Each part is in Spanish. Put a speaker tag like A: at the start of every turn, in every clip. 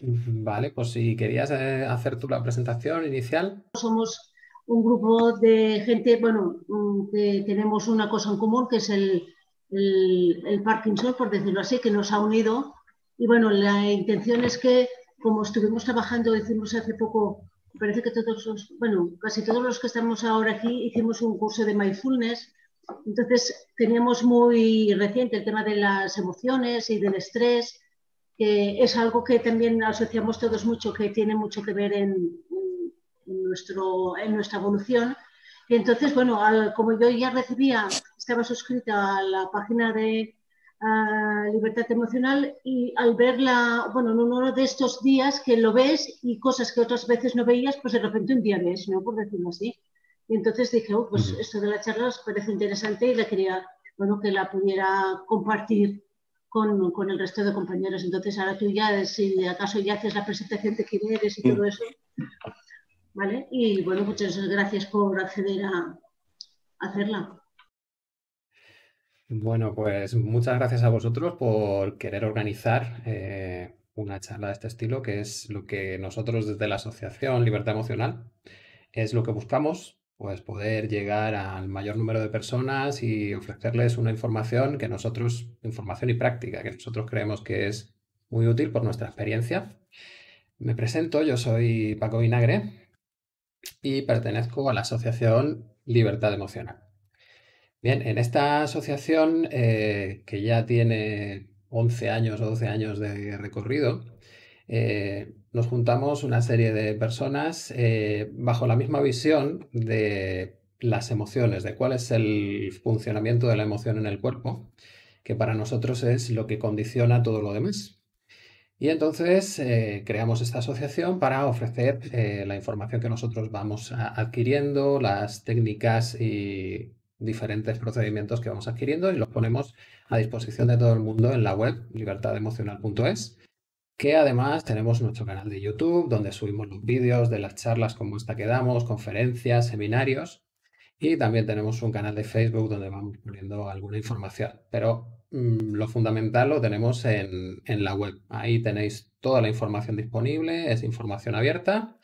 A: Vale, pues si querías eh, hacer tú la presentación inicial.
B: Somos un grupo de gente, bueno, mm, que tenemos una cosa en común, que es el, el, Parkinson, por decirlo así, que nos ha unido. Y bueno, la intención es que, como estuvimos trabajando, decimos hace poco, parece que todos bueno, casi todos los que estamos ahora aquí hicimos un curso de mindfulness. Entonces, teníamos muy reciente el tema de las emociones y del estrés es algo que también asociamos todos mucho, que tiene mucho que ver en, nuestro, en nuestra evolución. entonces, bueno, como yo ya recibía, estaba suscrita a la página de Libertad Emocional y al verla, bueno, en uno de estos días que lo ves y cosas que otras veces no veías, pues de repente un día ves, ¿no? Por decirlo así. Y entonces dije, oh, pues esto de la charla os parece interesante y la quería, bueno, que la pudiera compartir con, con, el resto de compañeros. Entonces, ahora tú ya, si acaso ya haces la presentación de quién eres y todo eso, ¿vale? Y bueno, muchas gracias por acceder a, hacerla.
A: Bueno, pues muchas gracias a vosotros por querer organizar eh, una charla de este estilo, que es lo que nosotros desde la Asociación Libertad Emocional es lo que buscamos pues poder llegar al mayor número de personas y ofrecerles una información que nosotros, información y práctica, que nosotros creemos que es muy útil por nuestra experiencia. Me presento, yo soy Paco Vinagre y pertenezco a la asociación Libertad Emocional. Bien, en esta asociación eh, que ya tiene 11 años o 12 años de recorrido, eh, nos juntamos una serie de personas eh, bajo la misma visión de las emociones, de cuál es el funcionamiento de la emoción en el cuerpo, que para nosotros es lo que condiciona todo lo demás. Y entonces eh, creamos esta asociación para ofrecer eh, la información que nosotros vamos adquiriendo, las técnicas y diferentes procedimientos que vamos adquiriendo y los ponemos a disposición de todo el mundo en la web libertademocional.es que además tenemos nuestro canal de YouTube donde subimos los vídeos de las charlas como esta que damos, conferencias, seminarios y también tenemos un canal de Facebook donde vamos poniendo alguna información, pero mm, lo fundamental lo tenemos en, la web. Ahí tenéis toda la información disponible, es información abierta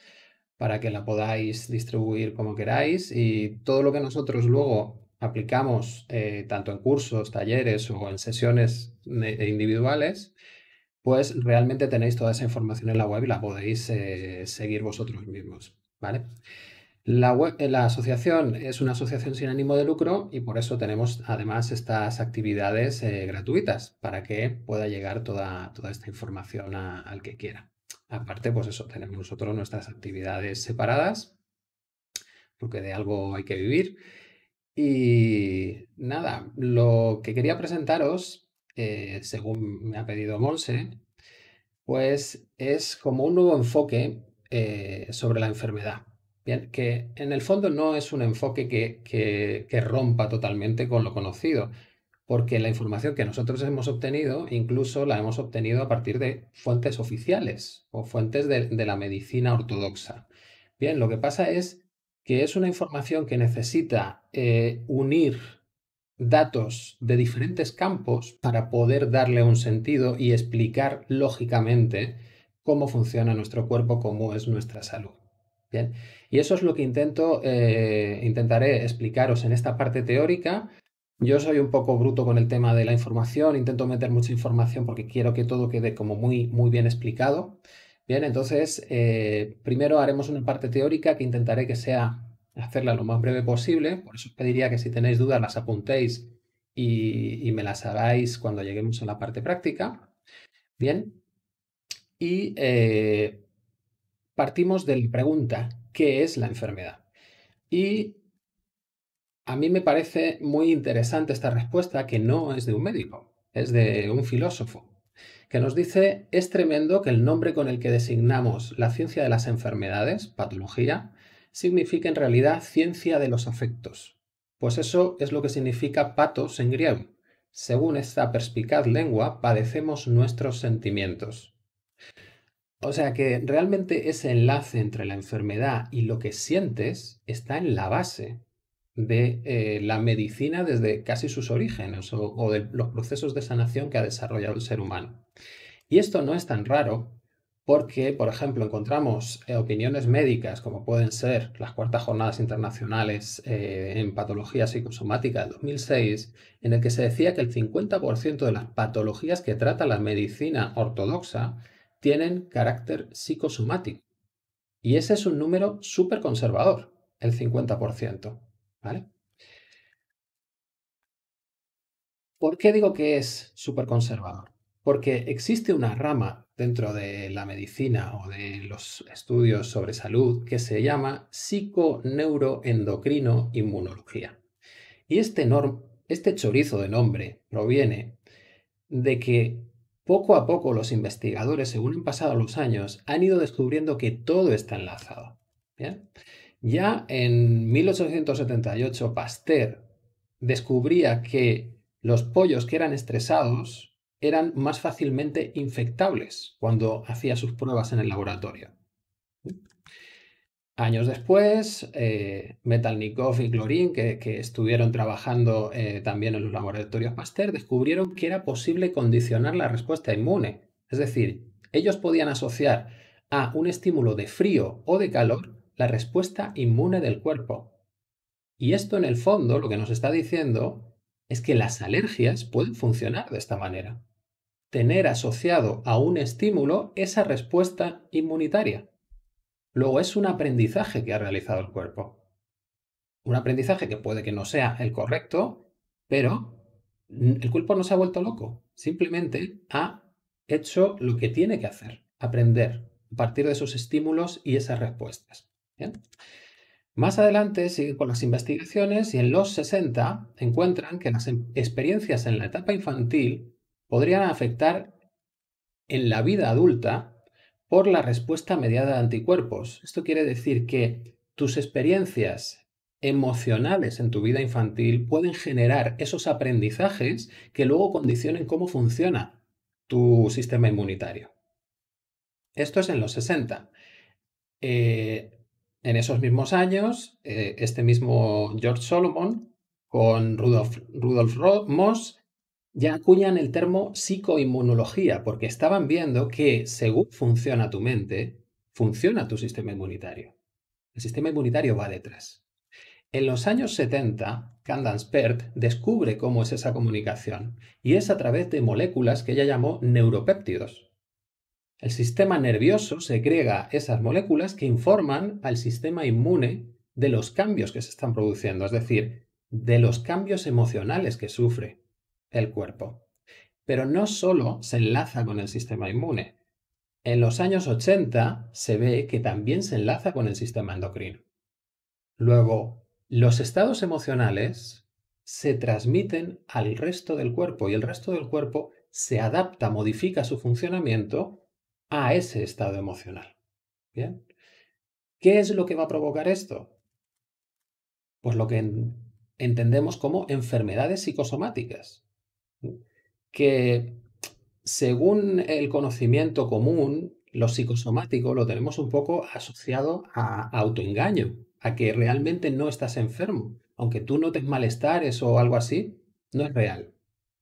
A: para que la podáis distribuir como queráis y todo lo que nosotros luego aplicamos eh, tanto en cursos, talleres o en sesiones eh, individuales, pues realmente tenéis toda esa información en la web y la podéis eh, seguir vosotros mismos, ¿vale? Eh, la, asociación es una asociación sin ánimo de lucro y por eso tenemos además estas actividades eh, gratuitas para que pueda llegar toda, toda esta información al que quiera. Aparte, pues eso, tenemos nosotros nuestras actividades separadas, porque de algo hay que vivir. Y nada, lo que quería presentaros eh, según me ha pedido Monse, pues es como un nuevo enfoque eh, sobre la enfermedad. Bien, que en el fondo no es un enfoque que, rompa totalmente con lo conocido, porque la información que nosotros hemos obtenido incluso la hemos obtenido a partir de fuentes oficiales o fuentes de, la medicina ortodoxa. Bien, lo que pasa es que es una información que necesita eh, unir datos de diferentes campos para poder darle un sentido y explicar lógicamente cómo funciona nuestro cuerpo, cómo es nuestra salud. Bien, y eso es lo que intento, eh, intentaré explicaros en esta parte teórica. Yo soy un poco bruto con el tema de la información, intento meter mucha información porque quiero que todo quede como muy, muy bien explicado. Bien, entonces eh, primero haremos una parte teórica que intentaré que sea hacerla lo más breve posible. Por eso os pediría que si tenéis dudas las apuntéis y, me las hagáis cuando lleguemos a la parte práctica. Bien. Y eh, partimos de la pregunta, ¿qué es la enfermedad? Y a mí me parece muy interesante esta respuesta que no es de un médico, es de un filósofo, que nos dice, es tremendo que el nombre con el que designamos la ciencia de las enfermedades, patología, significa en realidad ciencia de los afectos. Pues eso es lo que significa patos en griego. Según esta perspicaz lengua, padecemos nuestros sentimientos. O sea que realmente ese enlace entre la enfermedad y lo que sientes está en la base de eh, la medicina desde casi sus orígenes o de los procesos de sanación que ha desarrollado el ser humano. Y esto no es tan raro porque, por ejemplo, encontramos eh, opiniones médicas, como pueden ser las cuartas jornadas internacionales eh, en patología psicosomática de 2006, en el que se decía que el 50% de las patologías que trata la medicina ortodoxa tienen carácter psicosomático. Y ese es un número súper conservador, el 50%. ¿vale? ¿Por qué digo que es súper conservador? porque existe una rama dentro de la medicina o de los estudios sobre salud que se llama psiconeuroendocrino inmunología. Y este, este chorizo de nombre proviene de que poco a poco los investigadores, según han pasado los años, han ido descubriendo que todo está enlazado. Ya en 1878 Pasteur descubría que los pollos que eran estresados eran más fácilmente infectables cuando hacía sus pruebas en el laboratorio. Años después, eh, Metalnikov y Glorin, que, estuvieron trabajando eh, también en los laboratorios Pasteur, descubrieron que era posible condicionar la respuesta inmune. Es decir, ellos podían asociar a un estímulo de frío o de calor la respuesta inmune del cuerpo. Y esto en el fondo lo que nos está diciendo es que las alergias pueden funcionar de esta manera tener asociado a un estímulo esa respuesta inmunitaria. Luego es un aprendizaje que ha realizado el cuerpo. Un aprendizaje que puede que no sea el correcto, pero el cuerpo no se ha vuelto loco, simplemente ha hecho lo que tiene que hacer, aprender a partir de esos estímulos y esas respuestas. Más adelante sigue con las investigaciones y en los 60 encuentran que las em-, experiencias en la etapa infantil podrían afectar en la vida adulta por la respuesta mediada de anticuerpos. Esto quiere decir que tus experiencias emocionales en tu vida infantil pueden generar esos aprendizajes que luego condicionen cómo funciona tu sistema inmunitario. Esto es en los 60. Eh, en esos mismos años, eh, este mismo George Solomon, con Rudolf, Rudolf Moss, ya acuñan el termo psicoinmunología, porque estaban viendo que según funciona tu mente, funciona tu sistema inmunitario. El sistema inmunitario va detrás. En los años 70, Candanspert descubre cómo es esa comunicación, y es a través de moléculas que ella llamó neuropéptidos. El sistema nervioso segrega esas moléculas que informan al sistema inmune de los cambios que se están produciendo, es decir, de los cambios emocionales que sufre el cuerpo. Pero no solo se enlaza con el sistema inmune. En los años 80 se ve que también se enlaza con el sistema endocrino. Luego, los estados emocionales se transmiten al resto del cuerpo y el resto del cuerpo se adapta, modifica su funcionamiento a ese estado emocional. ¿Bien? ¿Qué es lo que va a provocar esto? Pues lo que entendemos como enfermedades psicosomáticas que según el conocimiento común, lo psicosomático lo tenemos un poco asociado a autoengaño, a que realmente no estás enfermo. Aunque tú notes malestares o algo así, no es real.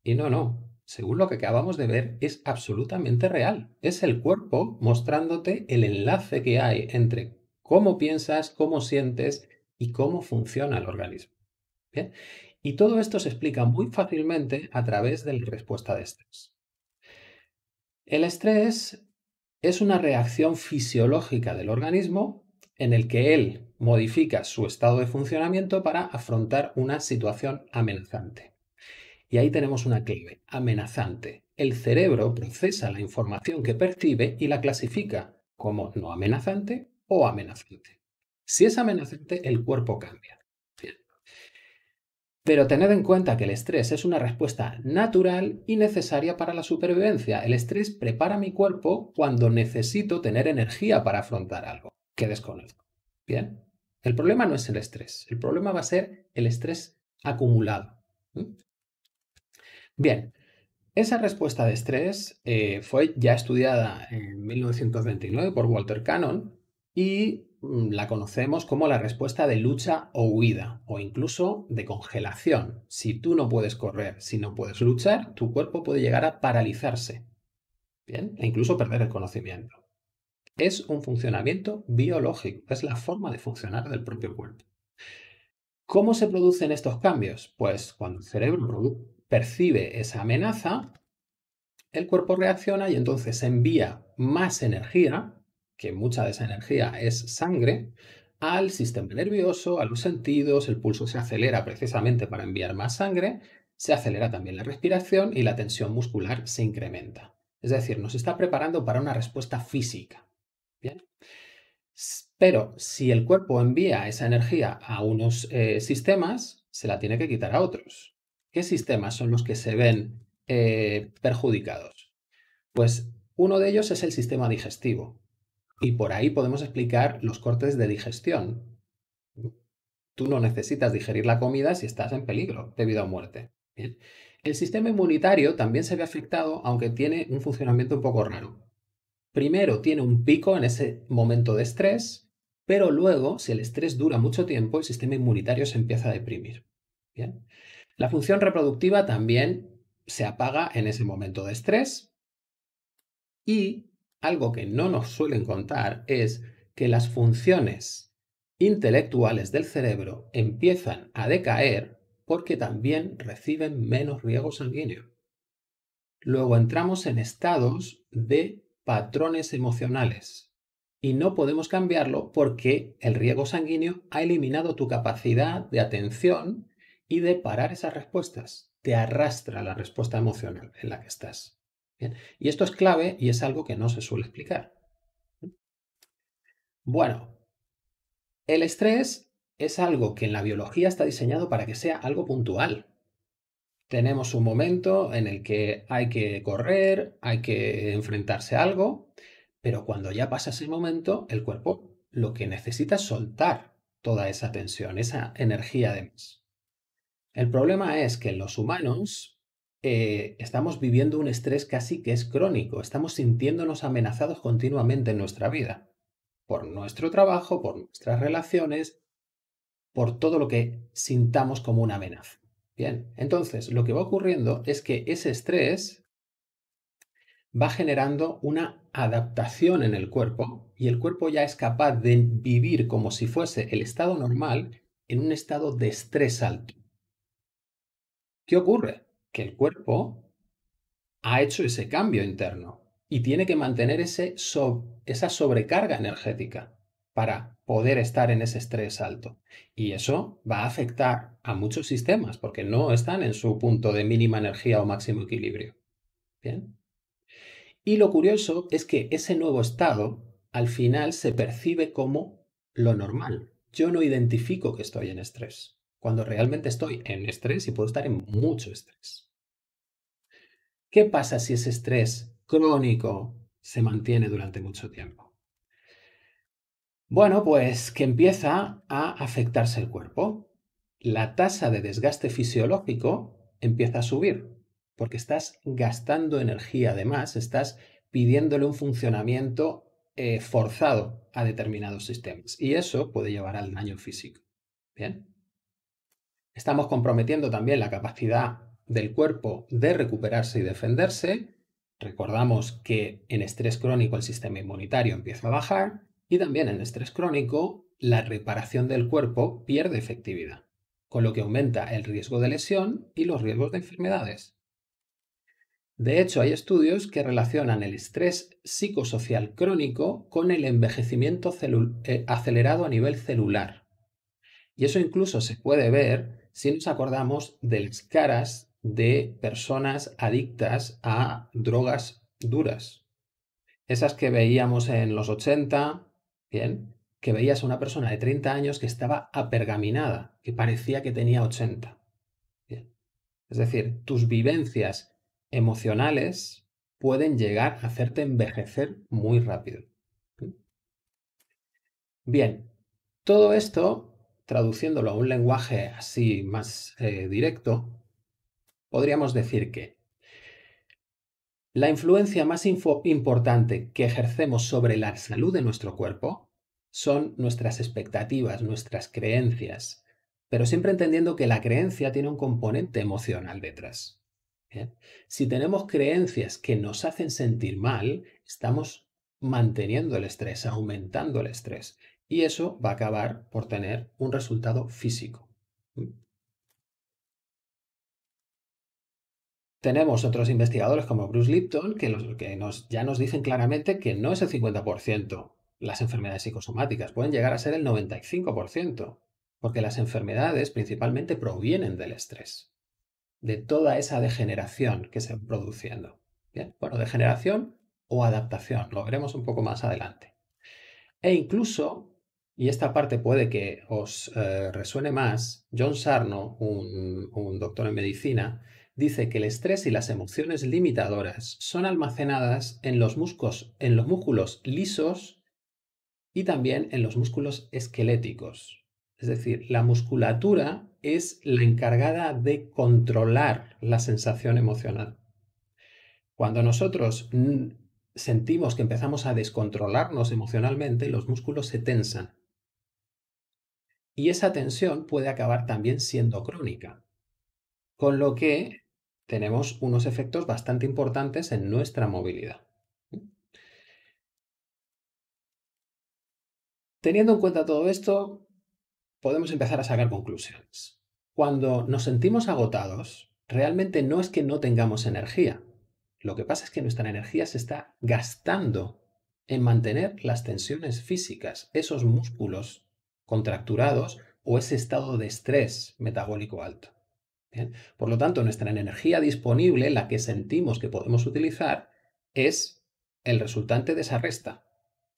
A: Y no, no. Según lo que acabamos de ver, es absolutamente real. Es el cuerpo mostrándote el enlace que hay entre cómo piensas, cómo sientes y cómo funciona el organismo. ¿Bien? Y todo esto se explica muy fácilmente a través de la respuesta de estrés. El estrés es una reacción fisiológica del organismo en el que él modifica su estado de funcionamiento para afrontar una situación amenazante. Y ahí tenemos una clave, amenazante. El cerebro procesa la información que percibe y la clasifica como no amenazante o amenazante. Si es amenazante, el cuerpo cambia. Pero tened en cuenta que el estrés es una respuesta natural y necesaria para la supervivencia. El estrés prepara mi cuerpo cuando necesito tener energía para afrontar algo que desconozco. Bien, el problema no es el estrés, el problema va a ser el estrés acumulado. ¿Mm? Bien, esa respuesta de estrés eh, fue ya estudiada en 1929 por Walter Cannon y mm, la conocemos como la respuesta de lucha o huida o incluso de congelación. Si tú no puedes correr, si no puedes luchar, tu cuerpo puede llegar a paralizarse, ¿bien? E incluso perder el conocimiento. Es un funcionamiento biológico, es la forma de funcionar del propio cuerpo. ¿Cómo se producen estos cambios? Pues cuando el cerebro percibe esa amenaza, el cuerpo reacciona y entonces envía más energía que mucha de esa energía es sangre, al sistema nervioso, a los sentidos, el pulso se acelera precisamente para enviar más sangre, se acelera también la respiración y la tensión muscular se incrementa. Es decir, nos está preparando para una respuesta física. Pero si el cuerpo envía esa energía a unos eh, sistemas, se la tiene que quitar a otros. ¿Qué sistemas son los que se ven eh, perjudicados? Pues uno de ellos es el sistema digestivo, y por ahí podemos explicar los cortes de digestión. Tú no necesitas digerir la comida si estás en peligro debido a muerte.
C: El
A: sistema inmunitario también se ve afectado, aunque tiene un funcionamiento un poco raro. Primero tiene un pico en ese momento de estrés, pero luego, si el estrés dura mucho tiempo, el sistema inmunitario se empieza a deprimir. La función reproductiva también se apaga en ese momento de estrés y algo que no nos suelen contar es que las funciones intelectuales del cerebro empiezan a decaer porque también reciben menos riego sanguíneo. Luego entramos en estados de patrones emocionales y no podemos cambiarlo porque el riego sanguíneo ha eliminado tu capacidad de atención y de parar esas respuestas. Te arrastra la respuesta emocional en la que estás. Y esto es clave y es algo que no se suele explicar. Bueno, el estrés es algo que en la biología está diseñado para que sea algo puntual. Tenemos un momento en el que hay que correr, hay que enfrentarse a algo, pero cuando ya pasa ese momento, el cuerpo lo que necesita es soltar toda esa tensión, esa energía de más. El problema es que en los humanos eh, estamos viviendo un estrés casi que es crónico, estamos sintiéndonos amenazados continuamente en nuestra vida, por nuestro trabajo, por nuestras relaciones, por todo lo que sintamos como una amenaza. Bien, entonces lo que va ocurriendo es que ese estrés va generando una adaptación en el cuerpo y el cuerpo ya es capaz de vivir como si fuese el estado normal en un estado de estrés alto. ¿Qué ocurre? el cuerpo ha hecho ese cambio interno y tiene que mantener esa sobrecarga energética para poder estar en ese estrés alto. Y eso va a afectar a muchos sistemas porque no están en su punto de mínima energía o máximo equilibrio. ¿Bien? Y lo curioso es que ese nuevo estado al final se percibe como lo normal. Yo no identifico que estoy en estrés, cuando realmente estoy en estrés y puedo estar en mucho estrés. ¿Qué pasa si ese estrés crónico se mantiene durante mucho tiempo? Bueno, pues que empieza a afectarse el cuerpo. La tasa de desgaste fisiológico empieza a subir, porque estás gastando energía, además, estás pidiéndole un funcionamiento eh, forzado a determinados sistemas. Y eso puede llevar al daño físico. Bien. Estamos comprometiendo también la capacidad del cuerpo de recuperarse y defenderse. Recordamos que en estrés crónico el sistema inmunitario empieza a bajar y también en estrés crónico la reparación del cuerpo pierde efectividad, con lo que aumenta el riesgo de lesión y los riesgos de enfermedades. De hecho, hay estudios que relacionan el estrés psicosocial crónico con el envejecimiento eh, acelerado a nivel celular. Y eso incluso se puede ver si nos acordamos de las caras de personas adictas a drogas duras. Esas que veíamos en los 80, bien, que veías a una persona de 30 años que estaba apergaminada, que parecía que tenía 80.
C: Es
A: decir, tus vivencias emocionales pueden llegar a hacerte envejecer muy rápido. Bien, todo esto, traduciéndolo a un lenguaje así más eh, directo, podríamos decir que la influencia más importante que ejercemos sobre la salud de nuestro cuerpo son nuestras expectativas, nuestras creencias, pero siempre entendiendo que la creencia tiene un componente emocional detrás. ¿eh? Si tenemos creencias que nos hacen sentir mal, estamos manteniendo el estrés, aumentando el estrés, y eso va a acabar por tener un resultado físico. Tenemos otros investigadores como Bruce Lipton que, ya nos dicen claramente que no es el 50% las enfermedades psicosomáticas, pueden llegar a ser el 95%, porque las enfermedades principalmente provienen del estrés, de toda esa degeneración que se va produciendo. Bueno, degeneración o adaptación, lo veremos un poco más adelante. E incluso, y esta parte puede que os eh, resuene más, John Sarno, un doctor en medicina, dice que el estrés y las emociones limitadoras son almacenadas en los, músculos, en los músculos lisos y también en los músculos esqueléticos. Es decir, la musculatura es la encargada de controlar la sensación emocional. Cuando nosotros sentimos que empezamos a descontrolarnos emocionalmente, los músculos se tensan. Y esa tensión puede acabar también siendo crónica. Con lo que tenemos unos efectos bastante importantes en nuestra movilidad. Teniendo en cuenta todo esto, podemos empezar a sacar conclusiones. Cuando nos sentimos agotados, realmente no es que no tengamos energía. Lo que pasa es que nuestra energía se está gastando en mantener las tensiones físicas, esos músculos contracturados o ese estado de estrés metabólico alto. Por lo tanto, nuestra energía disponible, la que sentimos que podemos utilizar, es el resultante de esa resta.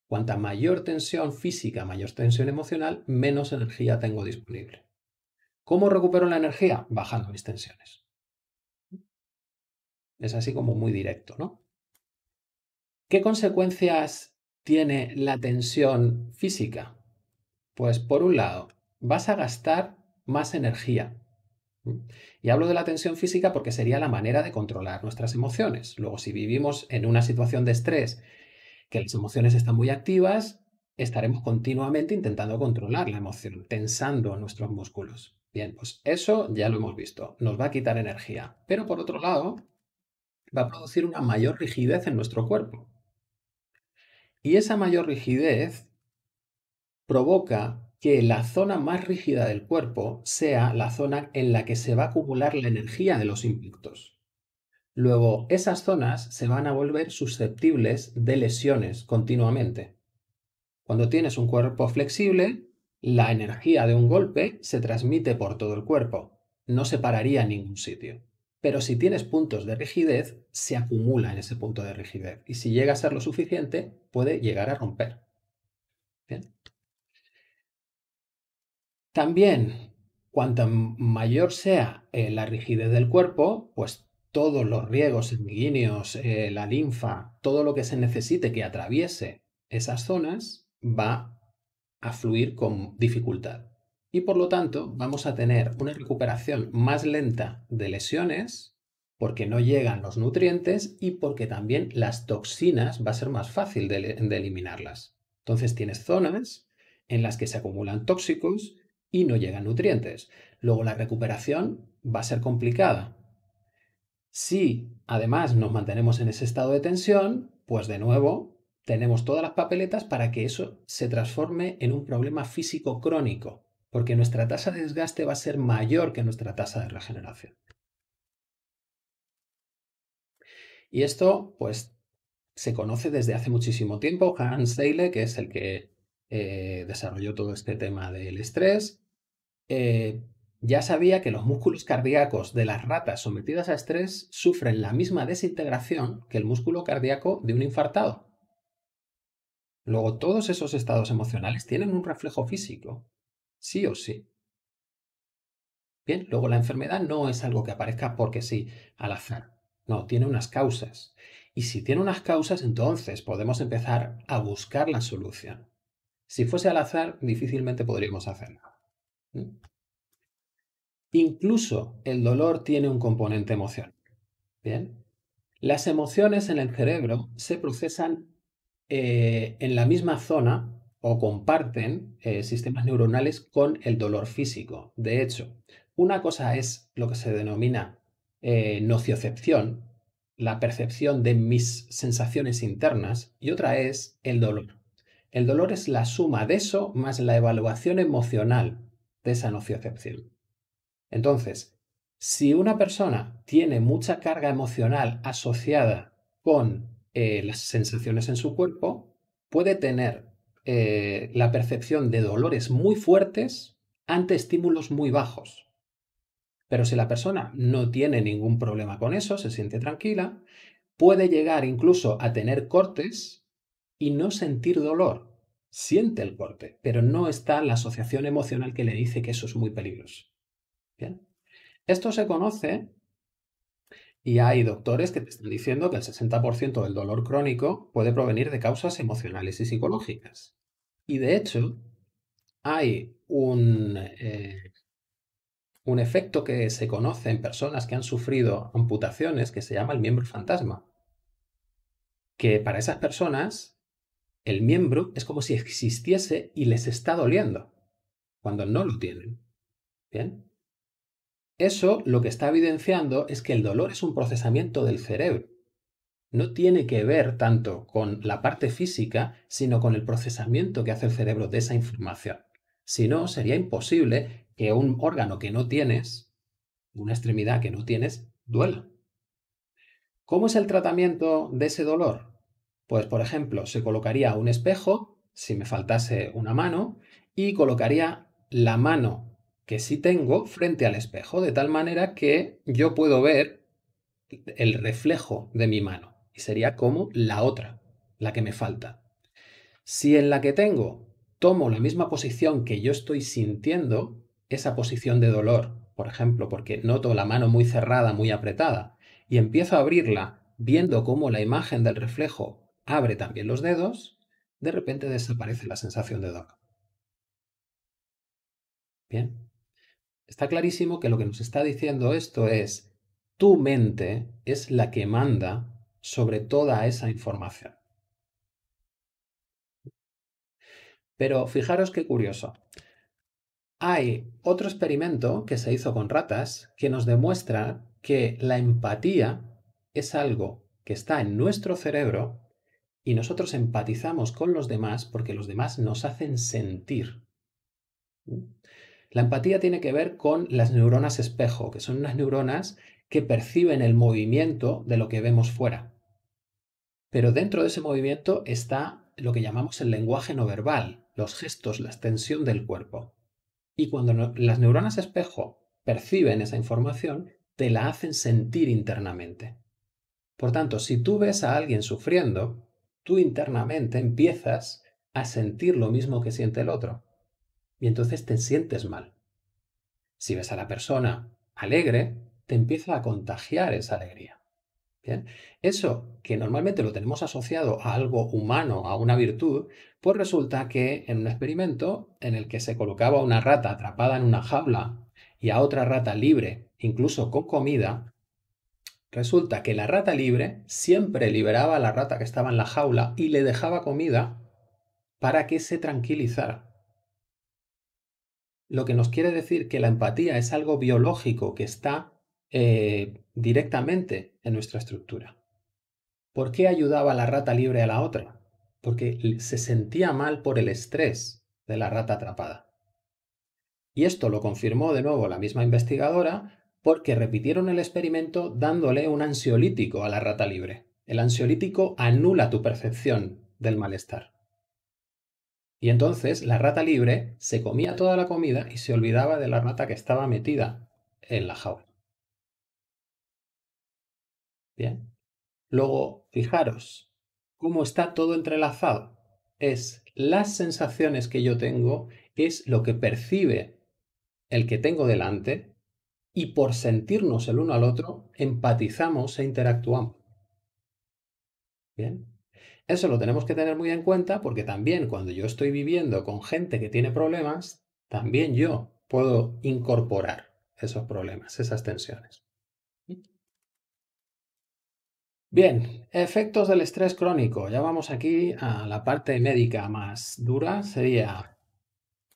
A: Cuanta mayor tensión física, mayor tensión emocional, menos energía tengo disponible. ¿Cómo recupero la energía? Bajando mis tensiones. Es así como muy directo, ¿no? ¿Qué consecuencias tiene la tensión física? Pues por un lado, vas a gastar más energía, y hablo de la tensión física porque sería la manera de controlar nuestras emociones. Luego, si vivimos en una situación de estrés, que las emociones están muy activas, estaremos continuamente intentando controlar la emoción, tensando nuestros músculos. Bien, pues eso ya lo hemos visto, nos va a quitar energía. Pero por otro lado, va a producir una mayor rigidez en nuestro cuerpo. Y esa mayor rigidez provoca que la zona más rígida del cuerpo sea la zona en la que se va a acumular la energía de los impactos. Luego, esas zonas se van a volver susceptibles de lesiones continuamente. Cuando tienes un cuerpo flexible, la energía de un golpe se transmite por todo el cuerpo, no se pararía en ningún sitio. Pero si tienes puntos de rigidez, se acumula en ese punto de rigidez y si llega a ser lo suficiente, puede llegar a romper. También, cuanto mayor sea eh, la rigidez del cuerpo, pues todos los riegos sanguíneos, eh, la linfa, todo lo que se necesite que atraviese esas zonas va a fluir con dificultad. Y por lo tanto vamos a tener una recuperación más lenta de lesiones porque no llegan los nutrientes y porque también las toxinas va a ser más fácil de eliminarlas. Entonces tienes zonas en las que se acumulan tóxicos y no llegan nutrientes. Luego la recuperación va a ser complicada. Si además nos mantenemos en ese estado de tensión, pues de nuevo tenemos todas las papeletas para que eso se transforme en un problema físico crónico, porque nuestra tasa de desgaste va a ser mayor que nuestra tasa de regeneración. Y esto, pues, se conoce desde hace muchísimo tiempo. Hans Seyle, que es el que eh, desarrolló todo este tema del estrés, eh, ya sabía que los músculos cardíacos de las ratas sometidas a estrés sufren la misma desintegración que el músculo cardíaco de un infartado. Luego, todos esos estados emocionales tienen un reflejo físico, sí o sí. Bien, luego la enfermedad no es algo que aparezca porque sí, al azar. No, tiene unas causas. Y si tiene unas causas, entonces podemos empezar a buscar la solución. Si fuese al azar, difícilmente podríamos hacerlo. Incluso el dolor tiene un componente emocional. ¿Bien? Las emociones en el cerebro se procesan eh, en la misma zona o comparten eh, sistemas neuronales con el dolor físico. De hecho, una cosa es lo que se denomina eh, nociocepción, la percepción de mis sensaciones internas, y otra es el dolor. El dolor es la suma de eso más la evaluación emocional de esa nociocepción. Entonces, si una persona tiene mucha carga emocional asociada con eh, las sensaciones en su cuerpo, puede tener eh, la percepción de dolores muy fuertes ante estímulos muy bajos. Pero si la persona no tiene ningún problema con eso, se siente tranquila, puede llegar incluso a tener cortes y no sentir dolor. Siente el golpe, pero no está la asociación emocional que le dice que eso es muy peligroso. Esto se conoce y hay doctores que te están diciendo que el 60% del dolor crónico puede provenir de causas emocionales y psicológicas. Y de hecho, hay un, eh, un efecto que se conoce en personas que han sufrido amputaciones que se llama el miembro fantasma. Que para esas personas el miembro es como si existiese y les está doliendo, cuando no lo tienen. ¿Bien? Eso lo que está evidenciando es que el dolor es un procesamiento del cerebro. No tiene que ver tanto con la parte física, sino con el procesamiento que hace el cerebro de esa información. Si no, sería imposible que un órgano que no tienes, una extremidad que no tienes, duela. ¿Cómo es el tratamiento de ese dolor? Pues, por ejemplo, se colocaría un espejo, si me faltase una mano, y colocaría la mano que sí tengo frente al espejo, de tal manera que yo puedo ver el reflejo de mi mano. Y sería como la otra, la que me falta. Si en la que tengo tomo la misma posición que yo estoy sintiendo, esa posición de dolor, por ejemplo, porque noto la mano muy cerrada, muy apretada, y empiezo a abrirla viendo cómo la imagen del reflejo abre también los dedos, de repente desaparece la sensación de dolor. Bien. Está clarísimo que lo que nos está diciendo esto es, tu mente es la que manda sobre toda esa información. Pero fijaros qué curioso. Hay otro experimento que se hizo con ratas que nos demuestra que la empatía es algo que está en nuestro cerebro y nosotros empatizamos con los demás porque los demás nos hacen sentir. La empatía tiene que ver con las neuronas espejo, que son unas neuronas que perciben el movimiento de lo que vemos fuera. Pero dentro de ese movimiento está lo que llamamos el lenguaje no verbal, los gestos, la extensión del cuerpo. Y cuando las neuronas espejo perciben esa información, te la hacen sentir internamente. Por tanto, si tú ves a alguien sufriendo, tú internamente empiezas a sentir lo mismo que siente el otro. Y entonces te sientes mal. Si ves a la persona alegre, te empieza a contagiar esa alegría. Eso que normalmente lo tenemos asociado a algo humano, a una virtud, pues resulta que en un experimento en el que se colocaba una rata atrapada en una jaula y a otra rata libre, incluso con comida, Resulta que la rata libre siempre liberaba a la rata que estaba en la jaula y le dejaba comida para que se tranquilizara. Lo que nos quiere decir que la empatía es algo biológico que está eh, directamente en nuestra estructura. ¿Por qué ayudaba la rata libre a la otra? Porque se sentía mal por el estrés de la rata atrapada. Y esto lo confirmó de nuevo la misma investigadora porque repitieron el experimento dándole un ansiolítico a la rata libre. El ansiolítico anula tu percepción del malestar. Y entonces la rata libre se comía toda la comida y se olvidaba de la rata que estaba metida en la jaula. Bien. Luego, fijaros cómo está todo entrelazado. Es las sensaciones que yo tengo, es lo que percibe el que tengo delante, y por sentirnos el uno al otro, empatizamos e interactuamos. Eso lo tenemos que tener muy en cuenta porque también cuando yo estoy viviendo con gente que tiene problemas, también yo puedo incorporar esos problemas, esas tensiones. Bien, efectos del estrés crónico. Ya vamos aquí a la parte médica más dura. Sería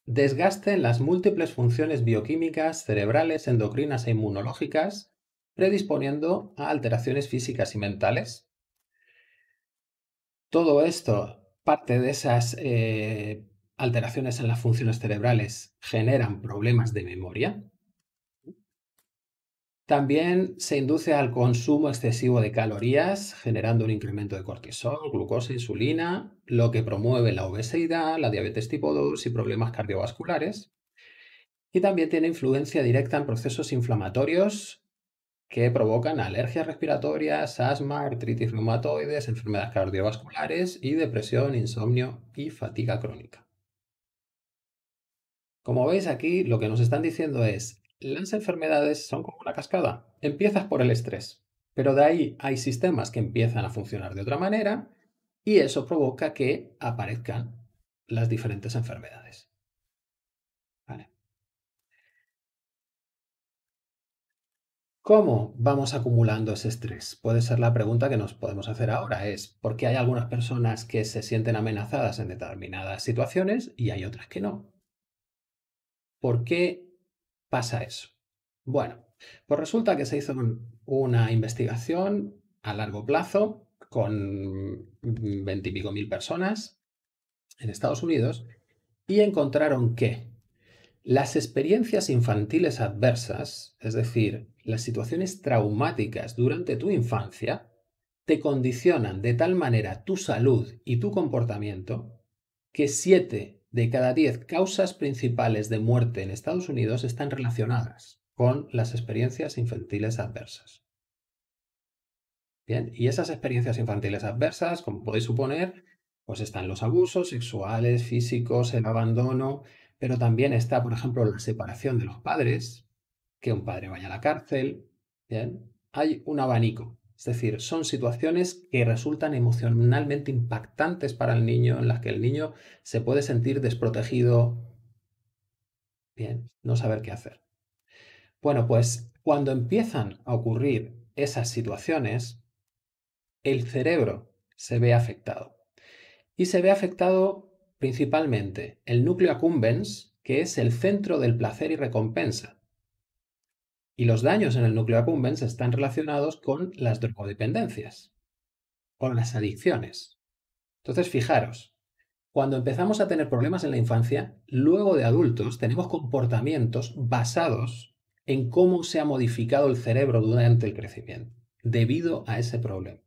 A: desgaste en las múltiples funciones bioquímicas, cerebrales, endocrinas e inmunológicas, predisponiendo a alteraciones físicas y mentales. Todo esto, parte de esas eh, alteraciones en las funciones cerebrales, generan problemas de memoria, también se induce al consumo excesivo de calorías, generando un incremento de cortisol, glucosa, insulina, lo que promueve la obesidad, la diabetes tipo 2 y problemas cardiovasculares. Y también tiene influencia directa en procesos inflamatorios que provocan alergias respiratorias, asma, artritis reumatoides, enfermedades cardiovasculares y depresión, insomnio y fatiga crónica. Como veis aquí, lo que nos están diciendo es las enfermedades son como una cascada. Empiezas por el estrés, pero de ahí hay sistemas que empiezan a funcionar de otra manera y eso provoca que aparezcan las diferentes enfermedades. ¿Cómo vamos acumulando ese estrés? Puede ser la pregunta que nos podemos hacer ahora. Es por qué hay algunas personas que se sienten amenazadas en determinadas situaciones y hay otras que no. ¿Por qué pasa eso? Bueno, pues resulta que se hizo una investigación a largo plazo con veintipico mil personas en Estados Unidos y encontraron que las experiencias infantiles adversas, es decir, las situaciones traumáticas durante tu infancia, te condicionan de tal manera tu salud y tu comportamiento que siete de cada 10 causas principales de muerte en Estados Unidos están relacionadas con las experiencias infantiles adversas. Bien, y esas experiencias infantiles adversas, como podéis suponer, pues están los abusos sexuales, físicos, el abandono, pero también está, por ejemplo, la separación de los padres, que un padre vaya a la cárcel, bien, hay un abanico es decir, son situaciones que resultan emocionalmente impactantes para el niño, en las que el niño se puede sentir desprotegido, bien, no saber qué hacer. Bueno, pues cuando empiezan a ocurrir esas situaciones, el cerebro se ve afectado. Y se ve afectado principalmente el núcleo accumbens, que es el centro del placer y recompensa. Y los daños en el núcleo accumbens están relacionados con las drogodependencias, con las adicciones. Entonces, fijaros, cuando empezamos a tener problemas en la infancia, luego de adultos tenemos comportamientos basados en cómo se ha modificado el cerebro durante el crecimiento, debido a ese problema.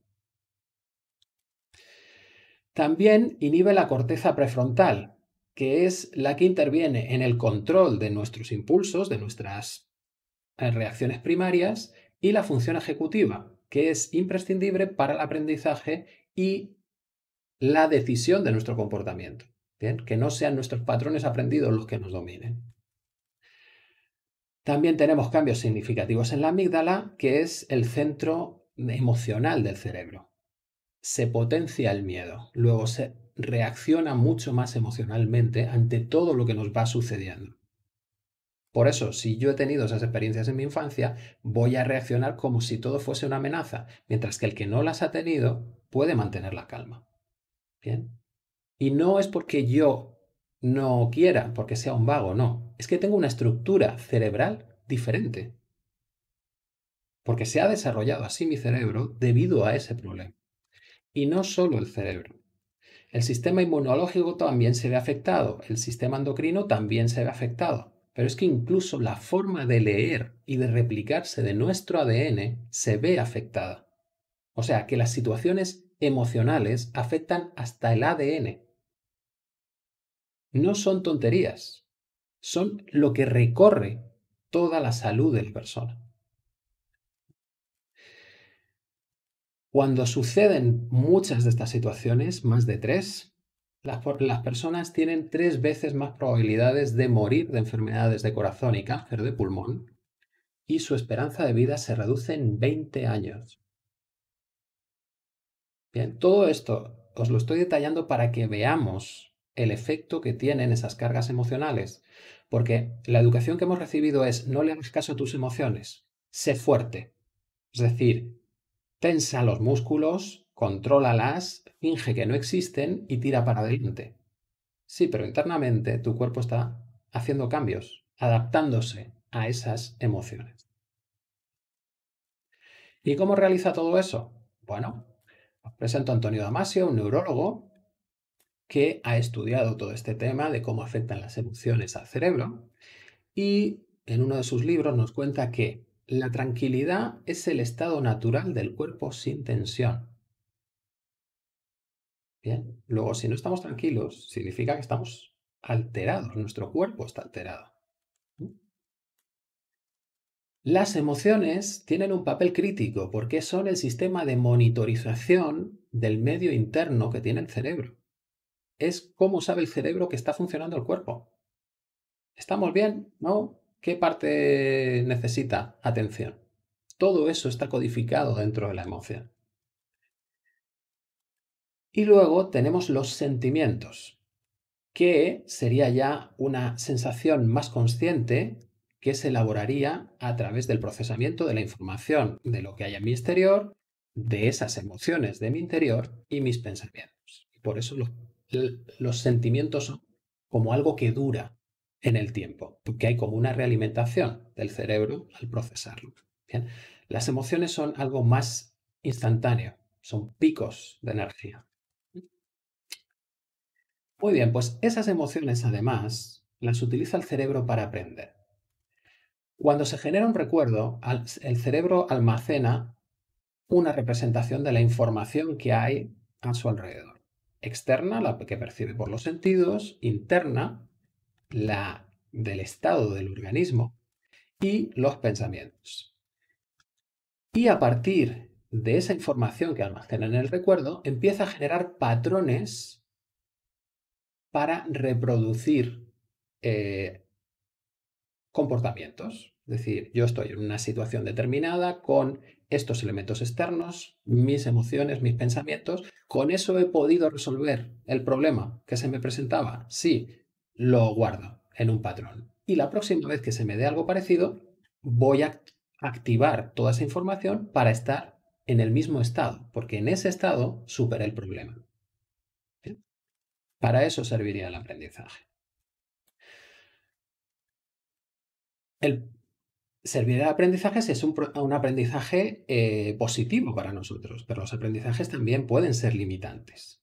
A: También inhibe la corteza prefrontal, que es la que interviene en el control de nuestros impulsos, de nuestras en reacciones primarias y la función ejecutiva, que es imprescindible para el aprendizaje y la decisión de nuestro comportamiento. Bien, que no sean nuestros patrones aprendidos los que nos dominen. También tenemos cambios significativos en la amígdala, que es el centro emocional del cerebro. Se potencia el miedo, luego se reacciona mucho más emocionalmente ante todo lo que nos va sucediendo. Por eso, si yo he tenido esas experiencias en mi infancia, voy a reaccionar como si todo fuese una amenaza, mientras que el que no las ha tenido puede mantener la calma. Y no es porque yo no quiera, porque sea un vago, no. Es que tengo una estructura cerebral diferente. Porque se ha desarrollado así mi cerebro debido a ese problema. Y no solo el cerebro. El sistema inmunológico también se ve afectado, el sistema endocrino también se ve afectado. Pero es que incluso la forma de leer y de replicarse de nuestro ADN se ve afectada. O sea que las situaciones emocionales afectan hasta el ADN. No son tonterías, son lo que recorre toda la salud de la persona. Cuando suceden muchas de estas situaciones, más de tres, las, personas tienen tres veces más probabilidades de morir de enfermedades de corazón y cáncer de pulmón y su esperanza de vida se reduce en 20 años. Bien, todo esto os lo estoy detallando para que veamos el efecto que tienen esas cargas emocionales, porque la educación que hemos recibido es no le hagas caso a tus emociones, sé fuerte, es decir, tensa los músculos, Contrólalas, finge que no existen y tira para adelante. Sí, pero internamente tu cuerpo está haciendo cambios, adaptándose a esas emociones. ¿Y cómo realiza todo eso? Bueno, os presento a Antonio Damasio, un neurólogo que ha estudiado todo este tema de cómo afectan las emociones al cerebro y en uno de sus libros nos cuenta que la tranquilidad es el estado natural del cuerpo sin tensión luego si no estamos tranquilos, significa que estamos alterados, nuestro cuerpo está alterado. Las emociones tienen un papel crítico porque son el sistema de monitorización del medio interno que tiene el cerebro. Es cómo sabe el cerebro que está funcionando el cuerpo. ¿Estamos bien? ¿No? ¿Qué parte necesita atención? Todo eso está codificado dentro de la emoción. Y luego tenemos los sentimientos, que sería ya una sensación más consciente que se elaboraría a través del procesamiento de la información de lo que hay en mi exterior, de esas emociones de mi interior y mis pensamientos. Por eso los, sentimientos son como algo que dura en el tiempo, porque hay como una realimentación del cerebro al procesarlo. Las emociones son algo más instantáneo, son picos de energía. Muy bien, pues esas emociones además las utiliza el cerebro para aprender. Cuando se genera un recuerdo, el cerebro almacena una representación de la información que hay a su alrededor. Externa, la que percibe por los sentidos, interna, la del estado del organismo y los pensamientos. Y a partir de esa información que almacena en el recuerdo, empieza a generar patrones para reproducir eh, comportamientos. Es decir, yo estoy en una situación determinada con estos elementos externos, mis emociones, mis pensamientos. Con eso he podido resolver el problema que se me presentaba. Sí, lo guardo en un patrón. Y la próxima vez que se me dé algo parecido, voy a activar toda esa información para estar en el mismo estado, porque en ese estado superé el problema. Para eso serviría el aprendizaje. El servir de aprendizaje es un, aprendizaje eh, positivo para nosotros, pero los aprendizajes también pueden ser limitantes.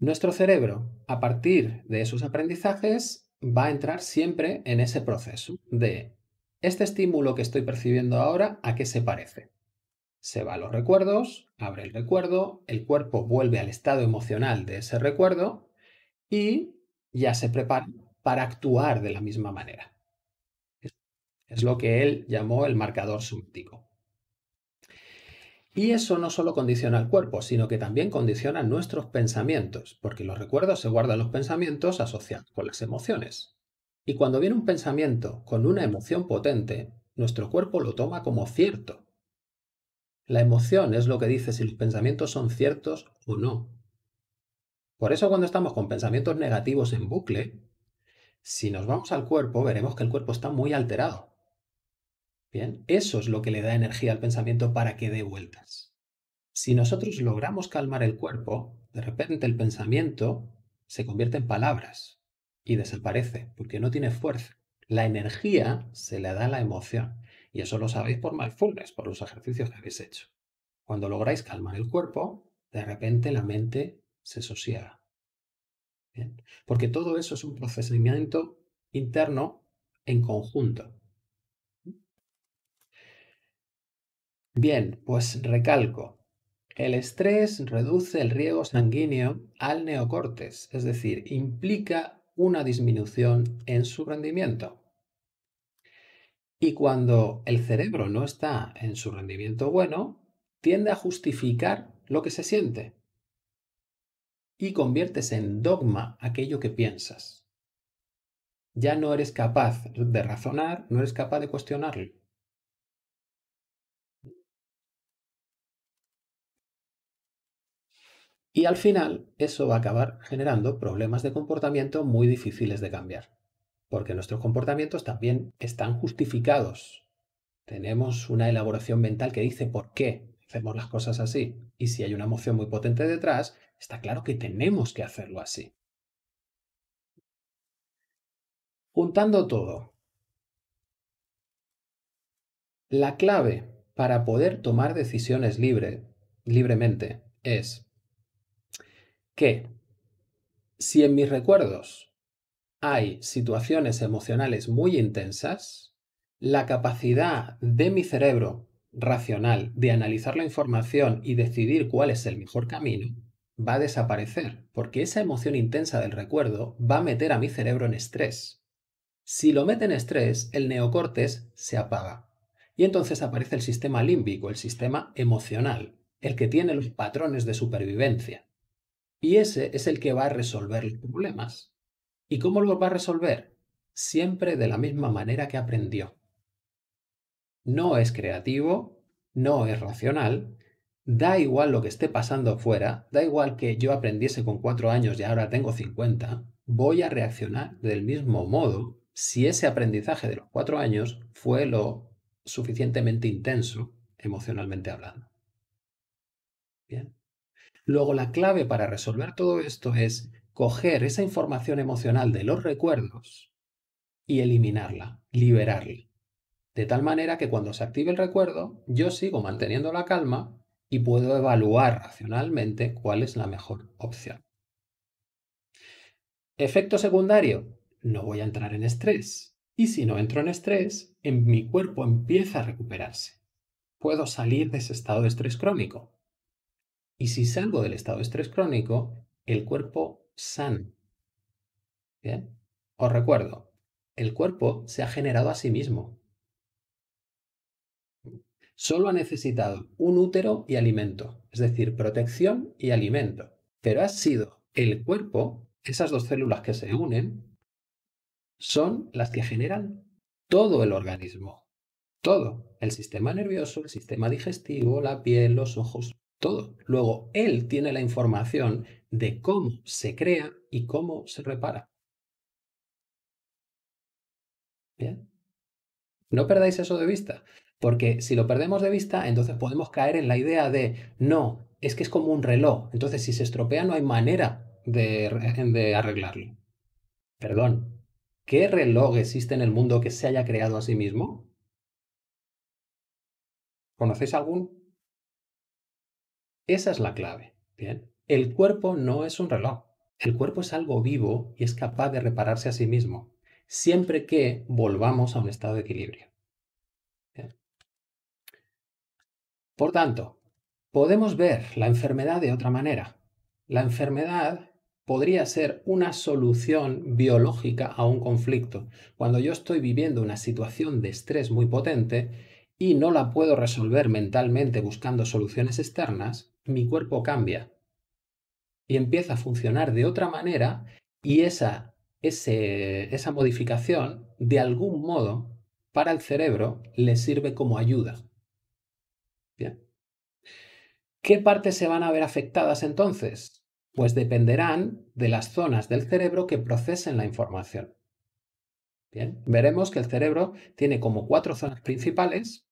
A: Nuestro cerebro, a partir de esos aprendizajes, va a entrar siempre en ese proceso de este estímulo que estoy percibiendo ahora, ¿a qué se parece? Se va a los recuerdos, abre el recuerdo, el cuerpo vuelve al estado emocional de ese recuerdo y ya se prepara para actuar de la misma manera. Es lo que él llamó el marcador súptico Y eso no solo condiciona al cuerpo, sino que también condiciona nuestros pensamientos, porque los recuerdos se guardan los pensamientos asociados con las emociones. Y cuando viene un pensamiento con una emoción potente, nuestro cuerpo lo toma como cierto la emoción es lo que dice si los pensamientos son ciertos o no. Por eso cuando estamos con pensamientos negativos en bucle, si nos vamos al cuerpo, veremos que el cuerpo está muy alterado. Bien, eso es lo que le da energía al pensamiento para que dé vueltas. Si nosotros logramos calmar el cuerpo, de repente el pensamiento se convierte en palabras y desaparece porque no tiene fuerza. La energía se le da a la emoción. Y eso lo sabéis por mindfulness, por los ejercicios que habéis hecho. Cuando lográis calmar el cuerpo, de repente la mente se sosiega. Porque todo eso es un procesamiento interno en conjunto. Bien, pues recalco. El estrés reduce el riego sanguíneo al neocortes, es decir, implica una disminución en su rendimiento. Y cuando el cerebro no está en su rendimiento bueno, tiende a justificar lo que se siente y conviertes en dogma aquello que piensas. Ya no eres capaz de razonar, no eres capaz de cuestionarlo. Y al final eso va a acabar generando problemas de comportamiento muy difíciles de cambiar porque nuestros comportamientos también están justificados. Tenemos una elaboración mental que dice por qué hacemos las cosas así. Y si hay una emoción muy potente detrás, está claro que tenemos que hacerlo así. Juntando todo, la clave para poder tomar decisiones libre, libremente es que si en mis recuerdos hay situaciones emocionales muy intensas, la capacidad de mi cerebro racional de analizar la información y decidir cuál es el mejor camino va a desaparecer, porque esa emoción intensa del recuerdo va a meter a mi cerebro en estrés. Si lo mete en estrés, el neocortes se apaga. Y entonces aparece el sistema límbico, el sistema emocional, el que tiene los patrones de supervivencia. Y ese es el que va a resolver los problemas. ¿Y cómo lo va a resolver? Siempre de la misma manera que aprendió. No es creativo, no es racional, da igual lo que esté pasando fuera, da igual que yo aprendiese con cuatro años y ahora tengo 50, voy a reaccionar del mismo modo si ese aprendizaje de los cuatro años fue lo suficientemente intenso emocionalmente hablando. Bien. Luego la clave para resolver todo esto es coger esa información emocional de los recuerdos y eliminarla, liberarla. De tal manera que cuando se active el recuerdo, yo sigo manteniendo la calma y puedo evaluar racionalmente cuál es la mejor opción. Efecto secundario, no voy a entrar en estrés. Y si no entro en estrés, en mi cuerpo empieza a recuperarse. Puedo salir de ese estado de estrés crónico. Y si salgo del estado de estrés crónico, el cuerpo san. os recuerdo, el cuerpo se ha generado a sí mismo. Solo ha necesitado un útero y alimento, es decir, protección y alimento. Pero ha sido el cuerpo, esas dos células que se unen, son las que generan todo el organismo. Todo. El sistema nervioso, el sistema digestivo, la piel, los ojos, todo. Luego, él tiene la información de cómo se crea y cómo se repara. ¿Bien? No perdáis eso de vista, porque si lo perdemos de vista, entonces podemos caer en la idea de, no, es que es como un reloj, entonces si se estropea no hay manera de, de arreglarlo. Perdón, ¿qué reloj existe en el mundo que se haya creado a sí mismo? ¿Conocéis algún? Esa es la clave. Bien. El cuerpo no es un reloj. El cuerpo es algo vivo y es capaz de repararse a sí mismo, siempre que volvamos a un estado de equilibrio. Por tanto, podemos ver la enfermedad de otra manera. La enfermedad podría ser una solución biológica a un conflicto. Cuando yo estoy viviendo una situación de estrés muy potente y no la puedo resolver mentalmente buscando soluciones externas, mi cuerpo cambia, y empieza a funcionar de otra manera y esa, esa modificación, de algún modo, para el cerebro le sirve como ayuda. ¿Qué partes se van a ver afectadas entonces? Pues dependerán de las zonas del cerebro que procesen la información. veremos que el cerebro tiene como cuatro zonas principales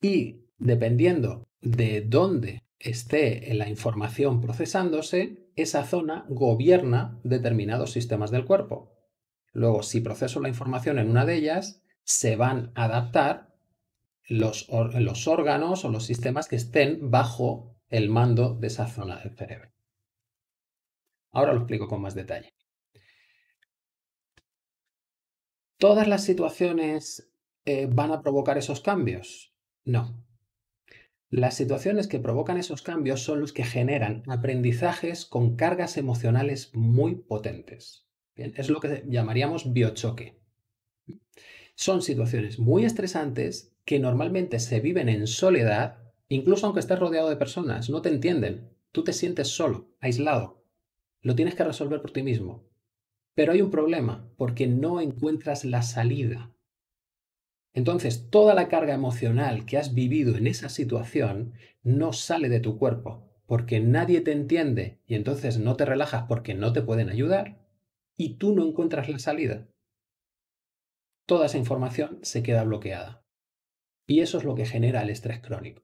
A: y dependiendo de dónde esté en la información procesándose, esa zona gobierna determinados sistemas del cuerpo. Luego, si proceso la información en una de ellas, se van a adaptar los, órganos o los sistemas que estén bajo el mando de esa zona del cerebro. Ahora lo explico con más detalle. ¿Todas las situaciones eh, van a provocar esos cambios? No. Las situaciones que provocan esos cambios son los que generan aprendizajes con cargas emocionales muy potentes. es lo que llamaríamos biochoque. Son situaciones muy estresantes que normalmente se viven en soledad, incluso aunque estés rodeado de personas, no te entienden, tú te sientes solo, aislado. Lo tienes que resolver por ti mismo. Pero hay un problema, porque no encuentras la salida. Entonces, toda la carga emocional que has vivido en esa situación no sale de tu cuerpo porque nadie te entiende y entonces no te relajas porque no te pueden ayudar y tú no encuentras la salida. Toda esa información se queda bloqueada. Y eso es lo que genera el estrés crónico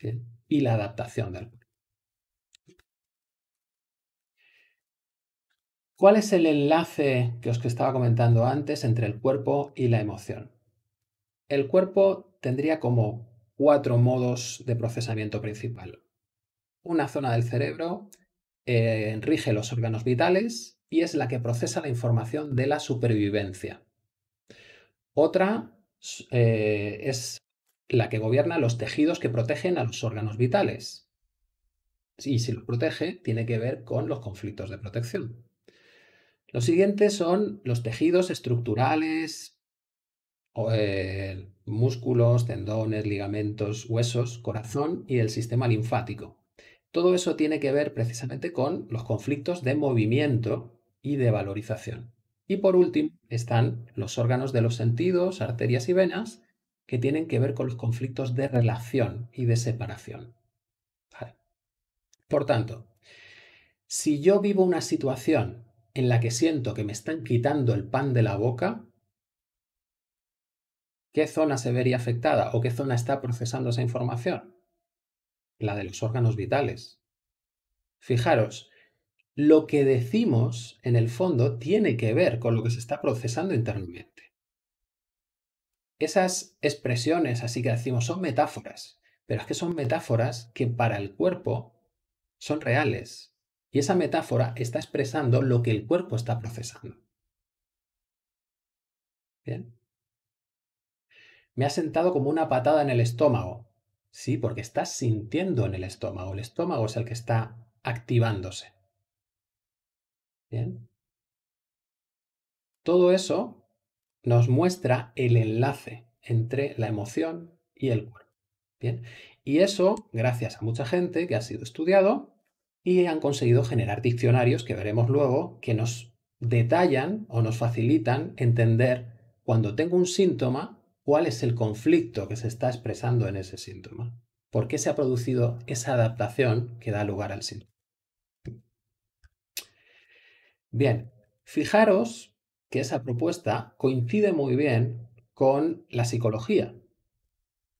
A: y la adaptación del cuerpo. ¿Cuál es el enlace que os estaba comentando antes entre el cuerpo y la emoción? El cuerpo tendría como cuatro modos de procesamiento principal. Una zona del cerebro eh, rige los órganos vitales y es la que procesa la información de la supervivencia. Otra eh, es la que gobierna los tejidos que protegen a los órganos vitales. Y si los protege, tiene que ver con los conflictos de protección. Los siguientes son los tejidos estructurales, eh, músculos, tendones, ligamentos, huesos, corazón y el sistema linfático. Todo eso tiene que ver precisamente con los conflictos de movimiento y de valorización. Y por último están los órganos de los sentidos, arterias y venas, que tienen que ver con los conflictos de relación y de separación. Por tanto, si yo vivo una situación en la que siento que me están quitando el pan de la boca, ¿Qué zona se vería afectada o qué zona está procesando esa información? La de los órganos vitales. Fijaros, lo que decimos en el fondo tiene que ver con lo que se está procesando internamente. Esas expresiones, así que decimos, son metáforas, pero es que son metáforas que para el cuerpo son reales. Y esa metáfora está expresando lo que el cuerpo está procesando. ¿Bien? Me ha sentado como una patada en el estómago. Sí, porque estás sintiendo en el estómago. El estómago es el que está activándose. Bien. Todo eso nos muestra el enlace entre la emoción y el cuerpo. Bien. Y eso, gracias a mucha gente que ha sido estudiado y han conseguido generar diccionarios que veremos luego que nos detallan o nos facilitan entender cuando tengo un síntoma cuál es el conflicto que se está expresando en ese síntoma. ¿Por qué se ha producido esa adaptación que da lugar al síntoma? Bien, fijaros que esa propuesta coincide muy bien con la psicología.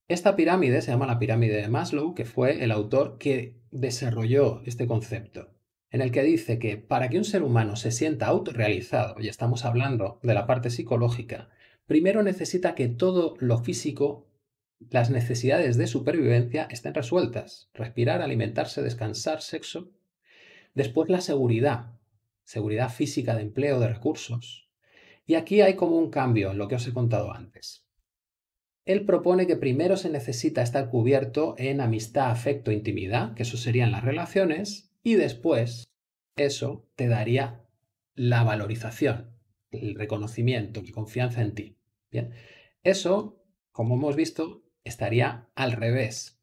A: Esta pirámide se llama la pirámide de Maslow, que fue el autor que desarrolló este concepto, en el que dice que para que un ser humano se sienta autorrealizado, y estamos hablando de la parte psicológica, primero necesita que todo lo físico, las necesidades de supervivencia estén resueltas. Respirar, alimentarse, descansar, sexo. Después la seguridad, seguridad física de empleo, de recursos. Y aquí hay como un cambio en lo que os he contado antes. Él propone que primero se necesita estar cubierto en amistad, afecto, intimidad, que eso serían las relaciones, y después eso te daría la valorización, el reconocimiento, la confianza en ti. Bien, eso, como hemos visto, estaría al revés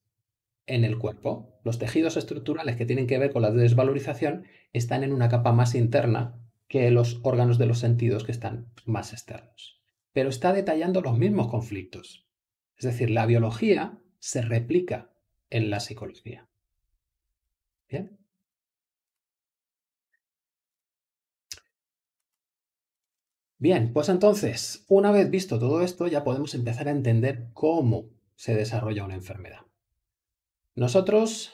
A: en el cuerpo. Los tejidos estructurales que tienen que ver con la desvalorización están en una capa más interna que los órganos de los sentidos que están más externos. Pero está detallando los mismos conflictos. Es decir, la biología se replica en la psicología. ¿Bien? Bien, pues entonces, una vez visto todo esto, ya podemos empezar a entender cómo se desarrolla una enfermedad. Nosotros,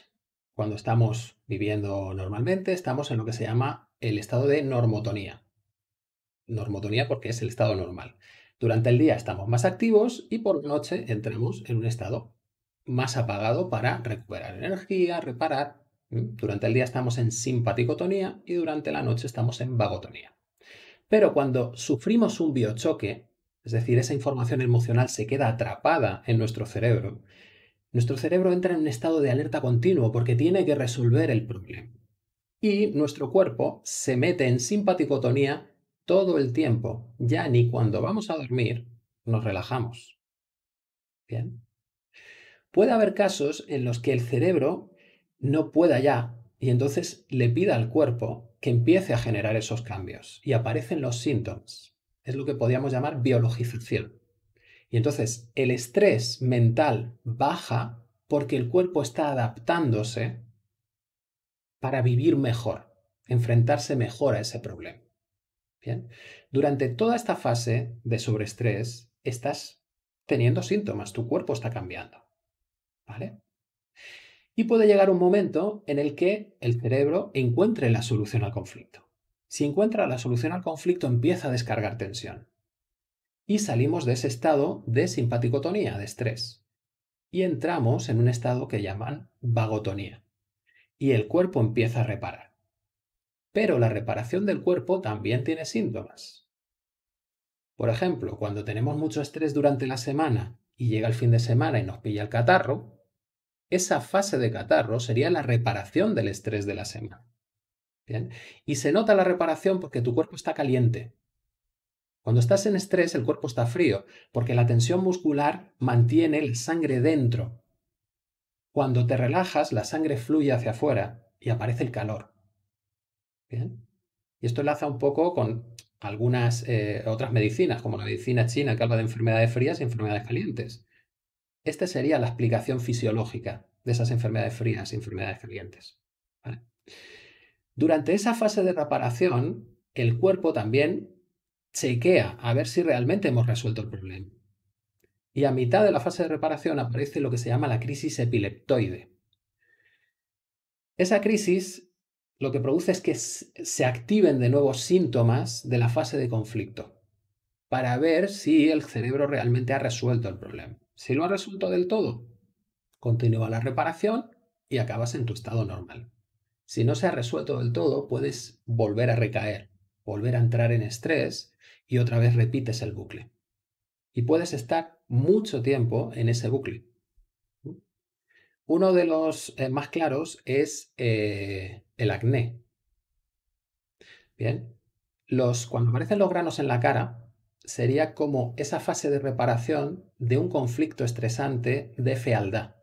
A: cuando estamos viviendo normalmente, estamos en lo que se llama el estado de normotonía. Normotonía porque es el estado normal. Durante el día estamos más activos y por noche entramos en un estado más apagado para recuperar energía, reparar. Durante el día estamos en simpaticotonía y durante la noche estamos en vagotonía. Pero cuando sufrimos un biochoque, es decir, esa información emocional se queda atrapada en nuestro cerebro, nuestro cerebro entra en un estado de alerta continuo porque tiene que resolver el problema. Y nuestro cuerpo se mete en simpaticotonía todo el tiempo, ya ni cuando vamos a dormir nos relajamos. Bien. Puede haber casos en los que el cerebro no pueda ya y entonces le pida al cuerpo que empiece a generar esos cambios y aparecen los síntomas. Es lo que podríamos llamar biologización. Y entonces el estrés mental baja porque el cuerpo está adaptándose para vivir mejor, enfrentarse mejor a ese problema. Bien. Durante toda esta fase de sobreestrés estás teniendo síntomas, tu cuerpo está cambiando. ¿Vale? Y puede llegar un momento en el que el cerebro encuentre la solución al conflicto. Si encuentra la solución al conflicto empieza a descargar tensión. Y salimos de ese estado de simpaticotonía, de estrés. Y entramos en un estado que llaman vagotonía. Y el cuerpo empieza a reparar. Pero la reparación del cuerpo también tiene síntomas. Por ejemplo, cuando tenemos mucho estrés durante la semana y llega el fin de semana y nos pilla el catarro, esa fase de catarro sería la reparación del estrés de la semana. Y se nota la reparación porque tu cuerpo está caliente. Cuando estás en estrés, el cuerpo está frío, porque la tensión muscular mantiene la sangre dentro. Cuando te relajas, la sangre fluye hacia afuera y aparece el calor. ¿Bien? Y esto enlaza un poco con algunas eh, otras medicinas, como la medicina china que habla de enfermedades frías y enfermedades calientes. Esta sería la explicación fisiológica de esas enfermedades frías, enfermedades calientes. Durante esa fase de reparación, el cuerpo también chequea a ver si realmente hemos resuelto el problema. Y a mitad de la fase de reparación aparece lo que se llama la crisis epileptoide. Esa crisis lo que produce es que se activen de nuevo síntomas de la fase de conflicto para ver si el cerebro realmente ha resuelto el problema. Si lo ha resuelto del todo, continúa la reparación y acabas en tu estado normal. Si no se ha resuelto del todo, puedes volver a recaer, volver a entrar en estrés y otra vez repites el bucle. Y puedes estar mucho tiempo en ese bucle. Uno de los eh, más claros es eh, el acné. Bien, los, cuando aparecen los granos en la cara, sería como esa fase de reparación de un conflicto estresante de fealdad.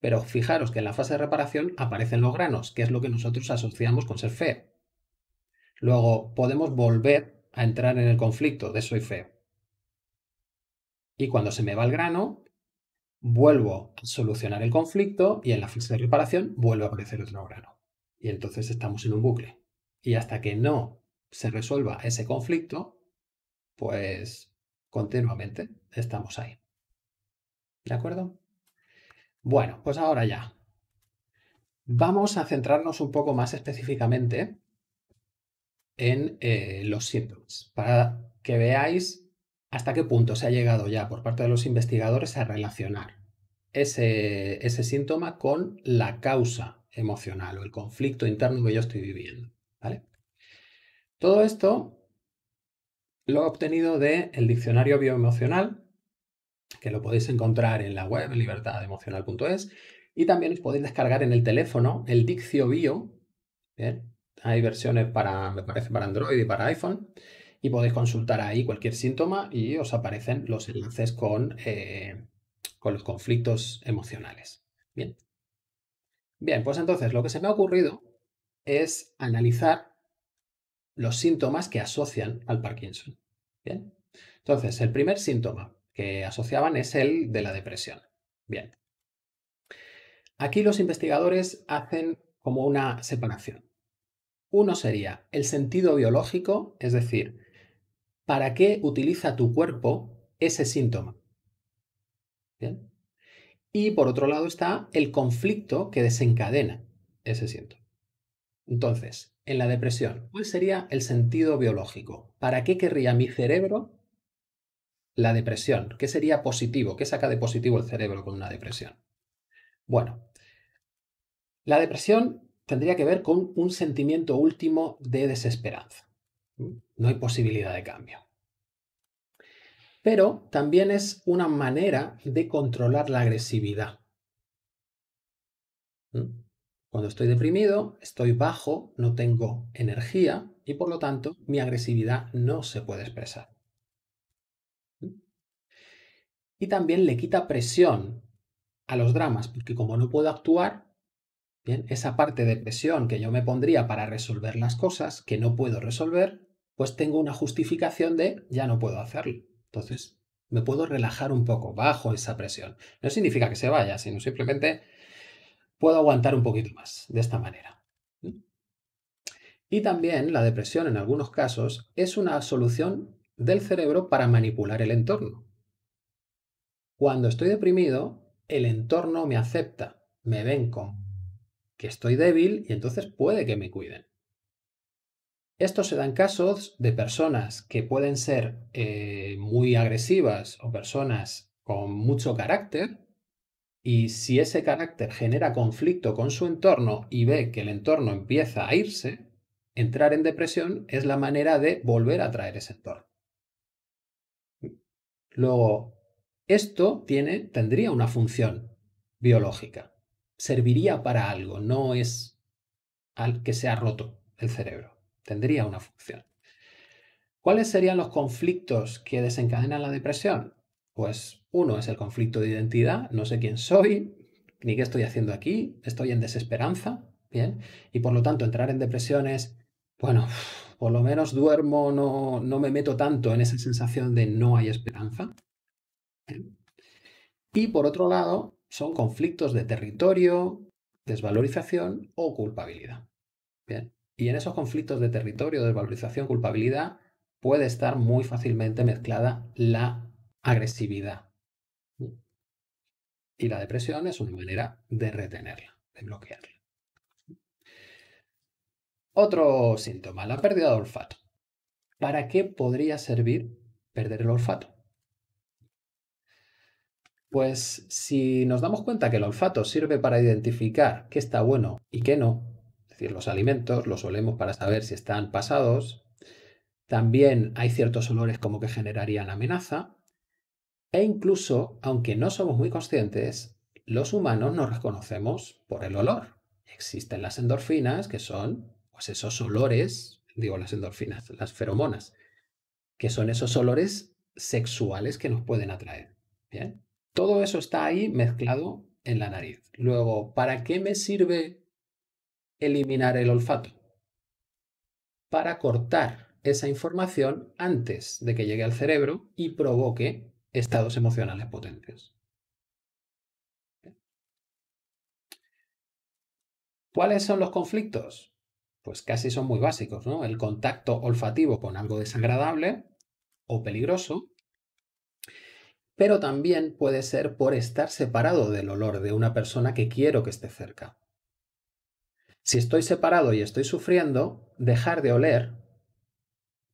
A: Pero fijaros que en la fase de reparación aparecen los granos, que es lo que nosotros asociamos con ser feo. Luego podemos volver a entrar en el conflicto de soy feo. Y cuando se me va el grano, vuelvo a solucionar el conflicto y en la fase de reparación vuelve a aparecer otro grano. Y entonces estamos en un bucle. Y hasta que no se resuelva ese conflicto, pues continuamente estamos ahí. ¿De acuerdo? Bueno, pues ahora ya. Vamos a centrarnos un poco más específicamente en eh, los síntomas, para que veáis hasta qué punto se ha llegado ya por parte de los investigadores a relacionar ese, ese síntoma con la causa emocional o el conflicto interno que yo estoy viviendo. ¿vale? Todo esto lo he obtenido del diccionario bioemocional, que lo podéis encontrar en la web libertademocional.es y también os podéis descargar en el teléfono el Diccio Bio. Hay versiones para, me parece, para Android y para iPhone y podéis consultar ahí cualquier síntoma y os aparecen los enlaces con, eh, con los conflictos emocionales. Bien. Bien, pues entonces lo que se me ha ocurrido es analizar los síntomas que asocian al Parkinson. Entonces, el primer síntoma que asociaban es el de la depresión. Bien. Aquí los investigadores hacen como una separación. Uno sería el sentido biológico, es decir, ¿para qué utiliza tu cuerpo ese síntoma? Y por otro lado está el conflicto que desencadena ese síntoma. Entonces, en la depresión, ¿cuál sería el sentido biológico? ¿Para qué querría mi cerebro la depresión? ¿Qué sería positivo? ¿Qué saca de positivo el cerebro con una depresión? Bueno, la depresión tendría que ver con un sentimiento último de desesperanza. No hay posibilidad de cambio. Pero también es una manera de controlar la agresividad. Cuando estoy deprimido, estoy bajo, no tengo energía y por lo tanto mi agresividad no se puede expresar. Y también le quita presión a los dramas, porque como no puedo actuar, bien, esa parte de presión que yo me pondría para resolver las cosas que no puedo resolver, pues tengo una justificación de ya no puedo hacerlo. Entonces, me puedo relajar un poco bajo esa presión. No significa que se vaya, sino simplemente puedo aguantar un poquito más de esta manera. Y también la depresión en algunos casos es una solución del cerebro para manipular el entorno. Cuando estoy deprimido, el entorno me acepta, me ven con que estoy débil y entonces puede que me cuiden. Esto se da en casos de personas que pueden ser eh, muy agresivas o personas con mucho carácter y si ese carácter genera conflicto con su entorno y ve que el entorno empieza a irse, entrar en depresión es la manera de volver a traer ese entorno. Luego, esto tiene, tendría una función biológica. Serviría para algo, no es al que se ha roto el cerebro. Tendría una función. ¿Cuáles serían los conflictos que desencadenan la depresión? Pues uno es el conflicto de identidad, no sé quién soy, ni qué estoy haciendo aquí, estoy en desesperanza, ¿bien? Y por lo tanto entrar en depresión es, bueno, por lo menos duermo, no, no me meto tanto en esa sensación de no hay esperanza. Y por otro lado, son conflictos de territorio, desvalorización o culpabilidad. ¿bien? Y en esos conflictos de territorio, desvalorización, culpabilidad, puede estar muy fácilmente mezclada la agresividad. Y la depresión es una manera de retenerla, de bloquearla. Otro síntoma, la pérdida de olfato. ¿Para qué podría servir perder el olfato? Pues si nos damos cuenta que el olfato sirve para identificar qué está bueno y qué no, es decir, los alimentos los olemos para saber si están pasados, también hay ciertos olores como que generarían amenaza, e incluso, aunque no somos muy conscientes, los humanos nos reconocemos por el olor. Existen las endorfinas, que son pues, esos olores, digo las endorfinas, las feromonas, que son esos olores sexuales que nos pueden atraer. Todo eso está ahí mezclado en la nariz. Luego, ¿para qué me sirve eliminar el olfato? Para cortar esa información antes de que llegue al cerebro y provoque estados emocionales potentes. ¿Cuáles son los conflictos? Pues casi son muy básicos, ¿no? El contacto olfativo con algo desagradable o peligroso, pero también puede ser por estar separado del olor de una persona que quiero que esté cerca. Si estoy separado y estoy sufriendo, dejar de oler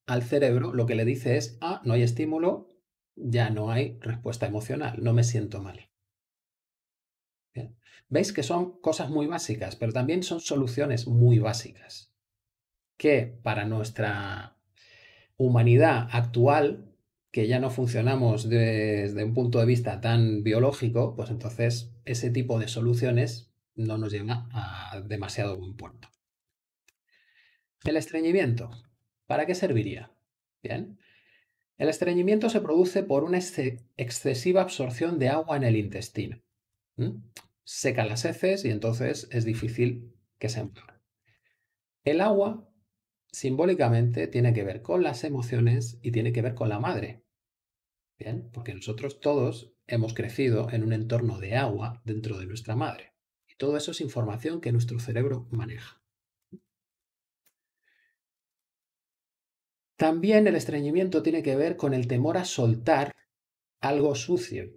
A: al cerebro lo que le dice es, ah, no hay estímulo, ya no hay respuesta emocional, no me siento mal. Veis que son cosas muy básicas, pero también son soluciones muy básicas, que para nuestra humanidad actual, que ya no funcionamos desde un punto de vista tan biológico, pues entonces ese tipo de soluciones no nos lleva a demasiado buen puerto. El estreñimiento, ¿para qué serviría? Bien, el estreñimiento se produce por una excesiva absorción de agua en el intestino. ¿Mm? Seca las heces y entonces es difícil que se emparen. El agua simbólicamente tiene que ver con las emociones y tiene que ver con la madre. Bien, porque nosotros todos hemos crecido en un entorno de agua dentro de nuestra madre. Y todo eso es información que nuestro cerebro maneja. También el estreñimiento tiene que ver con el temor a soltar algo sucio.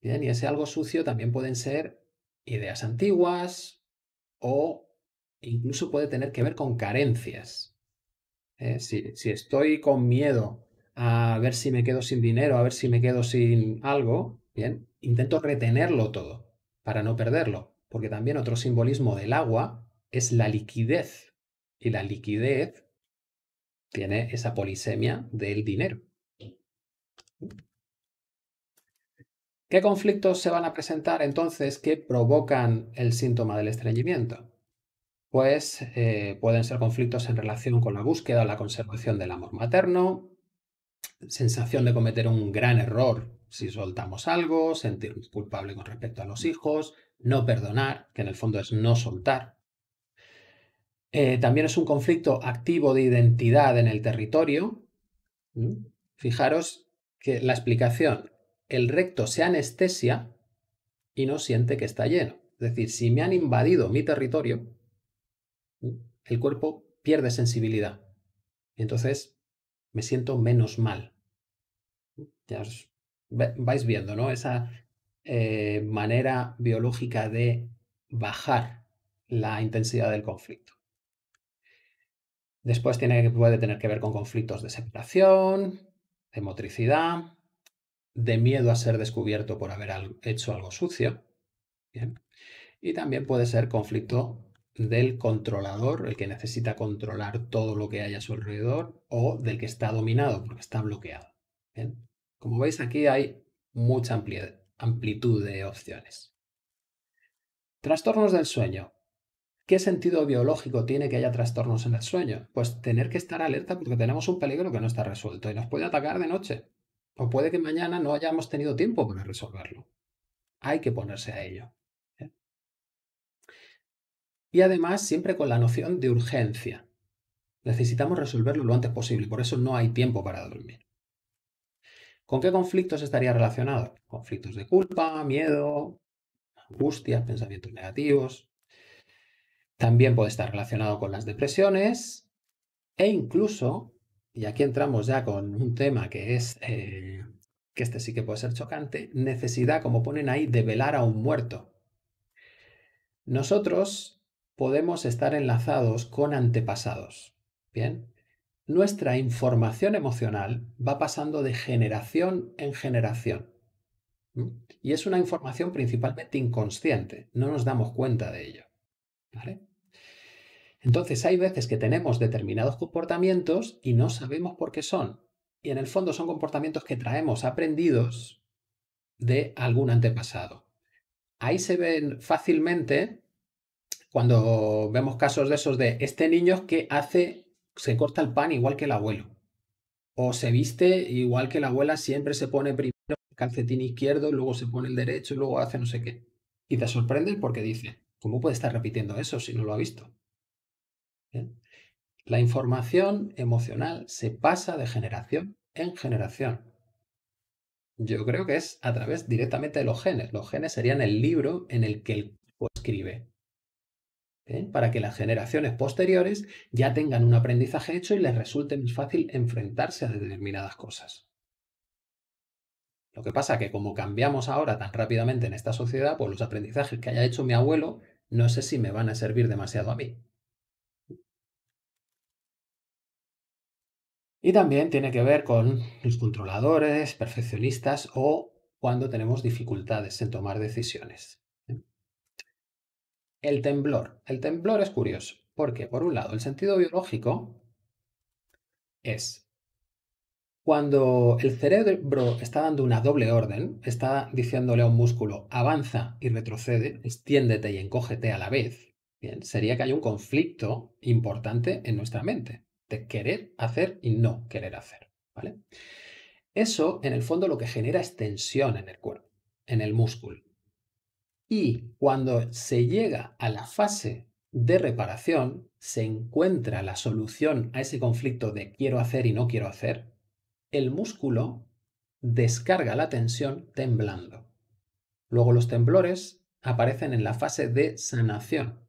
A: y ese algo sucio también pueden ser ideas antiguas o incluso puede tener que ver con carencias. ¿eh? si, estoy con miedo a ver si me quedo sin dinero, a ver si me quedo sin algo, bien, intento retenerlo todo para no perderlo, porque también otro simbolismo del agua es la liquidez. Y la liquidez tiene esa polisemia del dinero. ¿Qué conflictos se van a presentar entonces que provocan el síntoma del estreñimiento? Pues eh, pueden ser conflictos en relación con la búsqueda o la conservación del amor materno, sensación de cometer un gran error si soltamos algo, sentir culpable con respecto a los hijos, no perdonar, que en el fondo es no soltar, eh, también es un conflicto activo de identidad en el territorio. Fijaros que la explicación, el recto se anestesia y no siente que está lleno. Es decir, si me han invadido mi territorio, el cuerpo pierde sensibilidad. Entonces me siento menos mal. Ya os vais viendo, ¿no? Esa eh, manera biológica de bajar la intensidad del conflicto. Después tiene, puede tener que ver con conflictos de separación, de motricidad, de miedo a ser descubierto por haber hecho algo sucio. Y también puede ser conflicto del controlador, el que necesita controlar todo lo que hay a su alrededor, o del que está dominado porque está bloqueado. Como veis aquí hay mucha amplitud de opciones. Trastornos del sueño. ¿Qué sentido biológico tiene que haya trastornos en el sueño? Pues tener que estar alerta porque tenemos un peligro que no está resuelto y nos puede atacar de noche. O puede que mañana no hayamos tenido tiempo para resolverlo. Hay que ponerse a ello. ¿eh? Y además, siempre con la noción de urgencia. Necesitamos resolverlo lo antes posible, por eso no hay tiempo para dormir. ¿Con qué conflictos estaría relacionado? Conflictos de culpa, miedo, angustias, pensamientos negativos, también puede estar relacionado con las depresiones e incluso, y aquí entramos ya con un tema que es, eh, que este sí que puede ser chocante, necesidad, como ponen ahí, de velar a un muerto. Nosotros podemos estar enlazados con antepasados. Bien, nuestra información emocional va pasando de generación en generación. Y es una información principalmente inconsciente, no nos damos cuenta de ello. ¿Vale? Entonces hay veces que tenemos determinados comportamientos y no sabemos por qué son. Y en el fondo son comportamientos que traemos aprendidos de algún antepasado. Ahí se ven fácilmente cuando vemos casos de esos de este niño que hace, se corta el pan igual que el abuelo. O se viste igual que la abuela, siempre se pone primero el calcetín izquierdo, y luego se pone el derecho, y luego hace no sé qué. Y te sorprende porque dice, ¿cómo puede estar repitiendo eso si no lo ha visto? La información emocional se pasa de generación en generación. Yo creo que es a través directamente de los genes. Los genes serían el libro en el que él escribe. Para que las generaciones posteriores ya tengan un aprendizaje hecho y les resulte más fácil enfrentarse a determinadas cosas. Lo que pasa es que como cambiamos ahora tan rápidamente en esta sociedad, pues los aprendizajes que haya hecho mi abuelo no sé si me van a servir demasiado a mí. Y también tiene que ver con los controladores, perfeccionistas o cuando tenemos dificultades en tomar decisiones. El temblor. El temblor es curioso porque, por un lado, el sentido biológico es cuando el cerebro está dando una doble orden, está diciéndole a un músculo avanza y retrocede, extiéndete y encógete a la vez, bien, sería que hay un conflicto importante en nuestra mente de querer hacer y no querer hacer. ¿vale? Eso, en el fondo, lo que genera es tensión en el cuerpo, en el músculo. Y cuando se llega a la fase de reparación, se encuentra la solución a ese conflicto de quiero hacer y no quiero hacer, el músculo descarga la tensión temblando. Luego los temblores aparecen en la fase de sanación,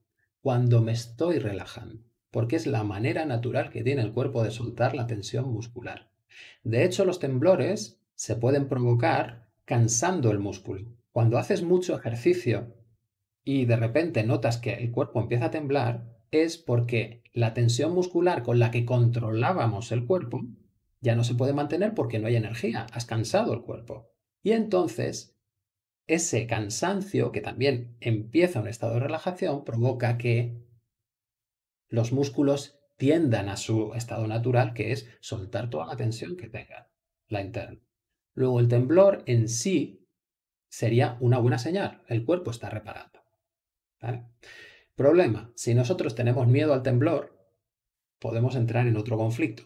A: cuando me estoy relajando porque es la manera natural que tiene el cuerpo de soltar la tensión muscular. De hecho, los temblores se pueden provocar cansando el músculo. Cuando haces mucho ejercicio y de repente notas que el cuerpo empieza a temblar, es porque la tensión muscular con la que controlábamos el cuerpo ya no se puede mantener porque no hay energía, has cansado el cuerpo. Y entonces, ese cansancio, que también empieza un estado de relajación, provoca que los músculos tiendan a su estado natural, que es soltar toda la tensión que tenga la interna. Luego el temblor en sí sería una buena señal, el cuerpo está reparando. Problema, si nosotros tenemos miedo al temblor, podemos entrar en otro conflicto.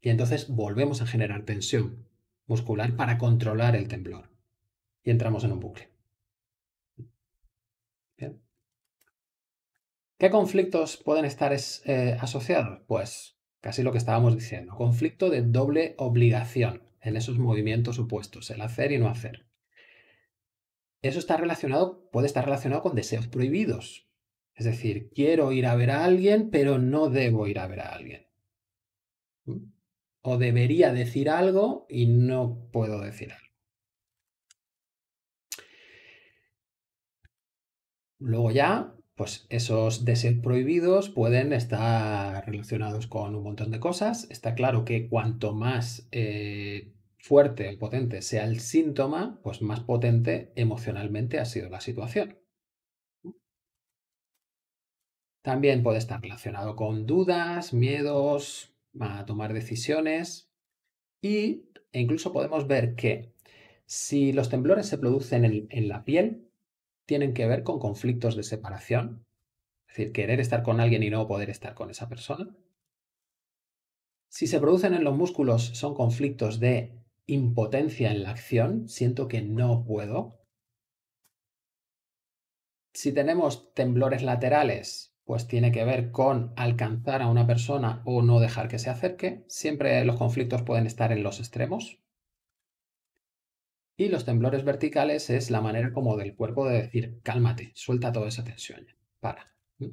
A: Y entonces volvemos a generar tensión muscular para controlar el temblor. Y entramos en un bucle. ¿Qué conflictos pueden estar eh, asociados? Pues casi lo que estábamos diciendo, conflicto de doble obligación en esos movimientos supuestos, el hacer y no hacer. Eso está relacionado, puede estar relacionado con deseos prohibidos. Es decir, quiero ir a ver a alguien, pero no debo ir a ver a alguien. ¿Mm? O debería decir algo y no puedo decir algo. Luego ya pues esos deseos prohibidos pueden estar relacionados con un montón de cosas. Está claro que cuanto más eh, fuerte o potente sea el síntoma, pues más potente emocionalmente ha sido la situación. También puede estar relacionado con dudas, miedos, a tomar decisiones y, e incluso podemos ver que si los temblores se producen en la piel, tienen que ver con conflictos de separación, es decir, querer estar con alguien y no poder estar con esa persona. Si se producen en los músculos son conflictos de impotencia en la acción, siento que no puedo. Si tenemos temblores laterales, pues tiene que ver con alcanzar a una persona o no dejar que se acerque. Siempre los conflictos pueden estar en los extremos. Y los temblores verticales es la manera como del cuerpo de decir, cálmate, suelta toda esa tensión, para. ¿Mm?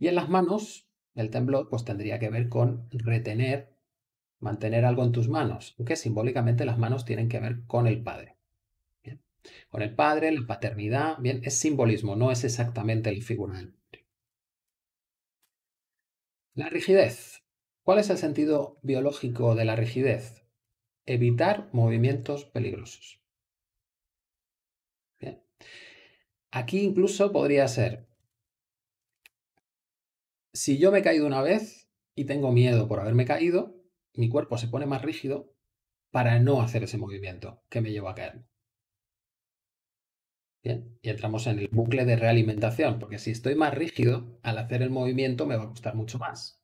A: Y en las manos, el temblor pues tendría que ver con retener, mantener algo en tus manos, que simbólicamente las manos tienen que ver con el padre. Con el padre, la paternidad, bien, es simbolismo, no es exactamente el figura del La rigidez. ¿Cuál es el sentido biológico de la rigidez? evitar movimientos peligrosos. Aquí incluso podría ser, si yo me he caído una vez y tengo miedo por haberme caído, mi cuerpo se pone más rígido para no hacer ese movimiento que me lleva a caer. y entramos en el bucle de realimentación, porque si estoy más rígido, al hacer el movimiento me va a costar mucho más.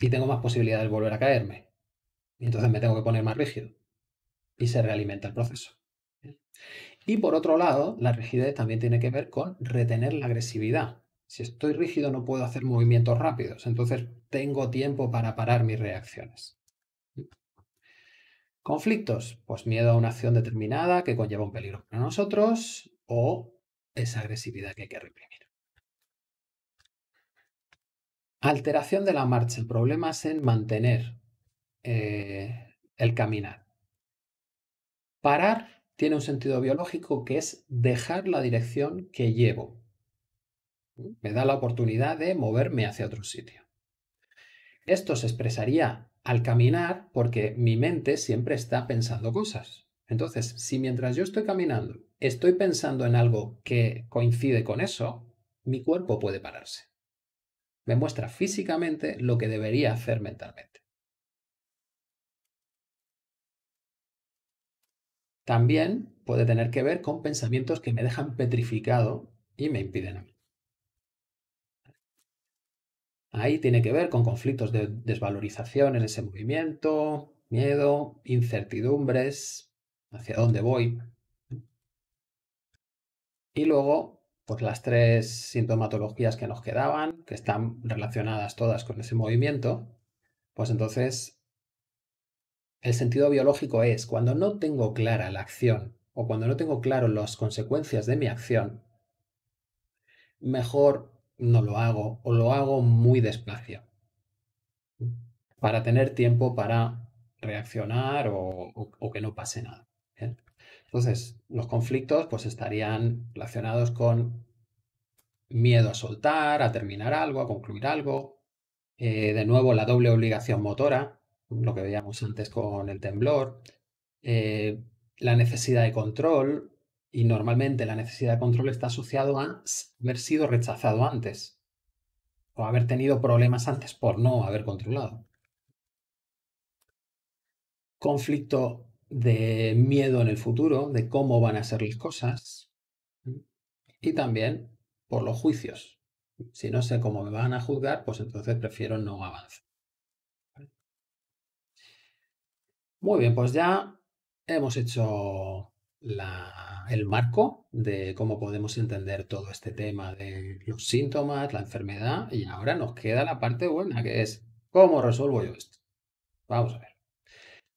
A: Y tengo más posibilidades de volver a caerme y entonces me tengo que poner más rígido y se realimenta el proceso. Y por otro lado, la rigidez también tiene que ver con retener la agresividad. Si estoy rígido no puedo hacer movimientos rápidos, entonces tengo tiempo para parar mis reacciones. Conflictos, pues miedo a una acción determinada que conlleva un peligro para nosotros o esa agresividad que hay que reprimir. Alteración de la marcha. El problema es en mantener eh, el caminar. Parar tiene un sentido biológico que es dejar la dirección que llevo. Me da la oportunidad de moverme hacia otro sitio. Esto se expresaría al caminar porque mi mente siempre está pensando cosas. Entonces, si mientras yo estoy caminando estoy pensando en algo que coincide con eso, mi cuerpo puede pararse. Me muestra físicamente lo que debería hacer mentalmente. También puede tener que ver con pensamientos que me dejan petrificado y me impiden a mí. Ahí tiene que ver con conflictos de desvalorización en ese movimiento, miedo, incertidumbres, hacia dónde voy. Y luego, pues las tres sintomatologías que nos quedaban, que están relacionadas todas con ese movimiento, pues entonces el sentido biológico es cuando no tengo clara la acción o cuando no tengo claro las consecuencias de mi acción, mejor no lo hago o lo hago muy despacio para tener tiempo para reaccionar o, que no pase nada. ¿eh? Entonces, los conflictos pues estarían relacionados con miedo a soltar, a terminar algo, a concluir algo. Eh, de nuevo, la doble obligación motora, lo que veíamos antes con el temblor, eh, la necesidad de control, y normalmente la necesidad de control está asociado a haber sido rechazado antes o haber tenido problemas antes por no haber controlado. Conflicto de miedo en el futuro, de cómo van a ser las cosas, y también por los juicios. Si no sé cómo me van a juzgar, pues entonces prefiero no avanzar. Muy bien, pues ya hemos hecho el marco de cómo podemos entender todo este tema de los síntomas, la enfermedad, y ahora nos queda la parte buena, que es cómo resuelvo yo esto. Vamos a ver.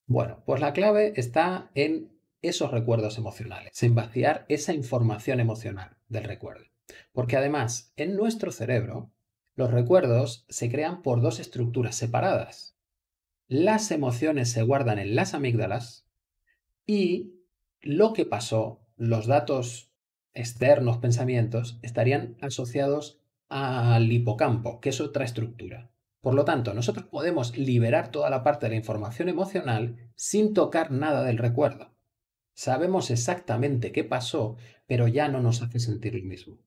A: Bueno, pues la clave está en esos recuerdos emocionales, en vaciar esa información emocional del recuerdo. Porque además, en nuestro cerebro, los recuerdos se crean por dos estructuras separadas, las emociones se guardan en las amígdalas y lo que pasó, los datos externos, pensamientos, estarían asociados al hipocampo, que es otra estructura. Por lo tanto, nosotros podemos liberar toda la parte de la información emocional sin tocar nada del recuerdo. Sabemos exactamente qué pasó, pero ya no nos hace sentir el mismo.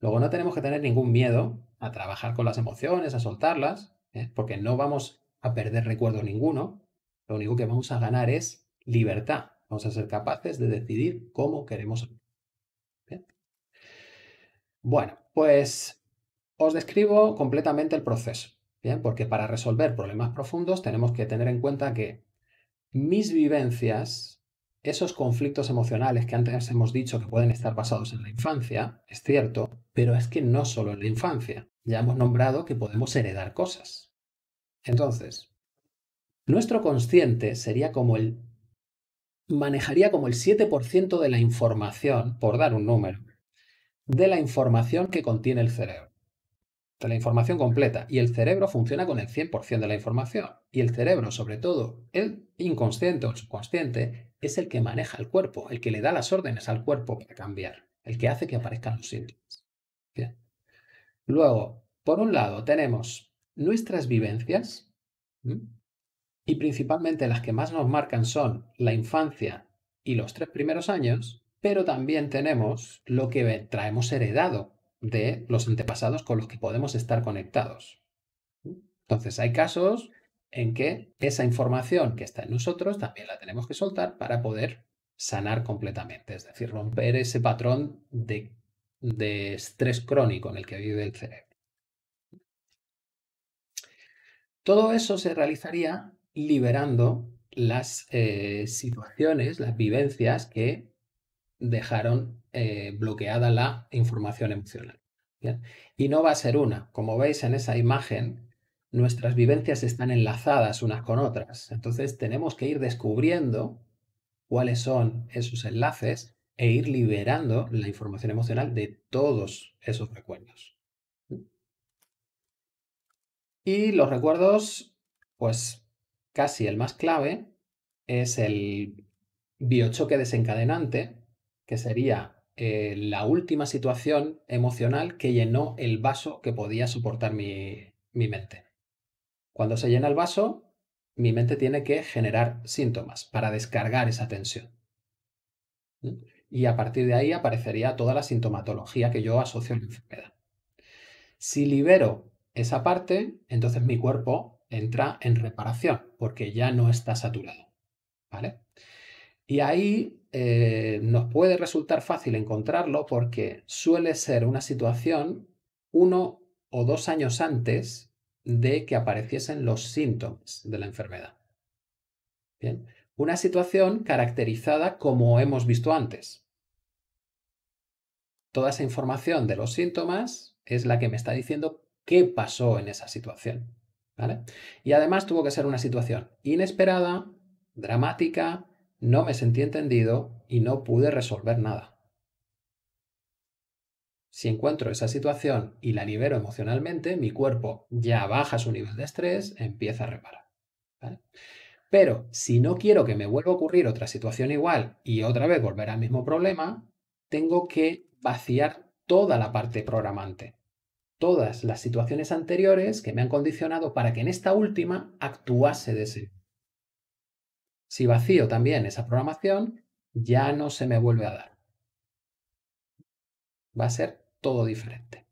A: Luego no tenemos que tener ningún miedo a trabajar con las emociones, a soltarlas, ¿eh? porque no vamos a perder recuerdo ninguno, lo único que vamos a ganar es libertad. Vamos a ser capaces de decidir cómo queremos. Bueno, pues os describo completamente el proceso, ¿bien? Porque para resolver problemas profundos tenemos que tener en cuenta que mis vivencias, esos conflictos emocionales que antes hemos dicho que pueden estar basados en la infancia, es cierto, pero es que no solo en la infancia. Ya hemos nombrado que podemos heredar cosas, entonces, nuestro consciente sería como el manejaría como el 7% de la información, por dar un número, de la información que contiene el cerebro, de la información completa. Y el cerebro funciona con el 100% de la información. Y el cerebro, sobre todo el inconsciente o el subconsciente, es el que maneja el cuerpo, el que le da las órdenes al cuerpo para cambiar, el que hace que aparezcan los síntomas. Bien. Luego, por un lado, tenemos nuestras vivencias, y principalmente las que más nos marcan son la infancia y los tres primeros años, pero también tenemos lo que traemos heredado de los antepasados con los que podemos estar conectados. Entonces hay casos en que esa información que está en nosotros también la tenemos que soltar para poder sanar completamente, es decir, romper ese patrón de, de estrés crónico en el que vive el cerebro. Todo eso se realizaría liberando las eh, situaciones, las vivencias que dejaron eh, bloqueada la información emocional. Y no va a ser una. Como veis en esa imagen, nuestras vivencias están enlazadas unas con otras. Entonces tenemos que ir descubriendo cuáles son esos enlaces e ir liberando la información emocional de todos esos recuerdos. Y los recuerdos, pues casi el más clave es el biochoque desencadenante, que sería eh, la última situación emocional que llenó el vaso que podía soportar mi, mi mente. Cuando se llena el vaso, mi mente tiene que generar síntomas para descargar esa tensión. ¿Mm? Y a partir de ahí aparecería toda la sintomatología que yo asocio a la enfermedad. Si libero esa parte, entonces mi cuerpo entra en reparación porque ya no está saturado. ¿Vale? Y ahí eh, nos puede resultar fácil encontrarlo porque suele ser una situación uno o dos años antes de que apareciesen los síntomas de la enfermedad. una situación caracterizada como hemos visto antes. Toda esa información de los síntomas es la que me está diciendo qué pasó en esa situación. Y además tuvo que ser una situación inesperada, dramática, no me sentí entendido y no pude resolver nada. Si encuentro esa situación y la libero emocionalmente, mi cuerpo ya baja su nivel de estrés, empieza a reparar. Pero si no quiero que me vuelva a ocurrir otra situación igual y otra vez volver al mismo problema, tengo que vaciar toda la parte programante todas las situaciones anteriores que me han condicionado para que en esta última actuase de sí. Si vacío también esa programación, ya no se me vuelve a dar. Va a ser todo diferente.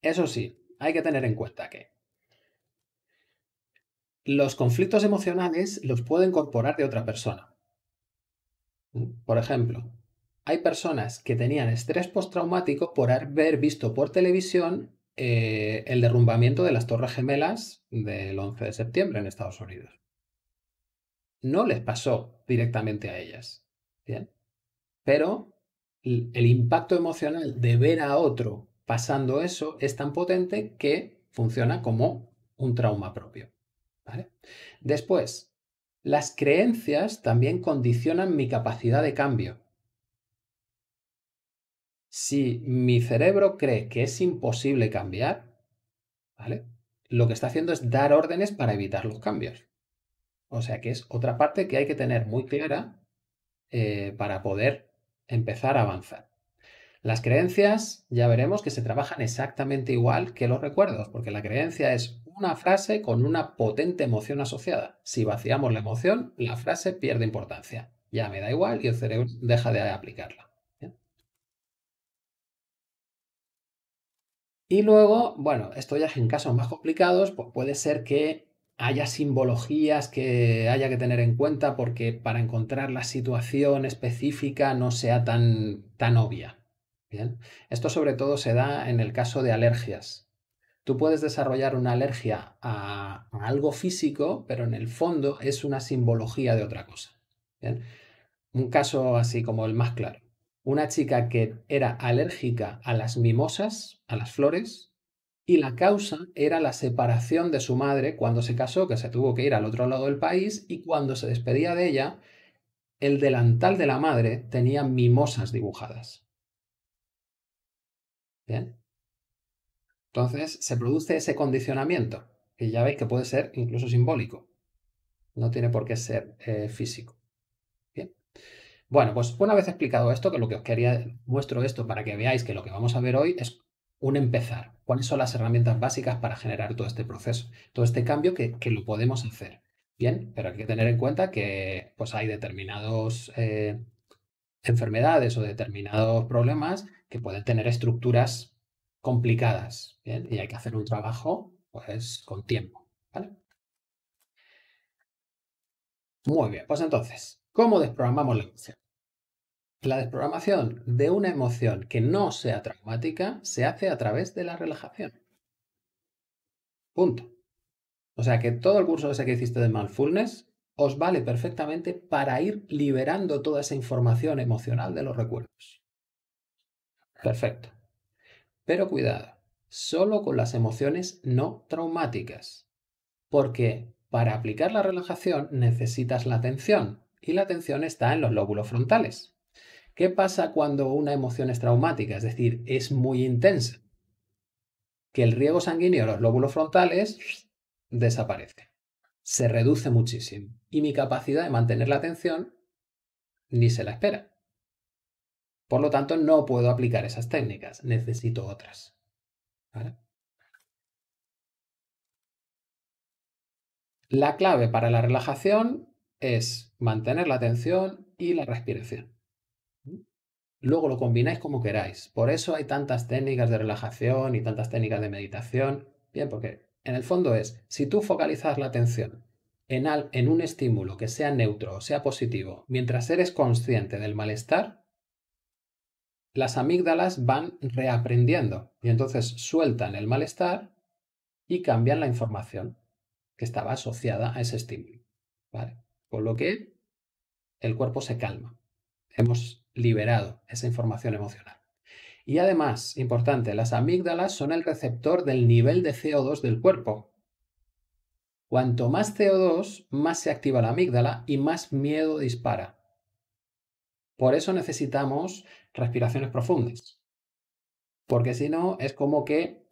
A: Eso sí, hay que tener en cuenta que los conflictos emocionales los puedo incorporar de otra persona. Por ejemplo, hay personas que tenían estrés postraumático por haber visto por televisión eh, el derrumbamiento de las Torres Gemelas del 11 de septiembre en Estados Unidos. No les pasó directamente a ellas, ¿bien? Pero el impacto emocional de ver a otro pasando eso es tan potente que funciona como un trauma propio. Después, las creencias también condicionan mi capacidad de cambio. Si mi cerebro cree que es imposible cambiar, Lo que está haciendo es dar órdenes para evitar los cambios. O sea que es otra parte que hay que tener muy clara eh, para poder empezar a avanzar. Las creencias ya veremos que se trabajan exactamente igual que los recuerdos, porque la creencia es una frase con una potente emoción asociada. Si vaciamos la emoción, la frase pierde importancia. Ya me da igual y el cerebro deja de aplicarla. Y luego, bueno, esto ya es en casos más complicados, pues puede ser que haya simbologías que haya que tener en cuenta porque para encontrar la situación específica no sea tan, tan obvia. Esto sobre todo se da en el caso de alergias. Tú puedes desarrollar una alergia a, algo físico, pero en el fondo es una simbología de otra cosa. Un caso así como el más claro una chica que era alérgica a las mimosas, a las flores, y la causa era la separación de su madre cuando se casó, que se tuvo que ir al otro lado del país, y cuando se despedía de ella, el delantal de la madre tenía mimosas dibujadas. ¿Bien? Entonces se produce ese condicionamiento, que ya veis que puede ser incluso simbólico, no tiene por qué ser eh, físico. Bueno, pues una vez explicado esto, que lo que os quería muestro esto para que veáis que lo que vamos a ver hoy es un empezar. ¿Cuáles son las herramientas básicas para generar todo este proceso, todo este cambio que, que lo podemos hacer? Bien, pero hay que tener en cuenta que pues, hay determinadas eh, enfermedades o determinados problemas que pueden tener estructuras complicadas. Y hay que hacer un trabajo pues, con tiempo. Muy bien, pues entonces, ¿Cómo desprogramamos la emoción? La desprogramación de una emoción que no sea traumática se hace a través de la relajación. Punto. O sea que todo el curso ese que hiciste de mindfulness os vale perfectamente para ir liberando toda esa información emocional de los recuerdos. Perfecto. Pero cuidado, solo con las emociones no traumáticas, porque para aplicar la relajación necesitas la atención, y la atención está en los lóbulos frontales. ¿Qué pasa cuando una emoción es traumática, es decir, es muy intensa? Que el riego sanguíneo de los lóbulos frontales desaparezca, se reduce muchísimo y mi capacidad de mantener la atención ni se la espera. Por lo tanto, no puedo aplicar esas técnicas, necesito otras. La clave para la relajación es mantener la atención y la respiración. Mm. Luego lo combináis como queráis. Por eso hay tantas técnicas de relajación y tantas técnicas de meditación. Bien, porque en el fondo es, si tú focalizas la atención en, en un estímulo que sea neutro o sea positivo, mientras eres consciente del malestar, las amígdalas van reaprendiendo y entonces sueltan el malestar y cambian la información que estaba asociada a ese estímulo. ¿Vale? con lo que el cuerpo se calma. Hemos liberado esa información emocional. Y además, importante, las amígdalas son el receptor del nivel de CO2 del cuerpo. Cuanto más CO2, más se activa la amígdala y más miedo dispara. Por eso necesitamos respiraciones profundas. Porque si no, es como que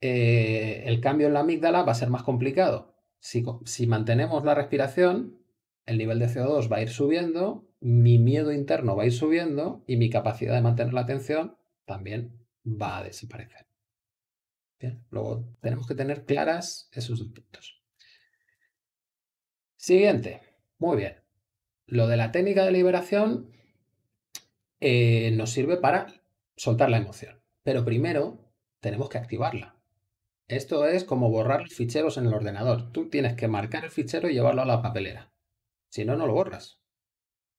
A: eh, el cambio en la amígdala va a ser más complicado. si mantenemos la respiración, el nivel de CO2 va a ir subiendo, mi miedo interno va a ir subiendo y mi capacidad de mantener la atención también va a desaparecer. Bien, luego tenemos que tener claras esos dos puntos. Siguiente, muy bien. Lo de la técnica de liberación eh, nos sirve para soltar la emoción, pero primero tenemos que activarla. Esto es como borrar ficheros en el ordenador. Tú tienes que marcar el fichero y llevarlo a la papelera. Si no, no lo borras.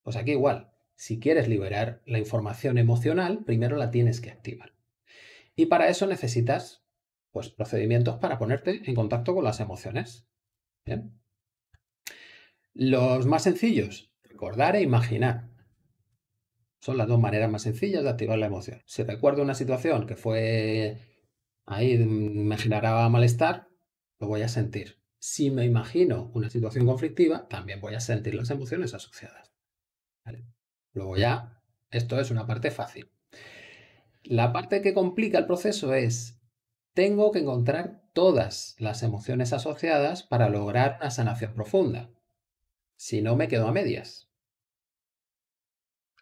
A: Pues aquí igual, si quieres liberar la información emocional, primero la tienes que activar. Y para eso necesitas pues, procedimientos para ponerte en contacto con las emociones. Los más sencillos, recordar e imaginar. Son las dos maneras más sencillas de activar la emoción. Si recuerdo una situación que fue ahí me generaba malestar, lo voy a sentir si me imagino una situación conflictiva, también voy a sentir las emociones asociadas. Luego ya, esto es una parte fácil. La parte que complica el proceso es, tengo que encontrar todas las emociones asociadas para lograr una sanación profunda. Si no, me quedo a medias.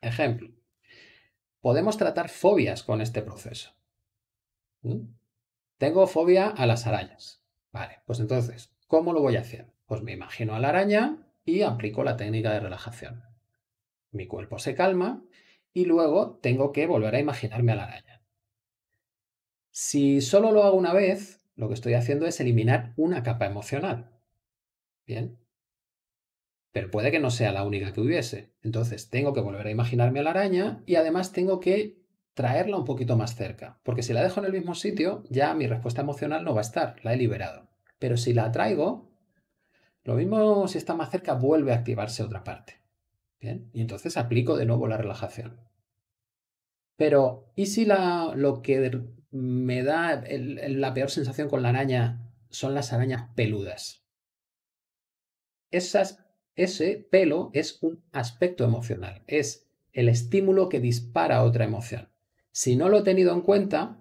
A: Ejemplo. Podemos tratar fobias con este proceso. Tengo fobia a las arañas. Vale, pues entonces ¿Cómo lo voy a hacer? Pues me imagino a la araña y aplico la técnica de relajación. Mi cuerpo se calma y luego tengo que volver a imaginarme a la araña. Si solo lo hago una vez, lo que estoy haciendo es eliminar una capa emocional. Bien. Pero puede que no sea la única que hubiese. Entonces tengo que volver a imaginarme a la araña y además tengo que traerla un poquito más cerca. Porque si la dejo en el mismo sitio, ya mi respuesta emocional no va a estar, la he liberado. Pero si la traigo, lo mismo si está más cerca, vuelve a activarse otra parte. y entonces aplico de nuevo la relajación. Pero, ¿y si la, lo que me da la peor sensación con la araña son las arañas peludas? Esas, ese pelo es un aspecto emocional, es el estímulo que dispara otra emoción. Si no lo he tenido en cuenta,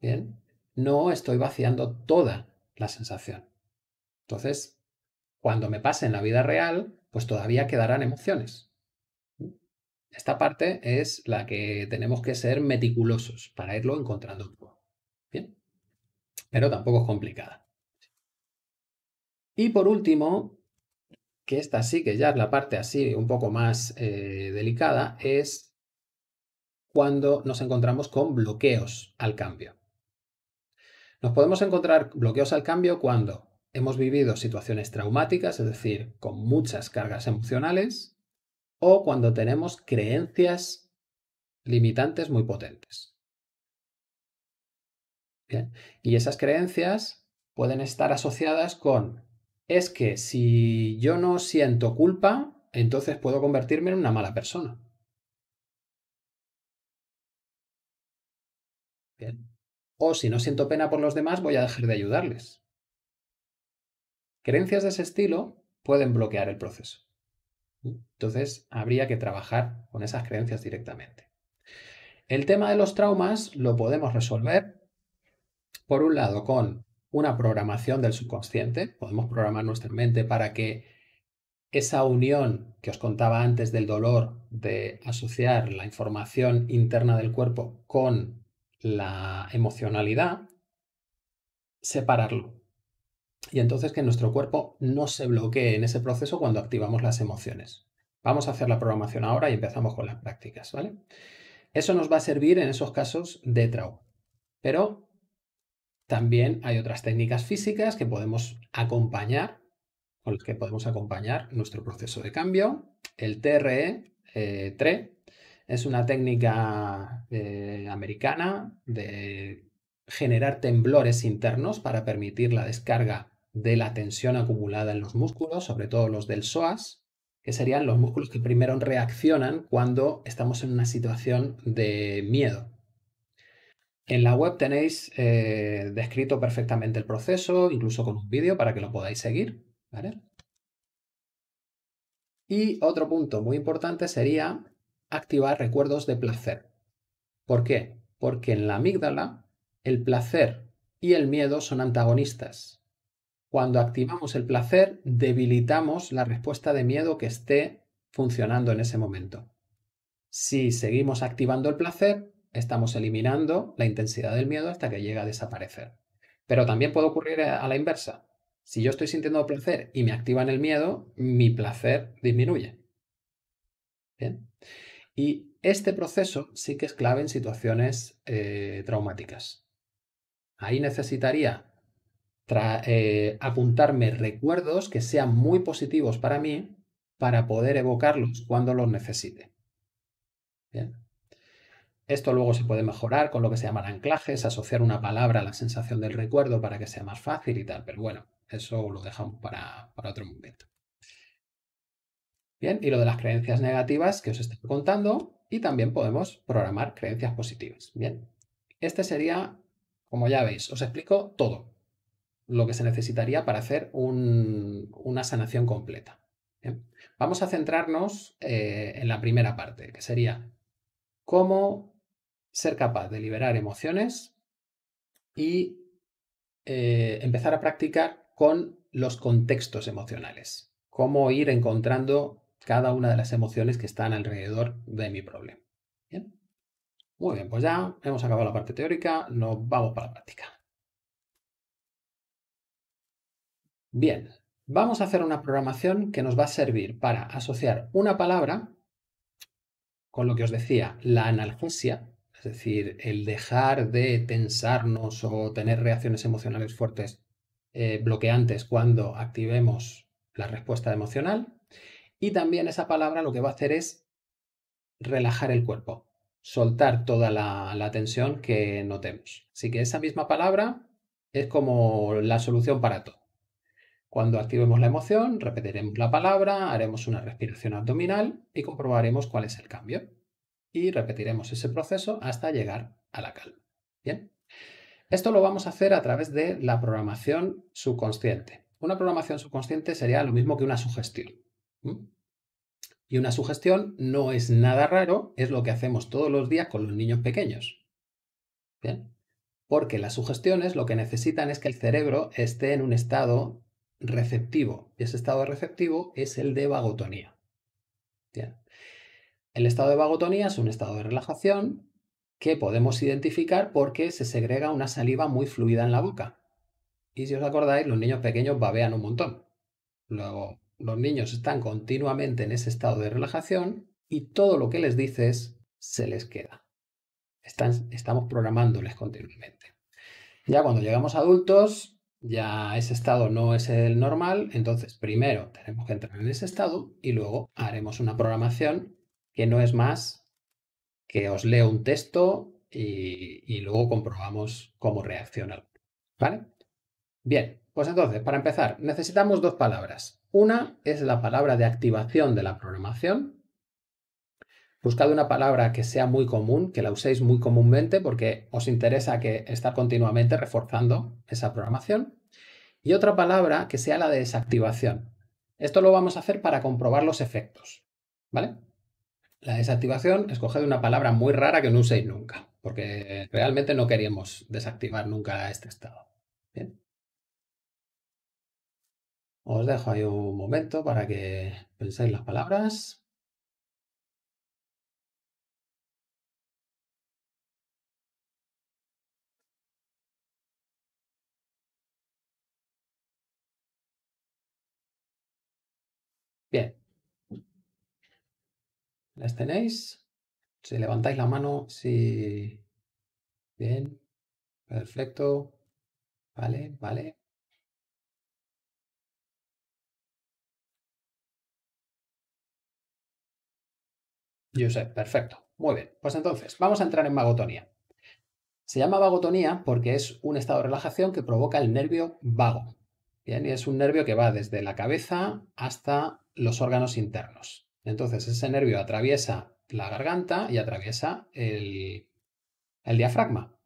A: bien, no estoy vaciando toda la sensación. Entonces, cuando me pase en la vida real, pues todavía quedarán emociones. Esta parte es la que tenemos que ser meticulosos para irlo encontrando Bien. Pero tampoco es complicada. Y por último, que esta sí que ya es la parte así un poco más eh, delicada, es cuando nos encontramos con bloqueos al cambio. Nos podemos encontrar bloqueos al cambio cuando hemos vivido situaciones traumáticas, es decir, con muchas cargas emocionales, o cuando tenemos creencias limitantes muy potentes. Bien. Y esas creencias pueden estar asociadas con, es que si yo no siento culpa, entonces puedo convertirme en una mala persona. Bien. O si no siento pena por los demás, voy a dejar de ayudarles. Creencias de ese estilo pueden bloquear el proceso. Entonces, habría que trabajar con esas creencias directamente. El tema de los traumas lo podemos resolver, por un lado, con una programación del subconsciente. Podemos programar nuestra mente para que esa unión que os contaba antes del dolor de asociar la información interna del cuerpo con la emocionalidad, separarlo. Y entonces que nuestro cuerpo no se bloquee en ese proceso cuando activamos las emociones. Vamos a hacer la programación ahora y empezamos con las prácticas, ¿vale? Eso nos va a servir en esos casos de trauma. Pero también hay otras técnicas físicas que podemos acompañar, con las que podemos acompañar nuestro proceso de cambio. El TRE, 3 eh, es una técnica eh, americana de generar temblores internos para permitir la descarga de la tensión acumulada en los músculos, sobre todo los del psoas, que serían los músculos que primero reaccionan cuando estamos en una situación de miedo. En la web tenéis eh, descrito perfectamente el proceso, incluso con un vídeo para que lo podáis seguir. Y otro punto muy importante sería activar recuerdos de placer. ¿Por qué? Porque en la amígdala el placer y el miedo son antagonistas. Cuando activamos el placer, debilitamos la respuesta de miedo que esté funcionando en ese momento. Si seguimos activando el placer, estamos eliminando la intensidad del miedo hasta que llega a desaparecer. Pero también puede ocurrir a la inversa. Si yo estoy sintiendo placer y me activan el miedo, mi placer disminuye. Bien. Y este proceso sí que es clave en situaciones eh, traumáticas. Ahí necesitaría eh, apuntarme recuerdos que sean muy positivos para mí para poder evocarlos cuando los necesite. Esto luego se puede mejorar con lo que se llaman anclajes, asociar una palabra a la sensación del recuerdo para que sea más fácil y tal, pero bueno, eso lo dejamos para otro momento. Bien, y lo de las creencias negativas que os estoy contando y también podemos programar creencias positivas. Bien, este sería, como ya veis, os explico todo lo que se necesitaría para hacer una sanación completa. Vamos a centrarnos eh, en la primera parte, que sería cómo ser capaz de liberar emociones y eh, empezar a practicar con los contextos emocionales. Cómo ir encontrando cada una de las emociones que están alrededor de mi problema. Muy bien, pues ya hemos acabado la parte teórica, nos vamos para la práctica. Bien, vamos a hacer una programación que nos va a servir para asociar una palabra con lo que os decía, la analgesia, es decir, el dejar de tensarnos o tener reacciones emocionales fuertes eh, bloqueantes cuando activemos la respuesta emocional, y también esa palabra lo que va a hacer es relajar el cuerpo, soltar toda la, tensión que notemos. Así que esa misma palabra es como la solución para todo. Cuando activemos la emoción, repetiremos la palabra, haremos una respiración abdominal y comprobaremos cuál es el cambio. Y repetiremos ese proceso hasta llegar a la calma. Bien. Esto lo vamos a hacer a través de la programación subconsciente. Una programación subconsciente sería lo mismo que una sugestión. Y una sugestión no es nada raro, es lo que hacemos todos los días con los niños pequeños. Porque las sugestiones lo que necesitan es que el cerebro esté en un estado receptivo. Y ese estado receptivo es el de vagotonía. Bien. El estado de vagotonía es un estado de relajación que podemos identificar porque se segrega una saliva muy fluida en la boca. Y si os acordáis, los niños pequeños babean un montón. Luego los niños están continuamente en ese estado de relajación y todo lo que les dices se les queda. Están, estamos programándoles continuamente. Ya cuando llegamos adultos, ya ese estado no es el normal, entonces primero tenemos que entrar en ese estado y luego haremos una programación que no es más que os leo un texto y, y luego comprobamos cómo reaccionar. ¿Vale? Bien, pues entonces, para empezar, necesitamos dos palabras. Una es la palabra de activación de la programación. Buscad una palabra que sea muy común, que la uséis muy comúnmente porque os interesa que está continuamente reforzando esa programación. Y otra palabra que sea la de desactivación. Esto lo vamos a hacer para comprobar los efectos. ¿Vale? La desactivación, escoged una palabra muy rara que no uséis nunca, porque realmente no queríamos desactivar nunca este estado. ¿Bien? Os dejo ahí un momento para que penséis las palabras.
C: Bien. ¿Las tenéis?
A: Si levantáis la mano, sí. Bien. Perfecto.
C: Vale, vale. sé, perfecto.
A: Muy bien. Pues entonces, vamos a entrar en vagotonía. Se llama vagotonía porque es un estado de relajación que provoca el nervio vago. Bien, y es un nervio que va desde la cabeza hasta los órganos internos. Entonces, ese nervio atraviesa la garganta y atraviesa el diafragma.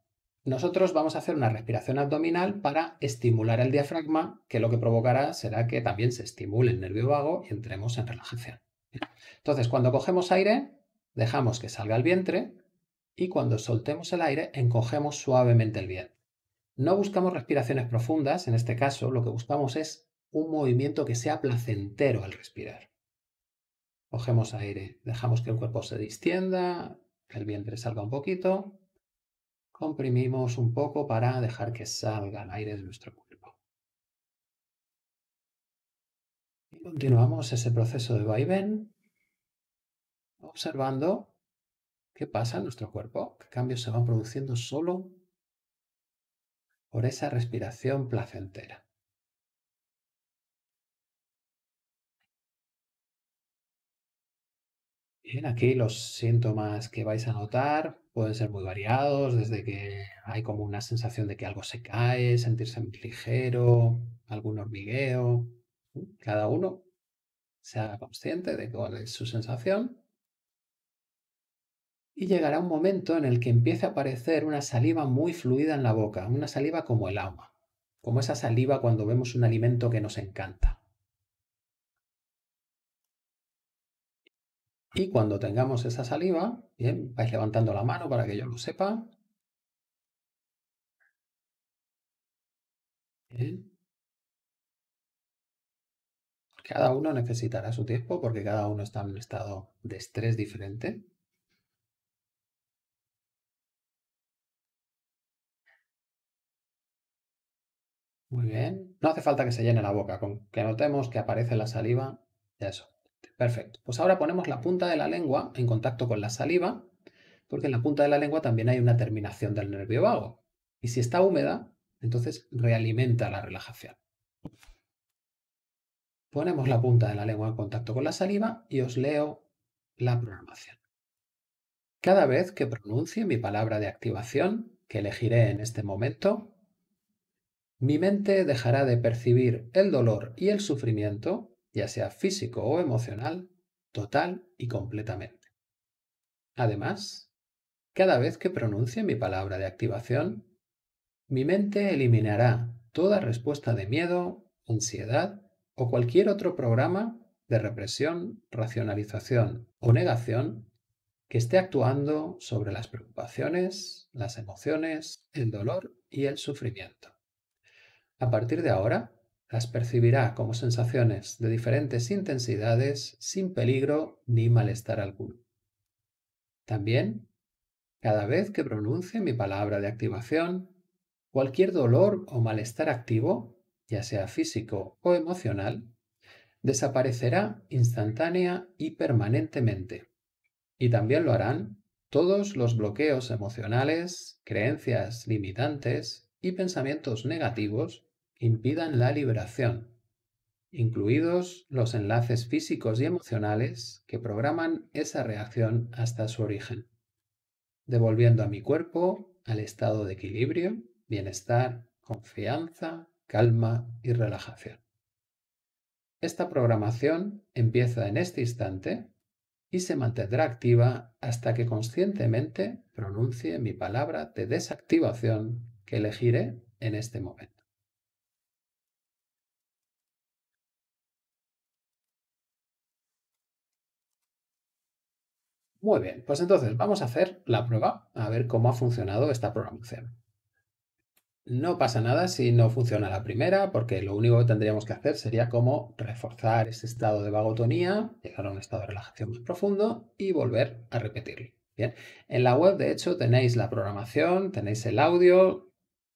A: Nosotros vamos a hacer una respiración abdominal para estimular el diafragma, que lo que provocará será que también se estimule el nervio vago y entremos en relajación. Entonces, cuando cogemos aire, Dejamos que salga el vientre y cuando soltemos el aire encogemos suavemente el vientre. No buscamos respiraciones profundas, en este caso lo que buscamos es un movimiento que sea placentero al respirar. Cogemos aire, dejamos que el cuerpo se distienda, que el vientre salga un poquito, comprimimos un poco para dejar que salga el aire de nuestro cuerpo.
C: continuamos
A: ese proceso de vaivén observando qué pasa en nuestro cuerpo, qué cambios se van produciendo solo por esa respiración placentera. Bien, aquí los síntomas que vais a notar pueden ser muy variados, desde que hay como una sensación de que algo se cae, sentirse muy ligero, algún hormigueo. Cada uno sea consciente de cuál es su sensación y llegará un momento en el que empiece a aparecer una saliva muy fluida en la boca, una saliva como el agua, como esa saliva cuando vemos un alimento que nos encanta. Y cuando tengamos esa saliva, vais levantando la mano para que yo lo sepa. Cada uno necesitará su tiempo porque cada uno está en un estado de estrés diferente. Muy bien. No hace falta que se llene la boca, con que notemos que aparece la saliva, ya eso. Perfecto. Pues ahora ponemos la punta de la lengua en contacto con la saliva, porque en la punta de la lengua también hay una terminación del nervio vago. Y si está húmeda, entonces realimenta la relajación. Ponemos la punta de la lengua en contacto con la saliva y os leo la programación. Cada vez que pronuncie mi palabra de activación, que elegiré en este momento, mi mente dejará de percibir el dolor y el sufrimiento, ya sea físico o emocional, total y completamente. Además, cada vez que pronuncie mi palabra de activación, mi mente eliminará toda respuesta de miedo, ansiedad o cualquier otro programa de represión, racionalización o negación que esté actuando sobre las preocupaciones, las emociones, el dolor y el sufrimiento. A partir de ahora, las percibirá como sensaciones de diferentes intensidades sin peligro ni malestar alguno. También, cada vez que pronuncie mi palabra de activación, cualquier dolor o malestar activo, ya sea físico o emocional, desaparecerá instantánea y permanentemente. Y también lo harán todos los bloqueos emocionales, creencias limitantes y pensamientos negativos impidan la liberación, incluidos los enlaces físicos y emocionales que programan esa reacción hasta su origen, devolviendo a mi cuerpo al estado de equilibrio, bienestar, confianza, calma y relajación. Esta programación empieza en este instante y se mantendrá activa hasta que conscientemente pronuncie mi palabra de desactivación que elegiré en este momento. Muy bien, pues entonces vamos a hacer la prueba a ver cómo ha funcionado esta programación. No pasa nada si no funciona la primera, porque lo único que tendríamos que hacer sería como reforzar ese estado de vagotonía, llegar a un estado de relajación más profundo y volver a repetirlo. Bien, en la web de hecho tenéis la programación, tenéis el audio,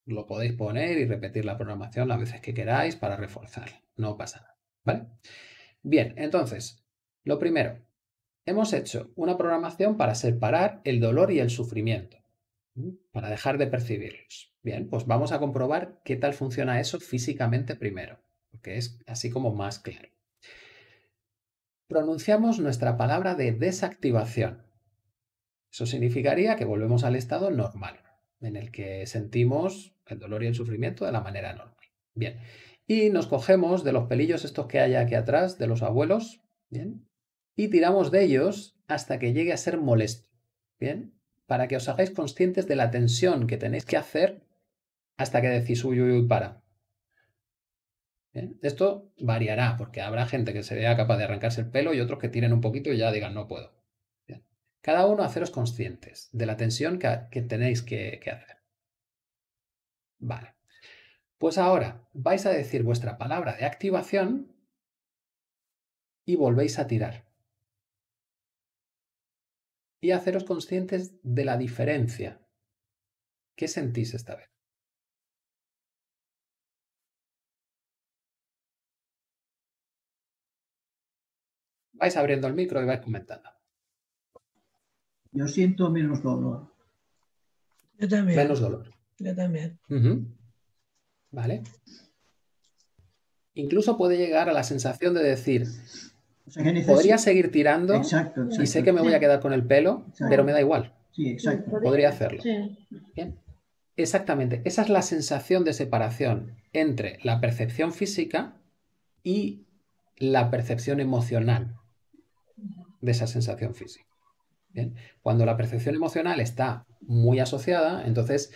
A: lo podéis poner y repetir la programación las veces que queráis para reforzar. No pasa nada, ¿vale? Bien, entonces, lo primero, hemos hecho una programación para separar el dolor y el sufrimiento, para dejar de percibirlos. Bien, pues vamos a comprobar qué tal funciona eso físicamente primero, porque es así como más claro. Pronunciamos nuestra palabra de desactivación. Eso significaría que volvemos al estado normal, en el que sentimos el dolor y el sufrimiento de la manera normal. Bien, y nos cogemos de los pelillos estos que hay aquí atrás, de los abuelos, bien, y tiramos de ellos hasta que llegue a ser molesto. ¿Bien? Para que os hagáis conscientes de la tensión que tenéis que hacer hasta que decís, uy, uy, uy, para. Esto variará, porque habrá gente que se vea capaz de arrancarse el pelo y otros que tiren un poquito y ya digan, no puedo. Cada uno haceros conscientes de la tensión que, tenéis que hacer. Vale. Pues ahora vais a decir vuestra palabra de activación y volvéis a tirar y haceros conscientes de la diferencia. ¿Qué sentís esta vez? Vais abriendo el micro y vais comentando.
D: Yo siento menos dolor. Yo también. Menos dolor.
A: Yo también. Vale. Incluso puede llegar a la sensación de decir, Podría seguir tirando y sé que me voy a quedar con el pelo, pero me da igual. Sí, exacto. Podría hacerlo. Exactamente. Esa es la sensación de separación entre la percepción física y la percepción emocional de esa sensación física. Cuando la percepción emocional está muy asociada, entonces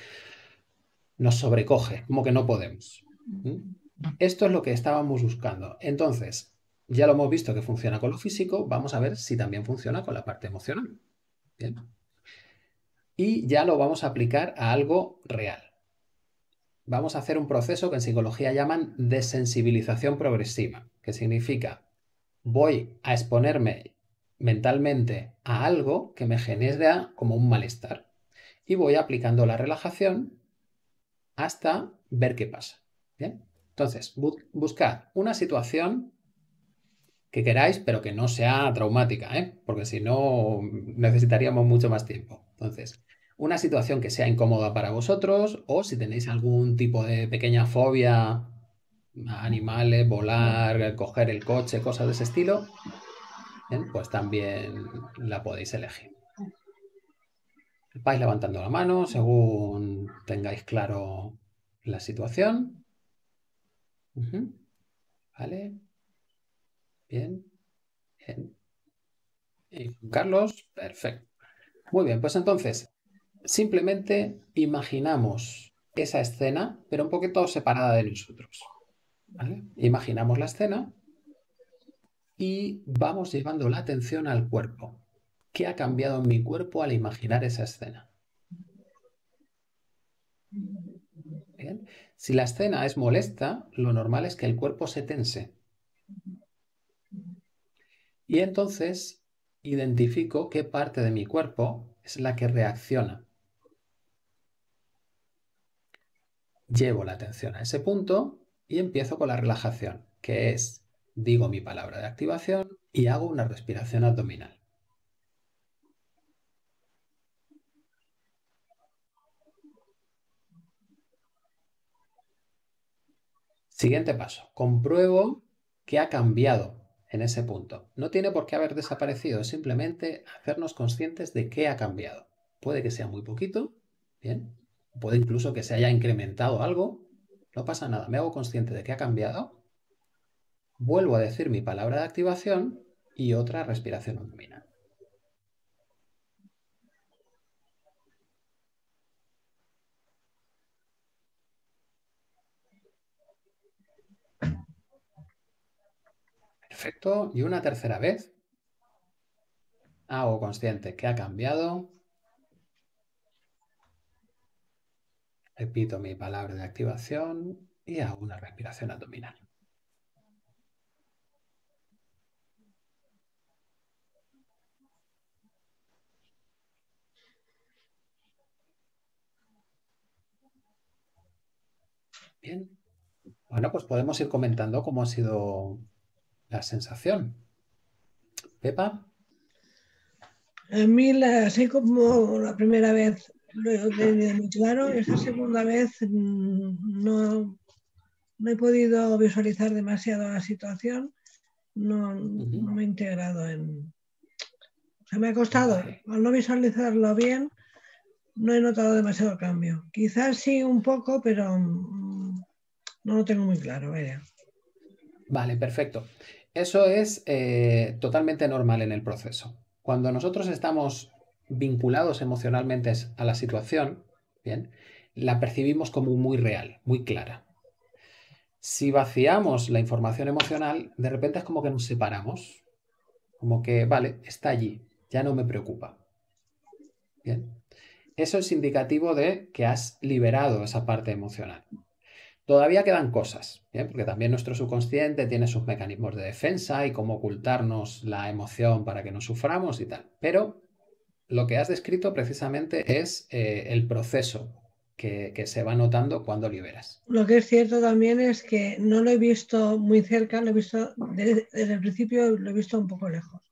A: nos sobrecoge, como que no podemos. ¿Mm? Esto es lo que estábamos buscando. Entonces, ya lo hemos visto que funciona con lo físico, vamos a ver si también funciona con la parte emocional. Bien. Y ya lo vamos a aplicar a algo real. Vamos a hacer un proceso que en psicología llaman desensibilización progresiva, que significa voy a exponerme mentalmente a algo que me genera como un malestar y voy aplicando la relajación hasta ver qué pasa. Bien. Entonces, buscar una situación que queráis, pero que no sea traumática, ¿eh? porque si no necesitaríamos mucho más tiempo. Entonces, una situación que sea incómoda para vosotros o si tenéis algún tipo de pequeña fobia animales, volar, coger el coche, cosas de ese estilo, ¿eh? pues también la podéis elegir. Vais levantando la mano según tengáis claro la situación. Vale. Bien, Carlos, perfecto. Muy bien, pues entonces, simplemente imaginamos esa escena, pero un poquito separada de nosotros. Imaginamos la escena y vamos llevando la atención al cuerpo. ¿Qué ha cambiado en mi cuerpo al imaginar esa escena? Si la escena es molesta, lo normal es que el cuerpo se tense. Y entonces identifico qué parte de mi cuerpo es la que reacciona. Llevo la atención a ese punto y empiezo con la relajación, que es digo mi palabra de activación y hago una respiración abdominal. Siguiente paso, compruebo que ha cambiado en ese punto. No tiene por qué haber desaparecido, simplemente hacernos conscientes de qué ha cambiado. Puede que sea muy poquito, bien, puede incluso que se haya incrementado algo, no pasa nada, me hago consciente de que ha cambiado, vuelvo a decir mi palabra de activación y otra respiración abdominal. Perfecto. Y una tercera vez. Hago consciente que ha cambiado. Repito mi palabra de activación y hago una respiración abdominal. Bien. Bueno, pues podemos ir comentando cómo ha sido la sensación.
E: Pepa. A mí, la, así como la primera vez lo he tenido muy claro, esta segunda vez mm, no, he podido visualizar demasiado la situación, no, no me he integrado en... Se me ha costado, al no visualizarlo bien, no he notado demasiado cambio. Quizás sí un poco, pero mm, no lo tengo muy claro, vaya.
A: Vale, perfecto. Eso es eh, totalmente normal en el proceso. Cuando nosotros estamos vinculados emocionalmente a la situación, bien, la percibimos como muy real, muy clara. Si vaciamos la información emocional, de repente es como que nos separamos, como que, vale, está allí, ya no me preocupa. Bien. Eso es indicativo de que has liberado esa parte emocional. Todavía quedan cosas, ¿eh? porque también nuestro subconsciente tiene sus mecanismos de defensa y cómo ocultarnos la emoción para que no suframos y tal. Pero lo que has descrito precisamente es eh, el proceso que, se va notando cuando liberas.
E: Lo que es cierto también es que no lo he visto muy cerca, lo he visto desde, el principio, lo he visto un poco lejos.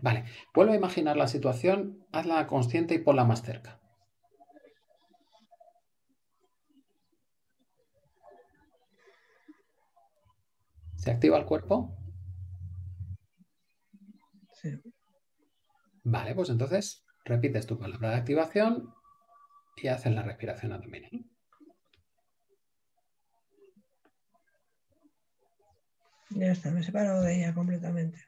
A: Vale, vuelvo a imaginar la situación, hazla consciente y ponla más cerca. ¿Se activa el cuerpo? Sí. Vale, pues entonces repites tu palabra de activación y haces la respiración abdominal.
E: Ya está, me separado de ella completamente.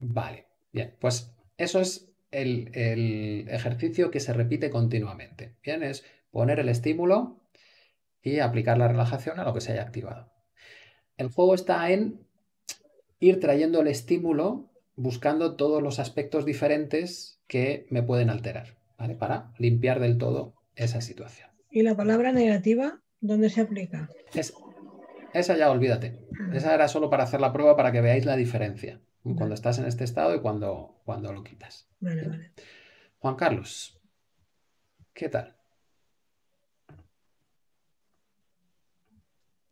A: Vale, bien, pues eso es el, el, ejercicio que se repite continuamente. Bien, es poner el estímulo y aplicar la relajación a lo que se haya activado el juego está en ir trayendo el estímulo buscando todos los aspectos diferentes que me pueden alterar, ¿vale? Para limpiar del todo esa situación.
E: ¿Y la palabra negativa dónde se aplica?
A: esa ya olvídate. Ah. Esa era solo para hacer la prueba para que veáis la diferencia cuando estás en este estado y cuando, cuando lo quitas. Vale, vale. Juan Carlos, ¿qué tal?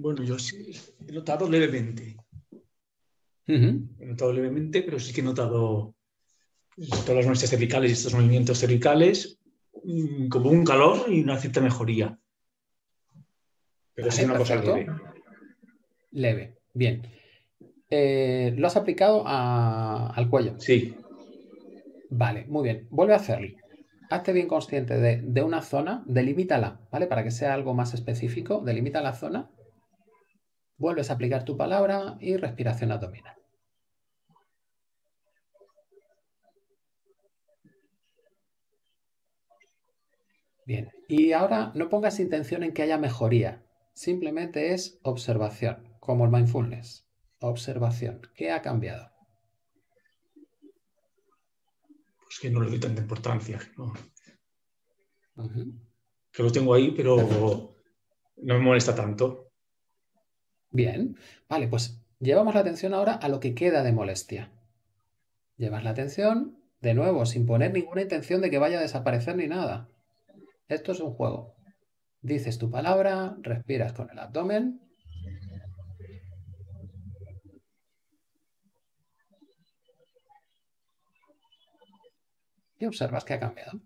D: Bueno, yo sí he notado levemente. He notado levemente, pero sí que he notado pues, todas las molestias cervicales y estos movimientos cervicales mm, como un calor y una cierta mejoría. Pero sí una cosa leve. Leve, bien.
A: Eh, ¿Lo has aplicado al cuello? Sí. Vale, muy bien. Vuelve a hacerlo. Hazte bien consciente de, de una zona, delimítala, ¿vale? Para que sea algo más específico, delimita la zona Vuelves a aplicar tu palabra y respiración abdominal. Bien, y ahora no pongas intención en que haya mejoría, simplemente es observación, como el mindfulness. Observación, ¿qué ha cambiado? Pues que no le doy tanta importancia, que lo tengo ahí, pero no me molesta tanto. Bien, vale, pues llevamos la atención ahora a lo que queda de molestia. Llevas la atención, de nuevo, sin poner ninguna intención de que vaya a desaparecer ni nada. Esto es un juego. Dices tu palabra, respiras con el abdomen. Y observas que ha cambiado.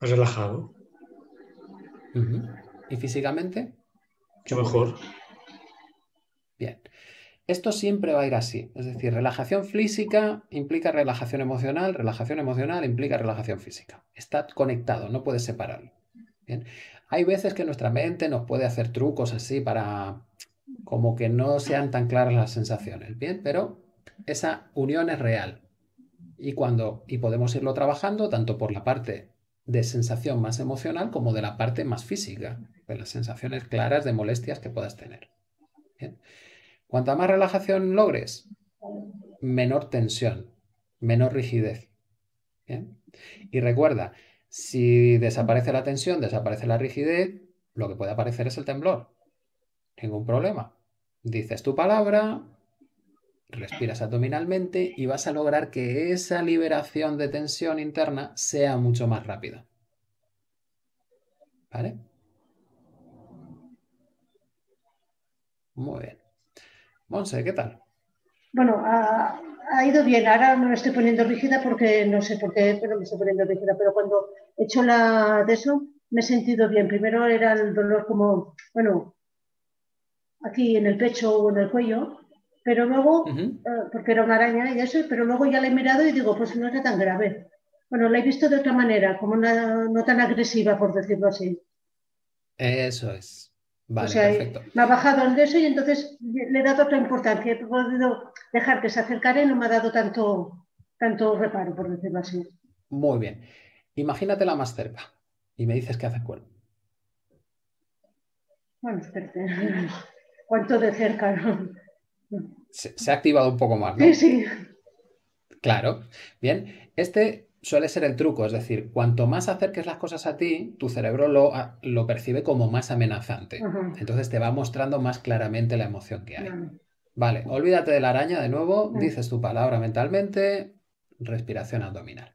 D: Relajado.
A: ¿Y físicamente? qué mejor. Bien. Esto siempre va a ir así. Es decir, relajación física implica relajación emocional, relajación emocional implica relajación física. Está conectado, no puedes separarlo. Bien. Hay veces que nuestra mente nos puede hacer trucos así para como que no sean tan claras las sensaciones, ¿bien? Pero esa unión es real. Y cuando y podemos irlo trabajando tanto por la parte de sensación más emocional como de la parte más física, de las sensaciones claras de molestias que puedas tener. Cuanta más relajación logres, menor tensión, menor rigidez. Y recuerda, si desaparece la tensión, desaparece la rigidez, lo que puede aparecer es el temblor. Ningún problema. Dices tu palabra, respiras abdominalmente y vas a lograr que esa liberación de tensión interna sea mucho más rápida. ¿Vale? Muy bien. Monse, ¿qué tal?
B: Bueno, ha, ido bien. Ahora me lo estoy poniendo rígida porque no sé por qué, pero me estoy poniendo rígida. Pero cuando he hecho la de eso, me he sentido bien. Primero era el dolor como, bueno, aquí en el pecho o en el cuello, pero luego, eh, porque era una araña y eso, pero luego ya la he mirado y digo, pues no era tan grave. Bueno, la he visto de otra manera, como no tan agresiva, por decirlo así.
A: Eso es. Vale, o sea,
B: Me ha bajado el de y entonces le he dado otra importancia. He podido dejar que se acercara y no me ha dado tanto, tanto reparo, por decirlo así.
A: Muy bien. imagínate la más cerca y me dices qué hace cuál
B: Bueno, espérate. ¿Cuánto de cerca? No?
A: se, ha activado un poco más, ¿no? Sí, sí. Claro. Bien, este suele ser el truco, es decir, cuanto más acerques las cosas a ti, tu cerebro lo, percibe como más amenazante. Entonces te va mostrando más claramente la emoción que hay. Vale, olvídate de la araña de nuevo, dices tu palabra mentalmente, respiración abdominal.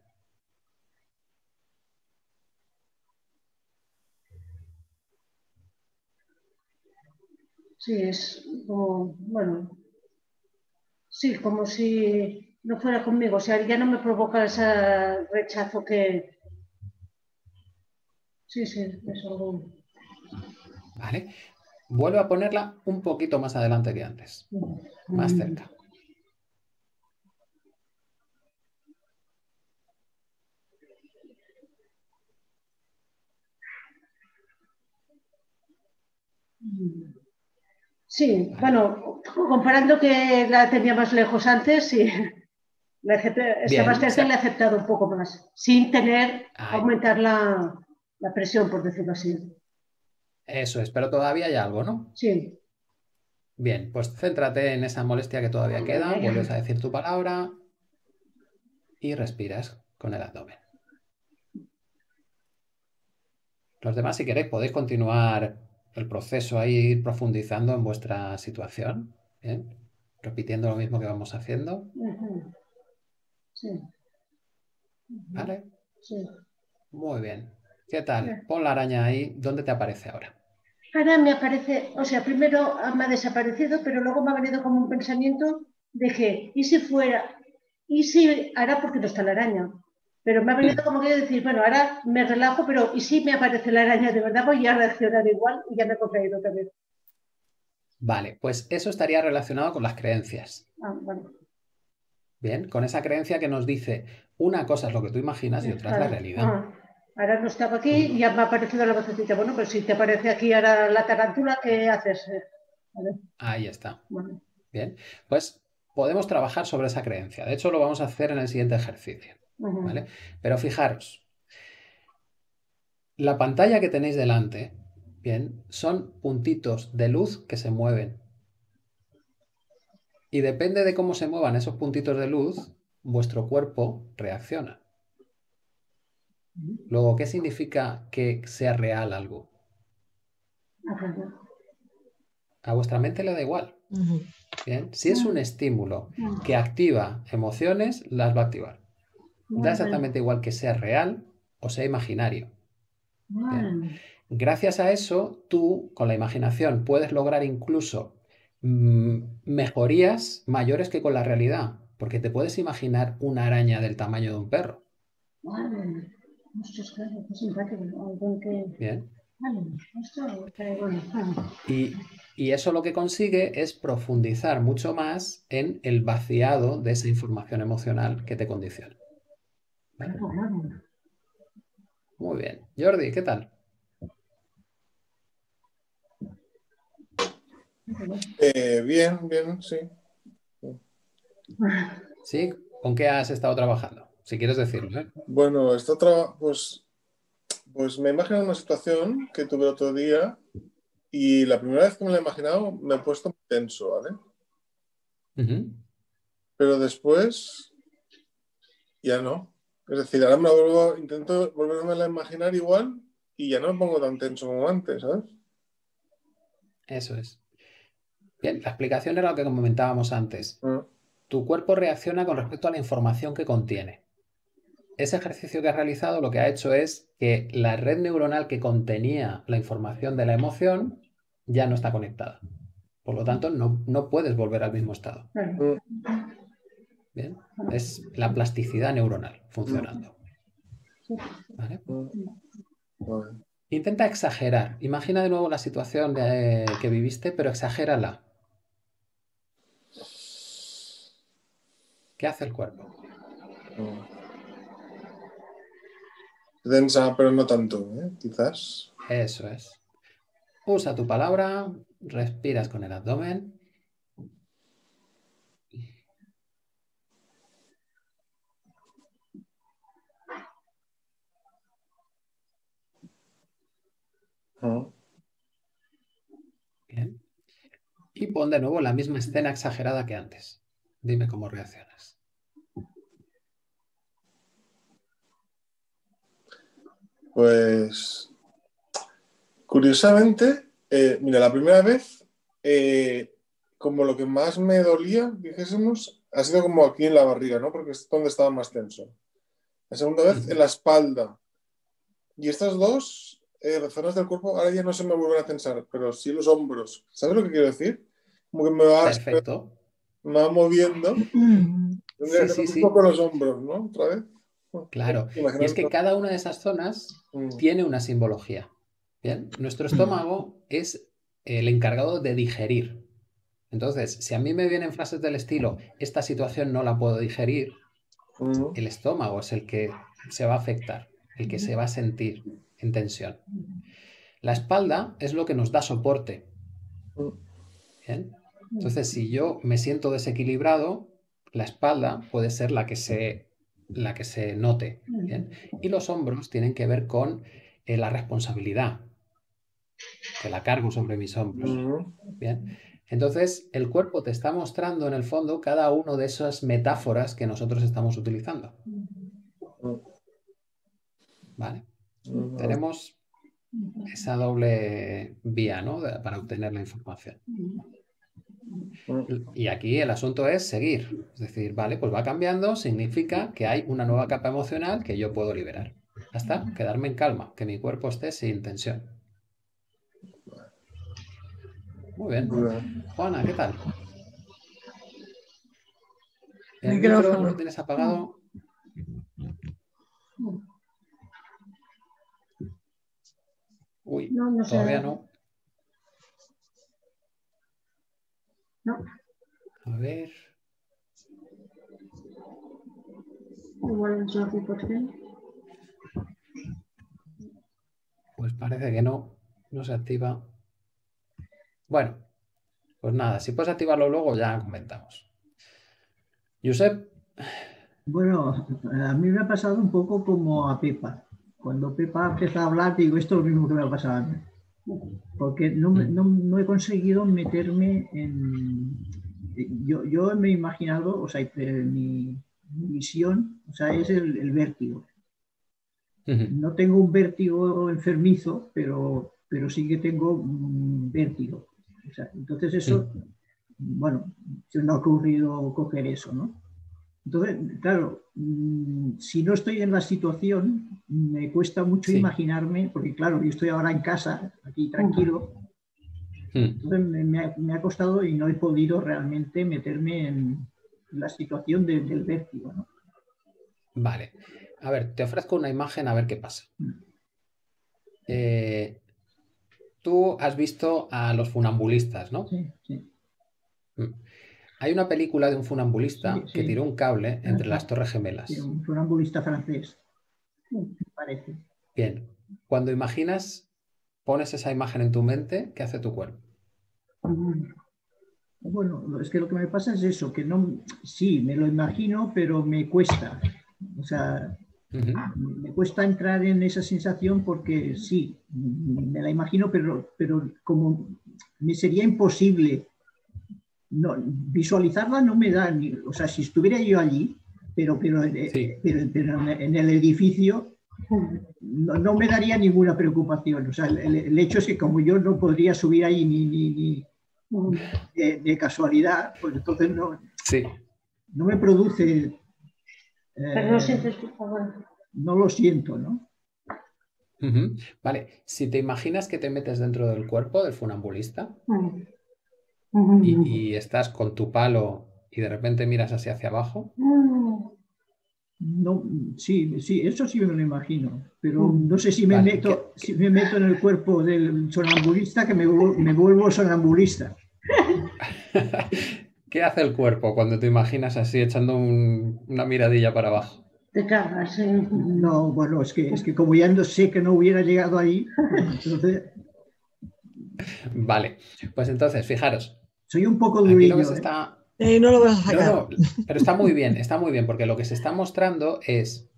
B: Sí, es bueno, Sí, como si no fuera conmigo, o sea, ya no me provoca ese rechazo que... Sí, sí, es algo...
A: Vale. Vuelvo a ponerla un poquito más adelante que antes,
B: mm. más cerca.
F: Mm.
B: Sí, bueno, comparando que la tenía más lejos antes, sí. La más se le ha aceptado un poco más, sin tener que aumentar la, la presión, por decirlo así.
A: Eso es, pero todavía hay algo, ¿no? Sí. Bien, pues céntrate en esa molestia que todavía queda, vuelves a decir tu palabra y respiras con el abdomen. Los demás, si queréis, podéis continuar el proceso ahí, ir profundizando en vuestra situación, repitiendo lo mismo que vamos haciendo. Muy bien. ¿Qué tal? Pon la araña ahí. ¿Dónde te aparece ahora?
B: Ahora me aparece, o sea, primero me ha desaparecido, pero luego me ha venido como un pensamiento de que, ¿y si fuera? ¿Y si hará porque no está la araña? Pero me ha venido como que decir, bueno, ahora me relajo, pero y si me aparece la araña de verdad, voy a reaccionar igual y ya me he otra vez.
A: Vale, pues eso estaría relacionado con las creencias. Ah, bueno. Bien, con esa creencia que nos dice una cosa es lo que tú imaginas y otra es la ah, realidad. Ah.
B: ahora no estaba aquí y ya me ha aparecido la vocecita. Bueno, pues si te aparece aquí ahora la tarántula, ¿qué haces?
A: Ahí está. Bien, pues podemos trabajar sobre esa creencia. De hecho, lo vamos a hacer en el siguiente ejercicio. Pero fijaros, la pantalla que tenéis delante, bien, son puntitos de luz que se mueven. Y depende de cómo se muevan esos puntitos de luz, vuestro cuerpo reacciona. Luego, ¿qué significa que sea real algo? A vuestra mente le da igual. si es un estímulo que activa emociones, las va a activar. Da exactamente igual que sea real o sea imaginario. Gracias a eso, tú con la imaginación puedes lograr incluso mm, mejorías mayores que con la realidad, porque te puedes imaginar una araña del tamaño de un perro. y, eso lo que consigue es profundizar mucho más en el vaciado de esa información emocional que te condiciona. Muy bien. Jordi, ¿qué tal? Eh, bien, bien, sí. ¿Sí? ¿Con qué has estado trabajando? Si quieres decirlo. ¿eh? Bueno, esto pues, pues me imagino una situación que tuve otro día y la primera vez que me la he imaginado me
E: he puesto muy tenso, ¿vale? Pero después ya no. Es decir, ahora me vuelvo, intento volverme a imaginar igual
A: y ya no me pongo tan tenso como antes, ¿sabes? Eso es. Bien, la explicación era lo que comentábamos antes. Mm. Tu cuerpo reacciona con respecto a la información que contiene. Ese ejercicio que has realizado lo que ha hecho es que la red neuronal que contenía la información de la emoción ya no está conectada. Por lo tanto, no, puedes volver al mismo estado. Mm. ¿Bien? Es la plasticidad neuronal funcionando. Intenta exagerar. Imagina de nuevo la situación eh, que viviste, pero exagérala. ¿Qué hace el cuerpo? Densa, pero no tanto, ¿eh? quizás. Eso es. Usa tu palabra, respiras con el abdomen. Y pon de nuevo la misma escena exagerada que antes. Dime cómo reaccionas.
B: Pues,
D: curiosamente, eh, mira, la primera vez, eh, como lo que más me dolía, dijésemos, ha sido como aquí en la barriga, ¿no? Porque
A: es donde estaba más tenso. La segunda vez, en la espalda. Y estas dos las eh, zonas del cuerpo, ahora ya no se me vuelven a pensar, pero sí los hombros. ¿Sabes lo que quiero decir? Como que me va, Perfecto. Me va moviendo. Mm. un poco los hombros, ¿no? Otra vez. claro. Y es que cada una de esas zonas mm. tiene una simbología. Bien, nuestro mm. estómago es el encargado de digerir. Entonces, si a mí me vienen frases del estilo, esta situación no la puedo digerir, el estómago es el que se va a afectar, el que se va a sentir intención. La espalda es lo que nos da soporte.
C: Entonces,
A: si yo me siento desequilibrado, la espalda puede ser la que se, la que se note. Y los hombros tienen que ver con eh, la responsabilidad, que la cargo sobre mis hombros. ¿bien? Entonces, el cuerpo te está mostrando en el fondo cada una de esas metáforas que nosotros estamos utilizando. ¿Vale? Tenemos esa doble vía para obtener la información. Y aquí el asunto es seguir, es decir, vale, pues va cambiando, significa que hay una nueva capa emocional que yo puedo liberar. Hasta quedarme en calma, que mi cuerpo esté sin tensión. Muy bien. Juana, ¿qué tal? El micrófono lo tienes apagado.
C: Uy, todavía no. No. A ver.
B: Igual por fin.
A: Pues parece que no, no se activa. Bueno, pues nada, si puedes activarlo luego ya comentamos.
D: Josep. Bueno, a mí me ha pasado un poco como a Pipa. Cuando Pepa empieza a hablar, digo, esto es lo mismo que me ha pasado
C: mí.
D: Porque no, he conseguido meterme en... Yo, me he imaginado, o sea, eh, mi, visión, o sea, es el, vértigo. No tengo un vértigo enfermizo, pero, pero sí que tengo un vértigo. entonces eso, bueno, se me ha ocurrido coger eso, ¿no? Entonces, claro, mm, si no estoy en la situación, me cuesta mucho imaginarme, porque claro, yo estoy ahora en casa, aquí tranquilo. Hmm. Entonces me, ha, costado y no he podido realmente meterme en la situación del vértigo.
A: Vale. A ver, te ofrezco una imagen a ver qué pasa. Hmm. Eh, tú has visto a los funambulistas, ¿no? Sí, sí. Hmm. Hay una película de un funambulista que tiró un cable entre las Torres Gemelas. un
D: funambulista francés, me parece.
A: Bien, cuando imaginas, pones esa imagen en tu mente, ¿qué hace tu cuerpo?
D: Mm. Bueno, es que lo que me pasa es eso, que no, sí, me lo imagino, pero me cuesta. O sea, ah, me cuesta entrar en esa sensación porque sí, me la imagino, pero, pero como me sería imposible no, visualizarla no me da o sea, si estuviera yo allí, pero, pero, eh, en el edificio no, me daría ninguna preocupación. O sea, el, hecho es que como yo no podría subir ahí ni, de, casualidad, pues entonces no, me produce... pero no, eh, sientes, no lo siento, ¿no?
A: Vale, si te imaginas que te metes dentro del cuerpo del funambulista, y, estás con tu palo y de repente miras así hacia abajo?
D: No, sí, sí, eso sí me lo imagino, pero mm. no sé si me, meto, si me meto en el cuerpo del sonambulista que me, vuelvo sonambulista.
A: ¿Qué hace el cuerpo cuando te imaginas así echando una miradilla para abajo?
D: Te cagas. ¿eh? No, bueno, es que, es que como ya no sé que no hubiera llegado ahí, entonces...
A: Vale, pues entonces, fijaros, soy un poco durillo. ¿eh? Eh, lo vas a sacar. pero está muy bien, está muy bien, porque lo que se está mostrando es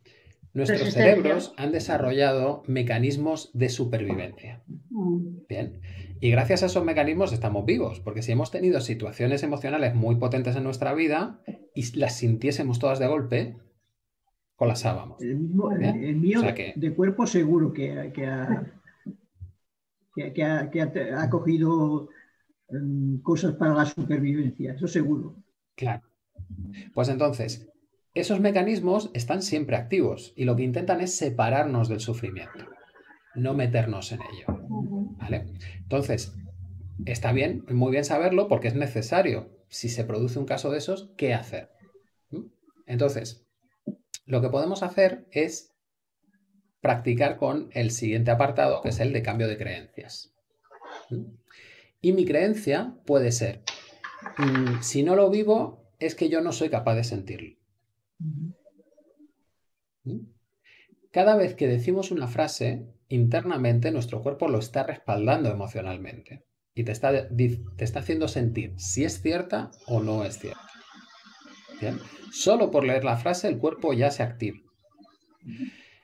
A: nuestros cerebros han desarrollado mecanismos de supervivencia. Mm. Bien. Y gracias a esos mecanismos estamos vivos, porque si hemos tenido situaciones emocionales muy potentes en nuestra vida y las sintiésemos todas de golpe, colapsábamos.
D: El, mío de cuerpo seguro que, ha, que, que ha, cogido cosas para la supervivencia, eso seguro. Claro.
A: Pues entonces, esos mecanismos están siempre activos y lo que intentan es separarnos del sufrimiento, no meternos en ello. ¿Vale? Entonces, está bien, muy bien saberlo porque es necesario. Si se produce un caso de esos, ¿qué hacer? ¿Mm? Entonces, lo que podemos hacer es practicar con el siguiente apartado, que es el de cambio de creencias. ¿Mm? Y mi creencia puede ser, mm, si no lo vivo, es que yo no soy capaz de sentirlo. ¿Mm? Cada vez que decimos una frase, internamente nuestro cuerpo lo está respaldando emocionalmente y te está, te está haciendo sentir si es cierta o no es cierta. Solo por leer la frase el cuerpo ya se activa.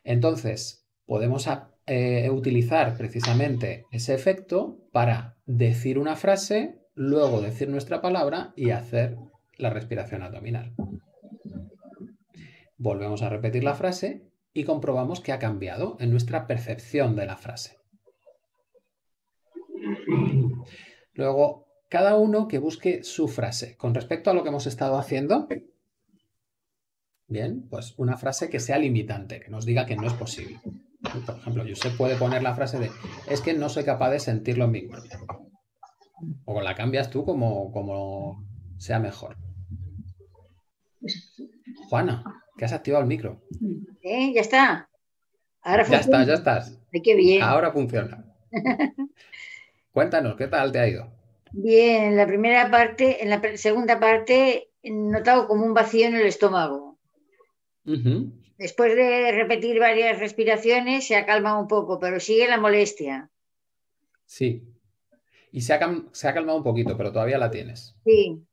A: Entonces, podemos eh, utilizar precisamente ese efecto para decir una frase, luego decir nuestra palabra y hacer la respiración abdominal. Volvemos a repetir la frase y comprobamos que ha cambiado en nuestra percepción de la frase. Luego, cada uno que busque su frase. Con respecto a lo que hemos estado haciendo, bien, pues una frase que sea limitante, que nos diga que no es posible. Por ejemplo, se puede poner la frase de es que no soy capaz de sentirlo en mi cuerpo. O la cambias tú como, sea mejor. Juana, que has activado el micro.
F: Ya está. Ahora ya está, ya estás. Ahora
A: funciona. Cuéntanos, ¿qué tal te ha ido?
F: Bien, en la primera parte, en la segunda parte, he notado como un vacío en el estómago. Después de repetir varias respiraciones se ha calmado un poco, pero sigue la molestia.
A: Sí. Y se ha, calmado un poquito, pero todavía la tienes. Sí.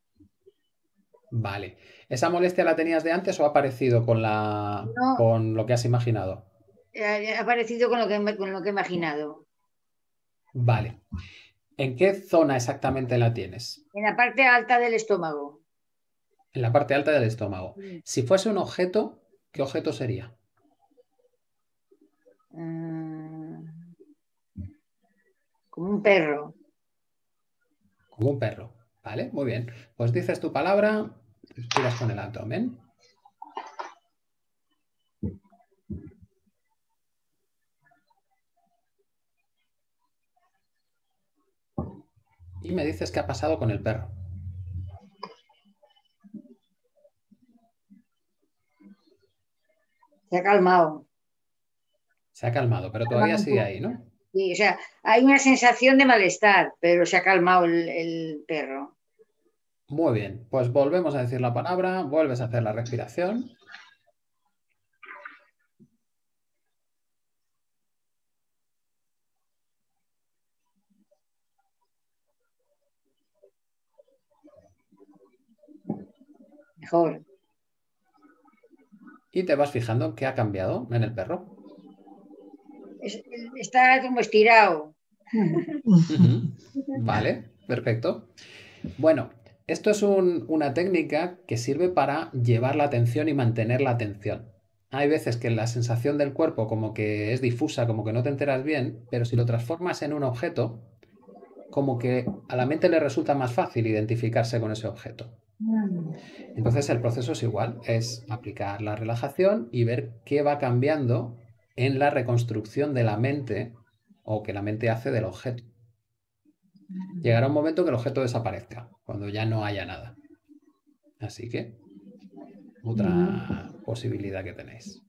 A: Vale. ¿Esa molestia la tenías de antes o ha aparecido con, la, con lo que has imaginado?
F: Eh, ha aparecido con lo, que, con lo que he imaginado.
A: Vale. ¿En qué zona exactamente la tienes?
F: En la parte alta del estómago.
A: En la parte alta del estómago. Si fuese un objeto, ¿Qué objeto sería?
F: Mm. como un perro. Como un perro,
A: ¿vale? Muy bien. Pues dices tu palabra, tiras con el abdomen. Y me dices qué ha pasado con el perro.
F: Se ha calmado.
A: Se ha calmado, pero todavía sigue ahí, ¿no?
F: Sí, o sea, hay una sensación de malestar, pero se ha calmado el, el perro.
A: Muy bien, pues volvemos a decir la palabra, vuelves a hacer la respiración. Mejor y te vas fijando qué ha cambiado en el perro.
F: Está como estirado. vale,
A: perfecto. Bueno, esto es una técnica que sirve para llevar la atención y mantener la atención. Hay veces que la sensación del cuerpo como que es difusa, como que no te enteras bien, pero si lo transformas en un objeto, como que a la mente le resulta más fácil identificarse con ese objeto. Entonces el proceso es igual, es aplicar la relajación y ver qué va cambiando en la reconstrucción de la mente o que la mente hace del objeto. Llegará un momento que el objeto desaparezca, cuando ya no haya nada. Así que, otra posibilidad que tenéis.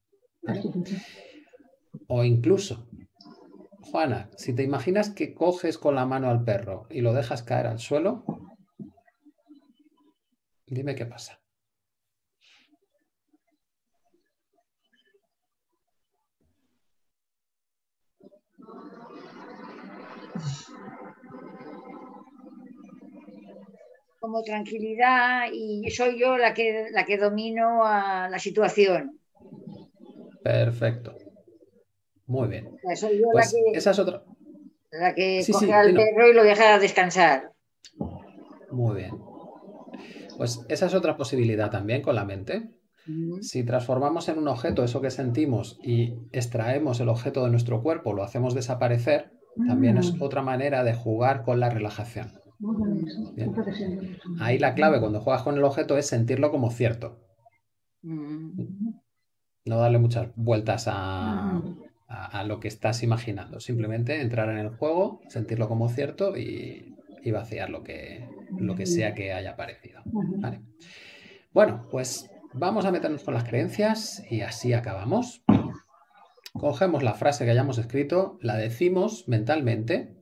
A: O incluso, Juana, si te imaginas que coges con la mano al perro y lo dejas caer al suelo, Dime qué pasa.
F: Como tranquilidad y soy yo la que, la que domino a la situación.
A: Perfecto. Muy bien.
F: Pues esa es otra. La que coge al perro y lo deja descansar.
A: Muy bien. Pues esa es otra posibilidad también con la mente. Si transformamos en un objeto eso que sentimos y extraemos el objeto de nuestro cuerpo, lo hacemos desaparecer, también es mm. otra manera de jugar con la relajación. Ahí la clave cuando juegas con el objeto es sentirlo como cierto.
C: Mm.
A: No darle muchas vueltas a lo que estás imaginando, simplemente entrar en el juego, sentirlo como cierto y y vaciar lo que, lo que sea que haya aparecido. Bueno, pues vamos a meternos con las creencias y así acabamos. Cogemos la frase que hayamos escrito, la decimos mentalmente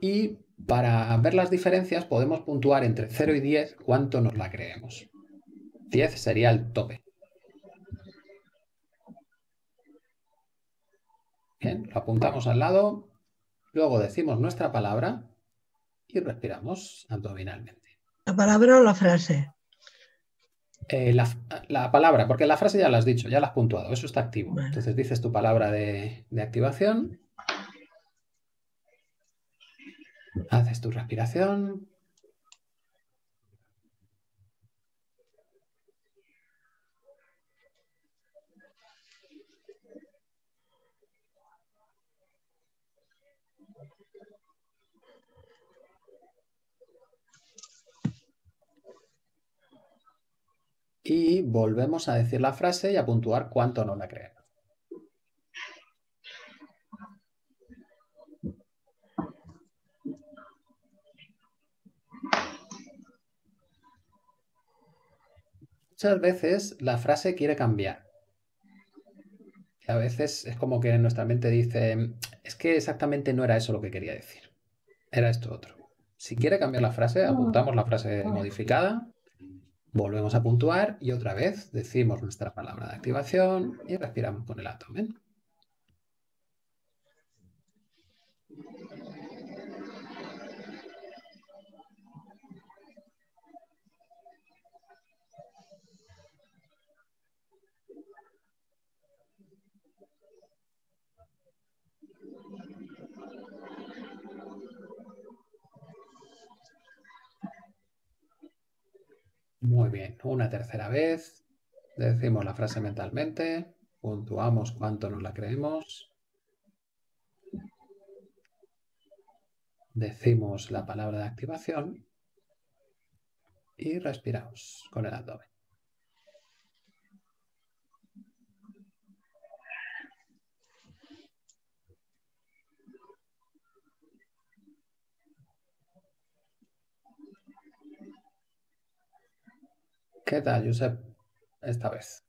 A: y para ver las diferencias podemos puntuar entre 0 y 10 cuánto nos la creemos. 10 sería el tope. Bien, lo apuntamos al lado, luego decimos nuestra palabra y respiramos abdominalmente.
E: ¿La palabra o la frase?
A: Eh, la, palabra, porque la frase ya la has dicho, ya la has puntuado, eso está activo. Entonces dices tu palabra de, de activación, haces tu respiración y volvemos a decir la frase y a puntuar cuánto no la creen. Muchas veces la frase quiere cambiar. a veces es como que nuestra mente dice, es que exactamente no era eso lo que quería decir, era esto otro. Si quiere cambiar la frase, mm. apuntamos la frase mm. modificada Volvemos a puntuar y otra vez decimos nuestra palabra de activación y respiramos con el abdomen. Muy bien, una tercera vez. Decimos la frase mentalmente, puntuamos cuánto nos la creemos. Decimos la palabra de activación y respiramos con el abdomen.
D: ¿Qué tal, Josep, esta vez?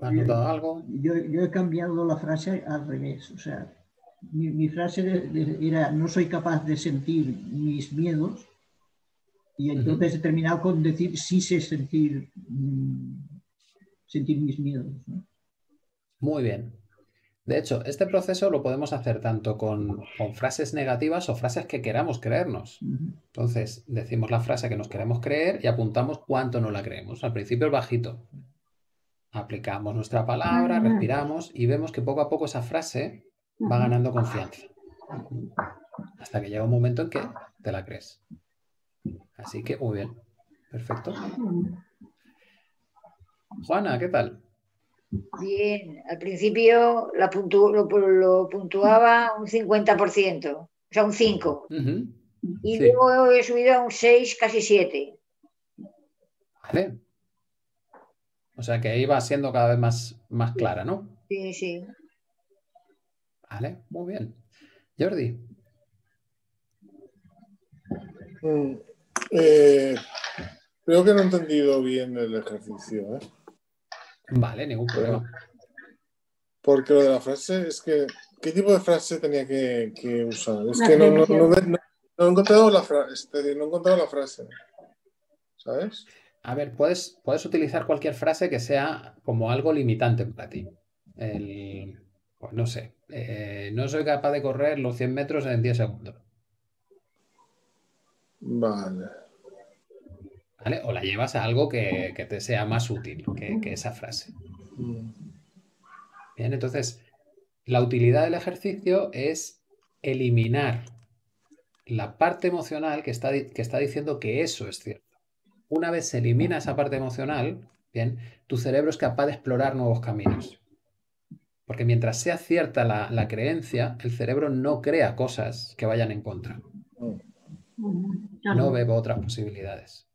D: ¿Has notado algo? Yo, he cambiado la frase al revés. O sea, mi, frase era no soy capaz de sentir mis miedos y entonces he terminado con decir sí sé sentir, mm, sentir mis miedos.
A: Muy bien. De hecho, este proceso lo podemos hacer tanto con, frases negativas o frases que queramos creernos. Entonces, decimos la frase que nos queremos creer y apuntamos cuánto no la creemos. Al principio el bajito. Aplicamos nuestra palabra, respiramos y vemos que poco a poco esa frase va ganando confianza. Hasta que llega un momento en que te la crees. Así que, muy bien. Perfecto. Juana, ¿qué tal?
F: Bien, al principio lo, puntuaba un 50%, o sea, un 5. Y luego he subido a un 6, casi 7. Vale.
A: O sea que iba siendo cada vez más, más clara, ¿no?
F: Sí, sí. Vale, muy bien.
A: Jordi. Mm, eh, creo que no he entendido bien el ejercicio. ¿eh? Vale, ningún problema. Porque lo de la frase es que, ¿qué tipo de frase tenía que, usar? Es que no, he encontrado la frase, este, no he encontrado la frase, ¿sabes? A ver, puedes, puedes utilizar cualquier frase que sea como algo limitante para ti. pues no sé, eh, no soy capaz de correr los 100 metros en 10 segundos.
D: Vale.
A: O la llevas a algo que, te sea más útil que, esa frase. Bien, entonces, la utilidad del ejercicio es eliminar la parte emocional que está, diciendo que eso es cierto. Una vez se elimina esa parte emocional, bien, tu cerebro es capaz de explorar nuevos caminos. Porque mientras sea cierta la, la creencia, el cerebro no crea cosas que vayan en contra.
C: Mm. No veo
A: otras posibilidades.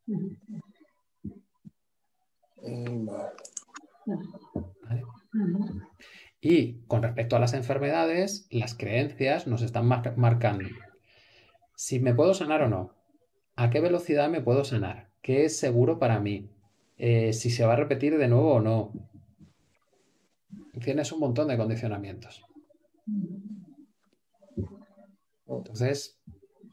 A: Y con respecto a las enfermedades, las creencias nos están marcando si me puedo sanar o no, a qué velocidad me puedo sanar, qué es seguro para mí, eh, si se va a repetir de nuevo o no. Tienes un montón de condicionamientos. Entonces,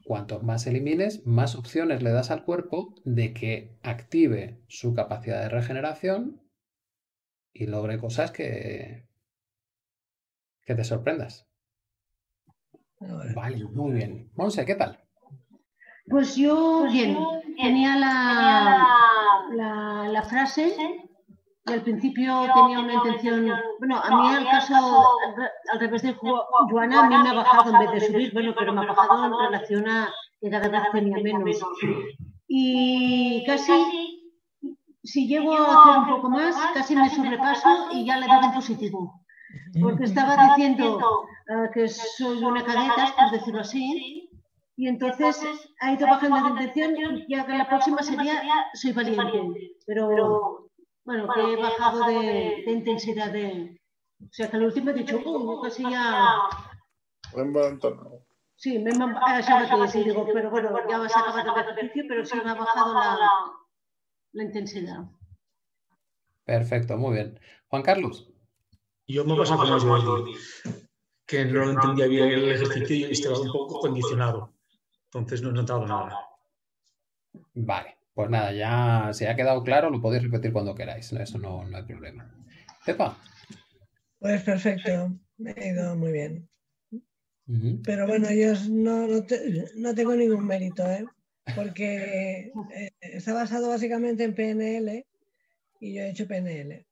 A: Cuanto más elimines, más opciones le das al cuerpo de que active su capacidad de regeneración y logre cosas que, que te sorprendas. Vale, muy bien. Monse, ¿qué tal? Pues yo, tenía la
B: frase al principio tenía una intención, bueno, a mí al caso, al revés de Juana, a mí me ha bajado en vez de subir, bueno, pero me ha bajado en relación a que cada vez tenía menos. Y casi, si llego a hacer un poco más, casi me sobrepaso y ya le doy un positivo. Porque estaba diciendo ah, que soy una cadeta, por decirlo así, y entonces ha ido bajando la intención y ya que la próxima sería soy valiente. Pero bueno, que he bajado, de, intensidad O sea, hasta el último he dicho, oh, casi ya... Sí, me he mamado, sí, digo, pero bueno, ya vas a acabar el ejercicio, pero sí me ha bajado la, la intensidad.
A: Perfecto, muy bien. Juan Carlos. Yo me he pasado
D: más
A: que no lo entendía bien el ejercicio y estaba un poco condicionado. Entonces no he notado nada. Vale. Pues nada, ya se ha quedado claro, lo podéis repetir cuando queráis, ¿no? eso no, no hay problema.
E: Pepa. Pues perfecto, me ha ido muy bien. Pero bueno, yo no, tengo ningún mérito, ¿eh? porque eh, está basado básicamente en PNL y yo he hecho PNL.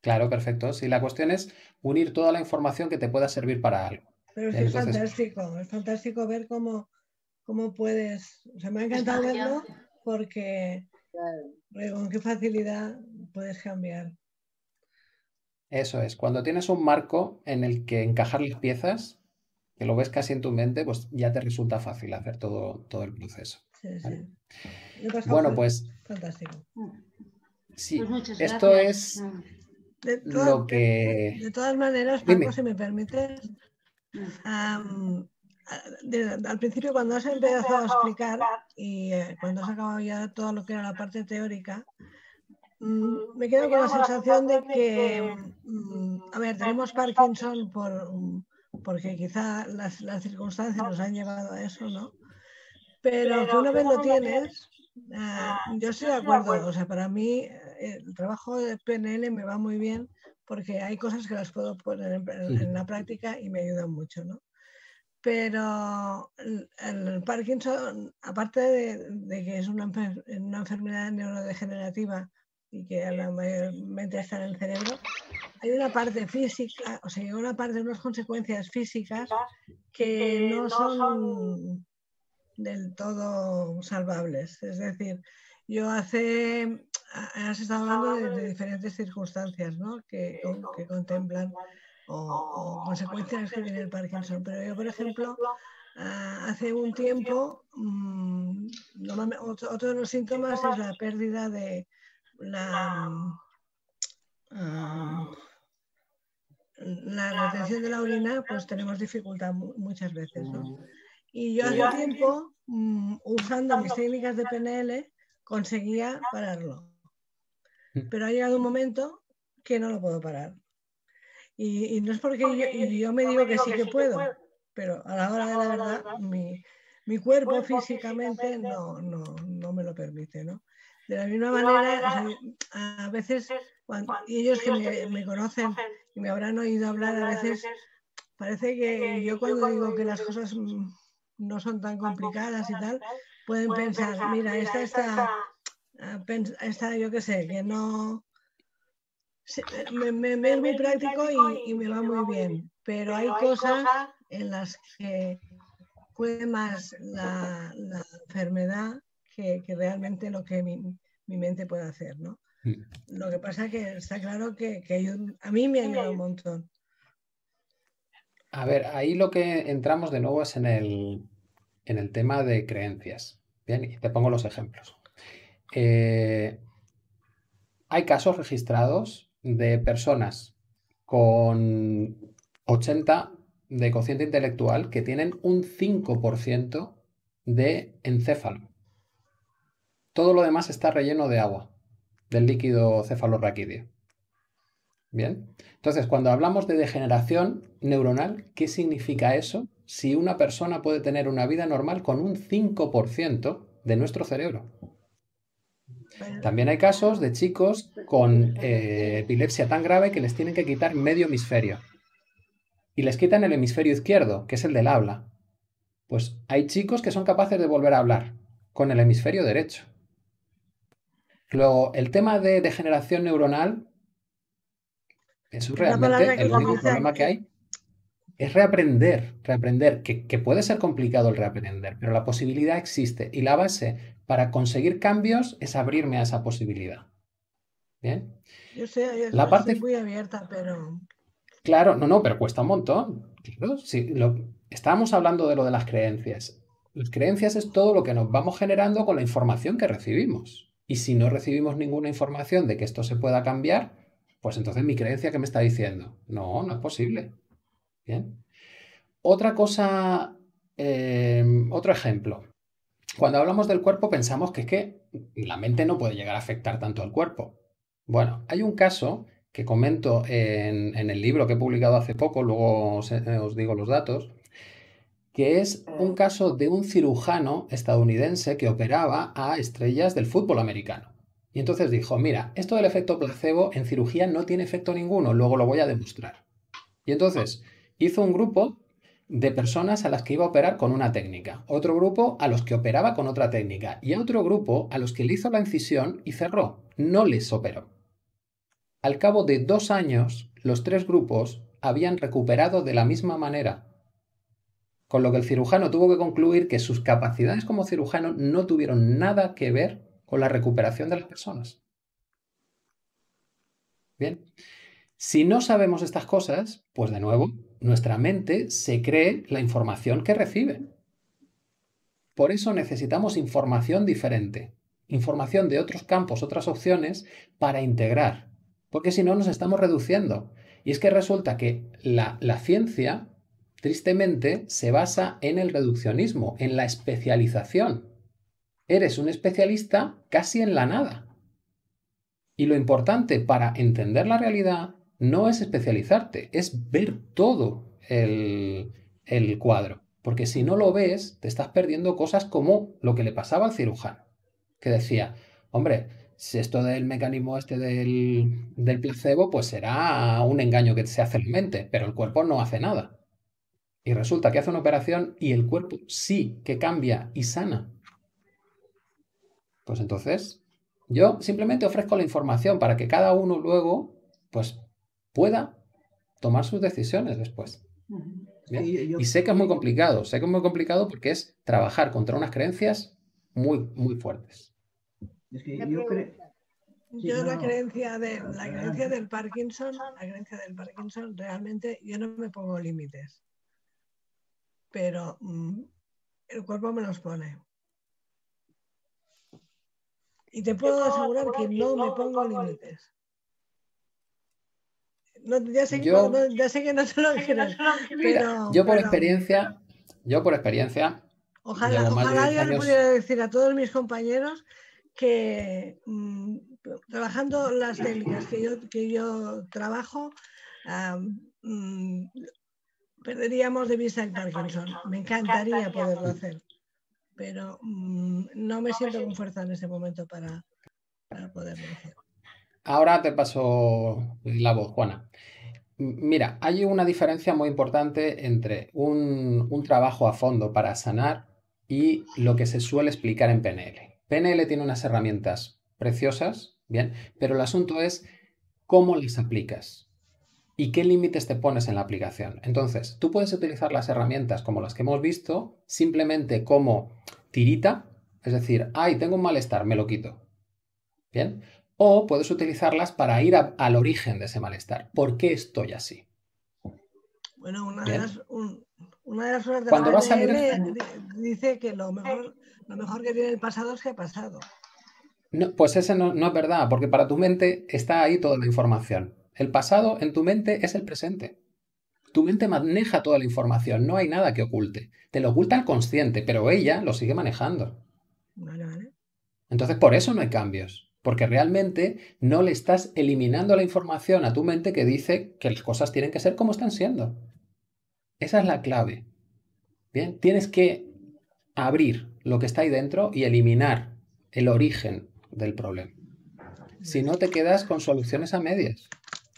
A: Claro, perfecto. Sí, la cuestión es unir toda la información que te pueda servir para algo.
E: Pero es, fantástico, es fantástico ver cómo cómo puedes, o sea, me ha pues encantado verlo porque, con qué facilidad puedes cambiar.
A: Eso es, cuando tienes un marco en el que encajar las piezas, que lo ves casi en tu mente, pues ya te resulta fácil hacer todo, todo el proceso. Sí, sí. Bueno, pues...
E: Fantástico. Sí, pues esto es de lo que... De, todas maneras, Paco, si me permites, mm al principio cuando has empezado a explicar y eh, cuando has acabado ya todo lo que era la parte teórica, mm, mm, me quedo con la sensación de que, mm, a ver, tenemos Parkinson por, porque quizá las, circunstancias nos han llevado a eso, ¿no? Pero que una vez lo tienes, eh, ah, yo estoy de acuerdo, o sea, para mí eh, el trabajo de PNL me va muy bien porque hay cosas que las puedo poner en la práctica y me ayudan mucho, ¿no? pero el Parkinson, aparte de, que es una, enfermedad neurodegenerativa y que la mayormente está en el cerebro, hay una parte física, o sea, hay una parte de unas consecuencias físicas que no son del todo salvables. Es decir, yo hace, has estado hablando de, diferentes circunstancias ¿no? que contemplan o, consecuencias que tiene el Parkinson. Pero yo, por ejemplo, ah, ah, hace un tiempo, mm, otro de los síntomas es la pérdida de la, ah, la retención de la orina, pues tenemos dificultad muchas veces. Mm. Y yo hace tiempo, mm, usando mis técnicas de PNL, conseguía pararlo. Pero ha llegado un momento que no lo puedo parar. Y, no es porque yo, me digo que sí que puedo, pero a la hora de la verdad mi, cuerpo físicamente no, me lo permite, ¿no? De la misma manera, a veces, cuando, ellos que me, conocen y me habrán oído hablar, a veces parece que yo cuando digo que las cosas no son tan complicadas y tal, pueden pensar, mira, esta está, ah, esta, yo qué sé, que no, me, es muy práctico y, me va muy bien, pero hay cosas en las que puede más la, enfermedad que, realmente lo que mi, mente puede hacer, mm. Lo que pasa es que está claro que, a mí me ha ayuda un montón.
A: A ver, ahí lo que entramos de nuevo es en el, tema de creencias. Bien, te pongo los ejemplos. Eh, hay casos registrados de personas con 80 de cociente intelectual que tienen un 5% de encéfalo. Todo lo demás está relleno de agua, del líquido cefalorraquídeo. Bien, entonces cuando hablamos de degeneración neuronal, ¿qué significa eso? Si una persona puede tener una vida normal con un 5% de nuestro cerebro. También hay casos de chicos con eh, epilepsia tan grave que les tienen que quitar medio hemisferio. Y les quitan el hemisferio izquierdo, que es el del habla. Pues hay chicos que son capaces de volver a hablar con el hemisferio derecho. Luego, el tema de degeneración neuronal es realmente el único problema que hay. Es reaprender, reaprender, que puede ser complicado el reaprender, pero la posibilidad existe. Y la base para conseguir cambios es abrirme a esa posibilidad. Bien.
E: Yo sé, yo la parte... muy abierta, pero.
A: Claro, no, no, pero cuesta un montón. Sí, lo... Estábamos hablando de lo de las creencias. Las creencias es todo lo que nos vamos generando con la información que recibimos. Y si no recibimos ninguna información de que esto se pueda cambiar, pues entonces mi creencia que me está diciendo, no, no es posible. Bien. Otra cosa, eh, otro ejemplo. Cuando hablamos del cuerpo pensamos que es que la mente no puede llegar a afectar tanto al cuerpo. Bueno, hay un caso que comento en, el libro que he publicado hace poco, luego os, eh, os digo los datos, que es un caso de un cirujano estadounidense que operaba a estrellas del fútbol americano. Y entonces dijo, mira, esto del efecto placebo en cirugía no tiene efecto ninguno, luego lo voy a demostrar. Y entonces hizo un grupo de personas a las que iba a operar con una técnica, otro grupo a los que operaba con otra técnica y a otro grupo a los que le hizo la incisión y cerró, no les operó. Al cabo de dos años, los tres grupos habían recuperado de la misma manera, con lo que el cirujano tuvo que concluir que sus capacidades como cirujano no tuvieron nada que ver con la recuperación de las personas. Bien, si no sabemos estas cosas, pues de nuevo, nuestra mente se cree la información que recibe. Por eso necesitamos información diferente, información de otros campos, otras opciones, para integrar, porque si no nos estamos reduciendo. Y es que resulta que la, la ciencia, tristemente, se basa en el reduccionismo, en la especialización. Eres un especialista casi en la nada. Y lo importante para entender la realidad, no es especializarte, es ver todo el, el cuadro. Porque si no lo ves, te estás perdiendo cosas como lo que le pasaba al cirujano, que decía, hombre, si esto del mecanismo este del, del, placebo, pues será un engaño que se hace en mente, pero el cuerpo no hace nada. Y resulta que hace una operación y el cuerpo sí que cambia y sana. Pues entonces, yo simplemente ofrezco la información para que cada uno luego, pues pueda tomar sus decisiones después. Y sé que es muy complicado, sé que es muy complicado porque es trabajar contra unas creencias muy, muy fuertes.
E: yo, la, creencia de, la creencia del Parkinson, la creencia del Parkinson, realmente yo no me pongo límites, pero mm, el cuerpo me los pone. Y te puedo asegurar que no me pongo límites ya, sé que yo, no, lo yo por
A: experiencia, yo por experiencia.
E: Ojalá, yo le pudiera decir a todos mis compañeros que mm, trabajando las técnicas que yo, que yo trabajo, mm, perderíamos de vista el Parkinson. Me encantaría poderlo hacer, pero mm, no me siento con fuerza en ese momento para,
A: para poderlo hacer. Ahora te paso la voz, Juana. Mira, hay una diferencia muy importante entre un, trabajo a fondo para sanar y lo que se suele explicar en PNL. PNL tiene unas herramientas preciosas, bien, pero el asunto es cómo las aplicas y qué límites te pones en la aplicación. Entonces, tú puedes utilizar las herramientas como las que hemos visto simplemente como tirita, es decir, ay, tengo un malestar, me lo quito. Bien, o puedes utilizarlas para ir al origen de ese malestar. ¿Por qué estoy así?
E: Bueno, una, de las, Cuando vas a dice que lo mejor, que tiene el pasado es que ha pasado.
A: No, pues ese no, es verdad, porque para tu mente está ahí toda la información. El pasado en tu mente es el presente. Tu mente maneja toda la información, no hay nada que oculte. Te lo oculta el consciente, pero ella lo sigue manejando. Vale, vale. Entonces, por eso no hay cambios porque realmente no le estás eliminando la información a tu mente que dice que las cosas tienen que ser como están siendo. Esa es la clave. Bien, tienes que abrir lo que está ahí dentro y eliminar el origen del problema. Si no te quedas con soluciones a medias.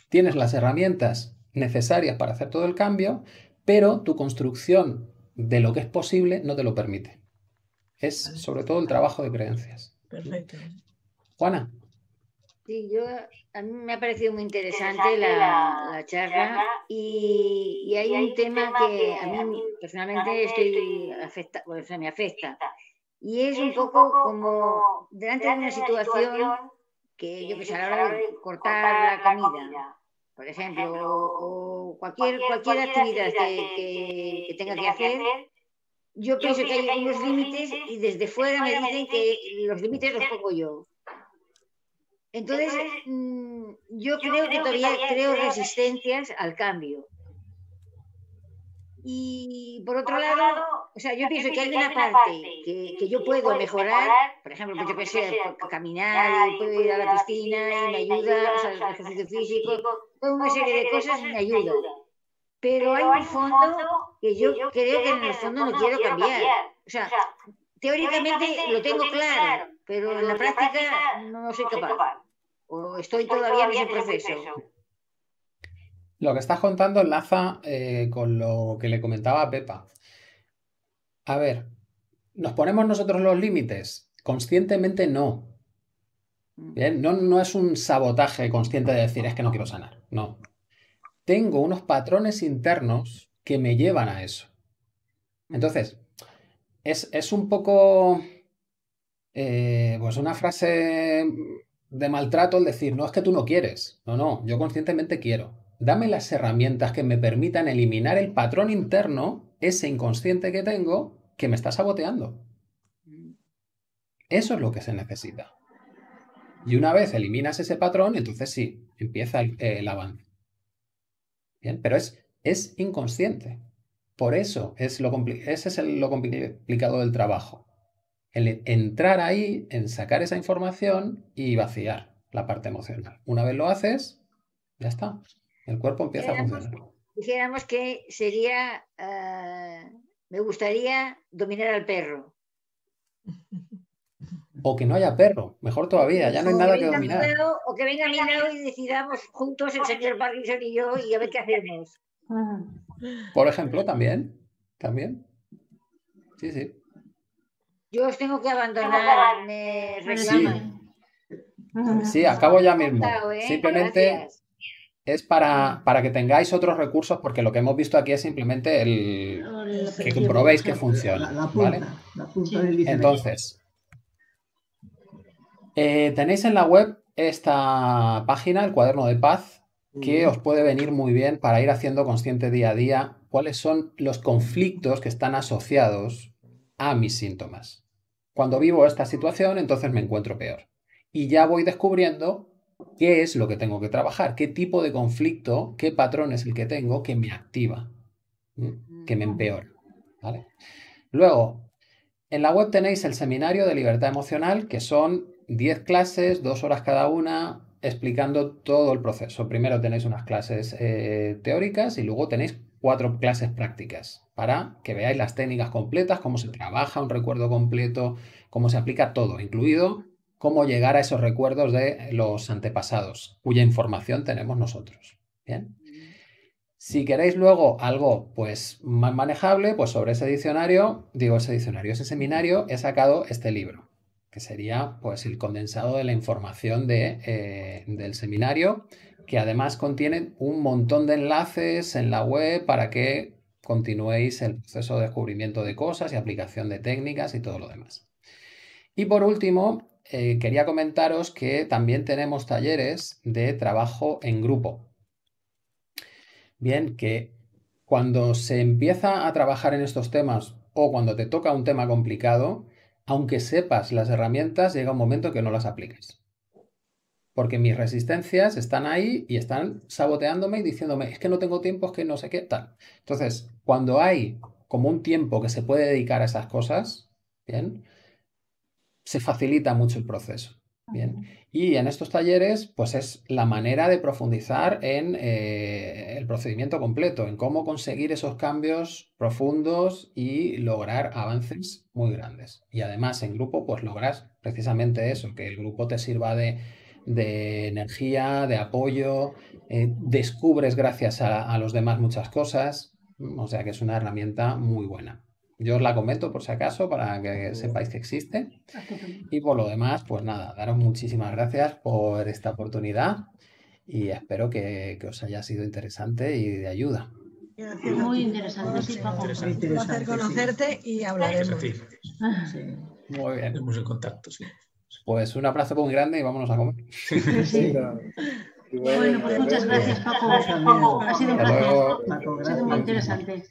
A: Tienes las herramientas necesarias para hacer todo el cambio, pero tu construcción de lo que es posible no te lo permite. Es sobre todo el trabajo de creencias. Perfecto. Juana.
F: Sí, yo, a mí me ha parecido muy interesante la, charla y, y, hay un tema que a mí personalmente estoy afecta, o sea, me afecta. Y es un poco como delante de una situación que yo que sé, a la hora de cortar la comida, por ejemplo, o, cualquier, cualquier actividad que, que tenga que hacer, yo pienso que hay unos límites y desde fuera me dicen que los límites los pongo yo. Entonces, mm, yo, creo, que todavía, creo resistencias al cambio. Y por otro lado, o sea, yo pienso que hay una parte, que, que, yo puedo mejorar, por ejemplo, yo que caminar, y puedo ir a la piscina y me ayuda, o sea, el ejercicio físico, toda una serie de cosas me ayuda. Pero hay un fondo que yo creo que en el fondo no quiero cambiar. O sea, teóricamente lo tengo claro, pero, en la práctica, no, sé qué. capaz. O estoy, todavía, en ese proceso.
A: Lo que estás contando enlaza eh, con lo que le comentaba a Pepa. A ver, ¿nos ponemos nosotros los límites? Conscientemente no. Mm. Bien, no, no es un sabotaje consciente de decir es que no quiero sanar. No. Tengo unos patrones internos que me llevan a eso. Entonces, es un poco eh, pues una frase de maltrato el decir, no es que tú no quieres, no, no, yo conscientemente quiero. Dame las herramientas que me permitan eliminar el patrón interno, ese inconsciente que tengo, que me está saboteando. Eso es lo que se necesita. Y una vez eliminas ese patrón, entonces sí, empieza el, eh, avance. Bien, pero es, es inconsciente. Por eso es ese es lo complicado del trabajo el entrar ahí, en sacar esa información y vaciar la parte emocional. Una vez lo haces, ya está. El cuerpo empieza a funcionar.
F: Dijéramos que sería, ah, me gustaría dominar al perro.
A: O que no haya perro, mejor todavía, ya no hay nada que, dominar.
F: o que venga lado y decidamos juntos, el señor Parkinson y yo, y a ver qué hacemos.
A: Por ejemplo, también, también. Sí, sí.
F: Yo os tengo que abandonar, me
A: Sí. acabo ya mismo. Simplemente es para, que tengáis otros recursos, porque lo que hemos visto aquí es simplemente
C: el que comprobéis que
A: funciona. ¿vale? Entonces, eh, tenéis en la web esta página, el cuaderno de paz, que os puede venir muy bien para ir haciendo consciente día a día cuáles son los conflictos que están asociados a mis síntomas. Cuando vivo esta situación, entonces me encuentro peor. Y ya voy descubriendo qué es lo que tengo que trabajar, qué tipo de conflicto, qué patrón es el que tengo que me activa, que me empeora. ¿vale? Luego, en la web tenéis el seminario de libertad emocional, que son 10 clases, dos horas cada una, explicando todo el proceso. Primero tenéis unas clases eh, teóricas y luego tenéis cuatro clases prácticas para que veáis las técnicas completas, cómo se trabaja un recuerdo completo, cómo se aplica todo, incluido cómo llegar a esos recuerdos de los antepasados, cuya información tenemos nosotros. Bien. Si queréis luego algo pues más manejable, pues sobre ese diccionario, digo ese diccionario, ese seminario, he sacado este libro, que sería pues el condensado de la información eh, del seminario que además contiene un montón de enlaces en la web para que continuéis el proceso de descubrimiento de cosas y aplicación de técnicas y todo lo demás. Y por último, eh, quería comentaros que también tenemos talleres de trabajo en grupo. Bien, que cuando se empieza a trabajar en estos temas o cuando te toca un tema complicado, aunque sepas las herramientas, llega un momento que no las apliques porque mis resistencias están ahí y están saboteándome y diciéndome, es que no tengo tiempo, es que no sé qué, tal. Entonces, cuando hay como un tiempo que se puede dedicar a esas cosas, ¿bien? Se facilita mucho el proceso. Bien. Y en estos talleres, pues es la manera de profundizar en eh, el procedimiento completo, en cómo conseguir esos cambios profundos y lograr avances muy grandes. Y además en grupo, pues logras precisamente eso, que el grupo te sirva de, de energía, de apoyo, eh, descubres gracias a, los demás muchas cosas, o sea que es una herramienta muy buena. Yo os la comento por si acaso para que sepáis que existe. Y por lo demás, pues nada, daros muchísimas gracias por esta oportunidad y espero que, os haya sido interesante y de ayuda.
B: muy interesante, sí,
A: conocerte
E: y hablaremos. Sí.
A: Muy bien. contacto, sí. Pues un abrazo muy grande y vámonos a comer.
B: Bueno, pues muchas gracias, Paco. Ha sido Ha sido muy interesante.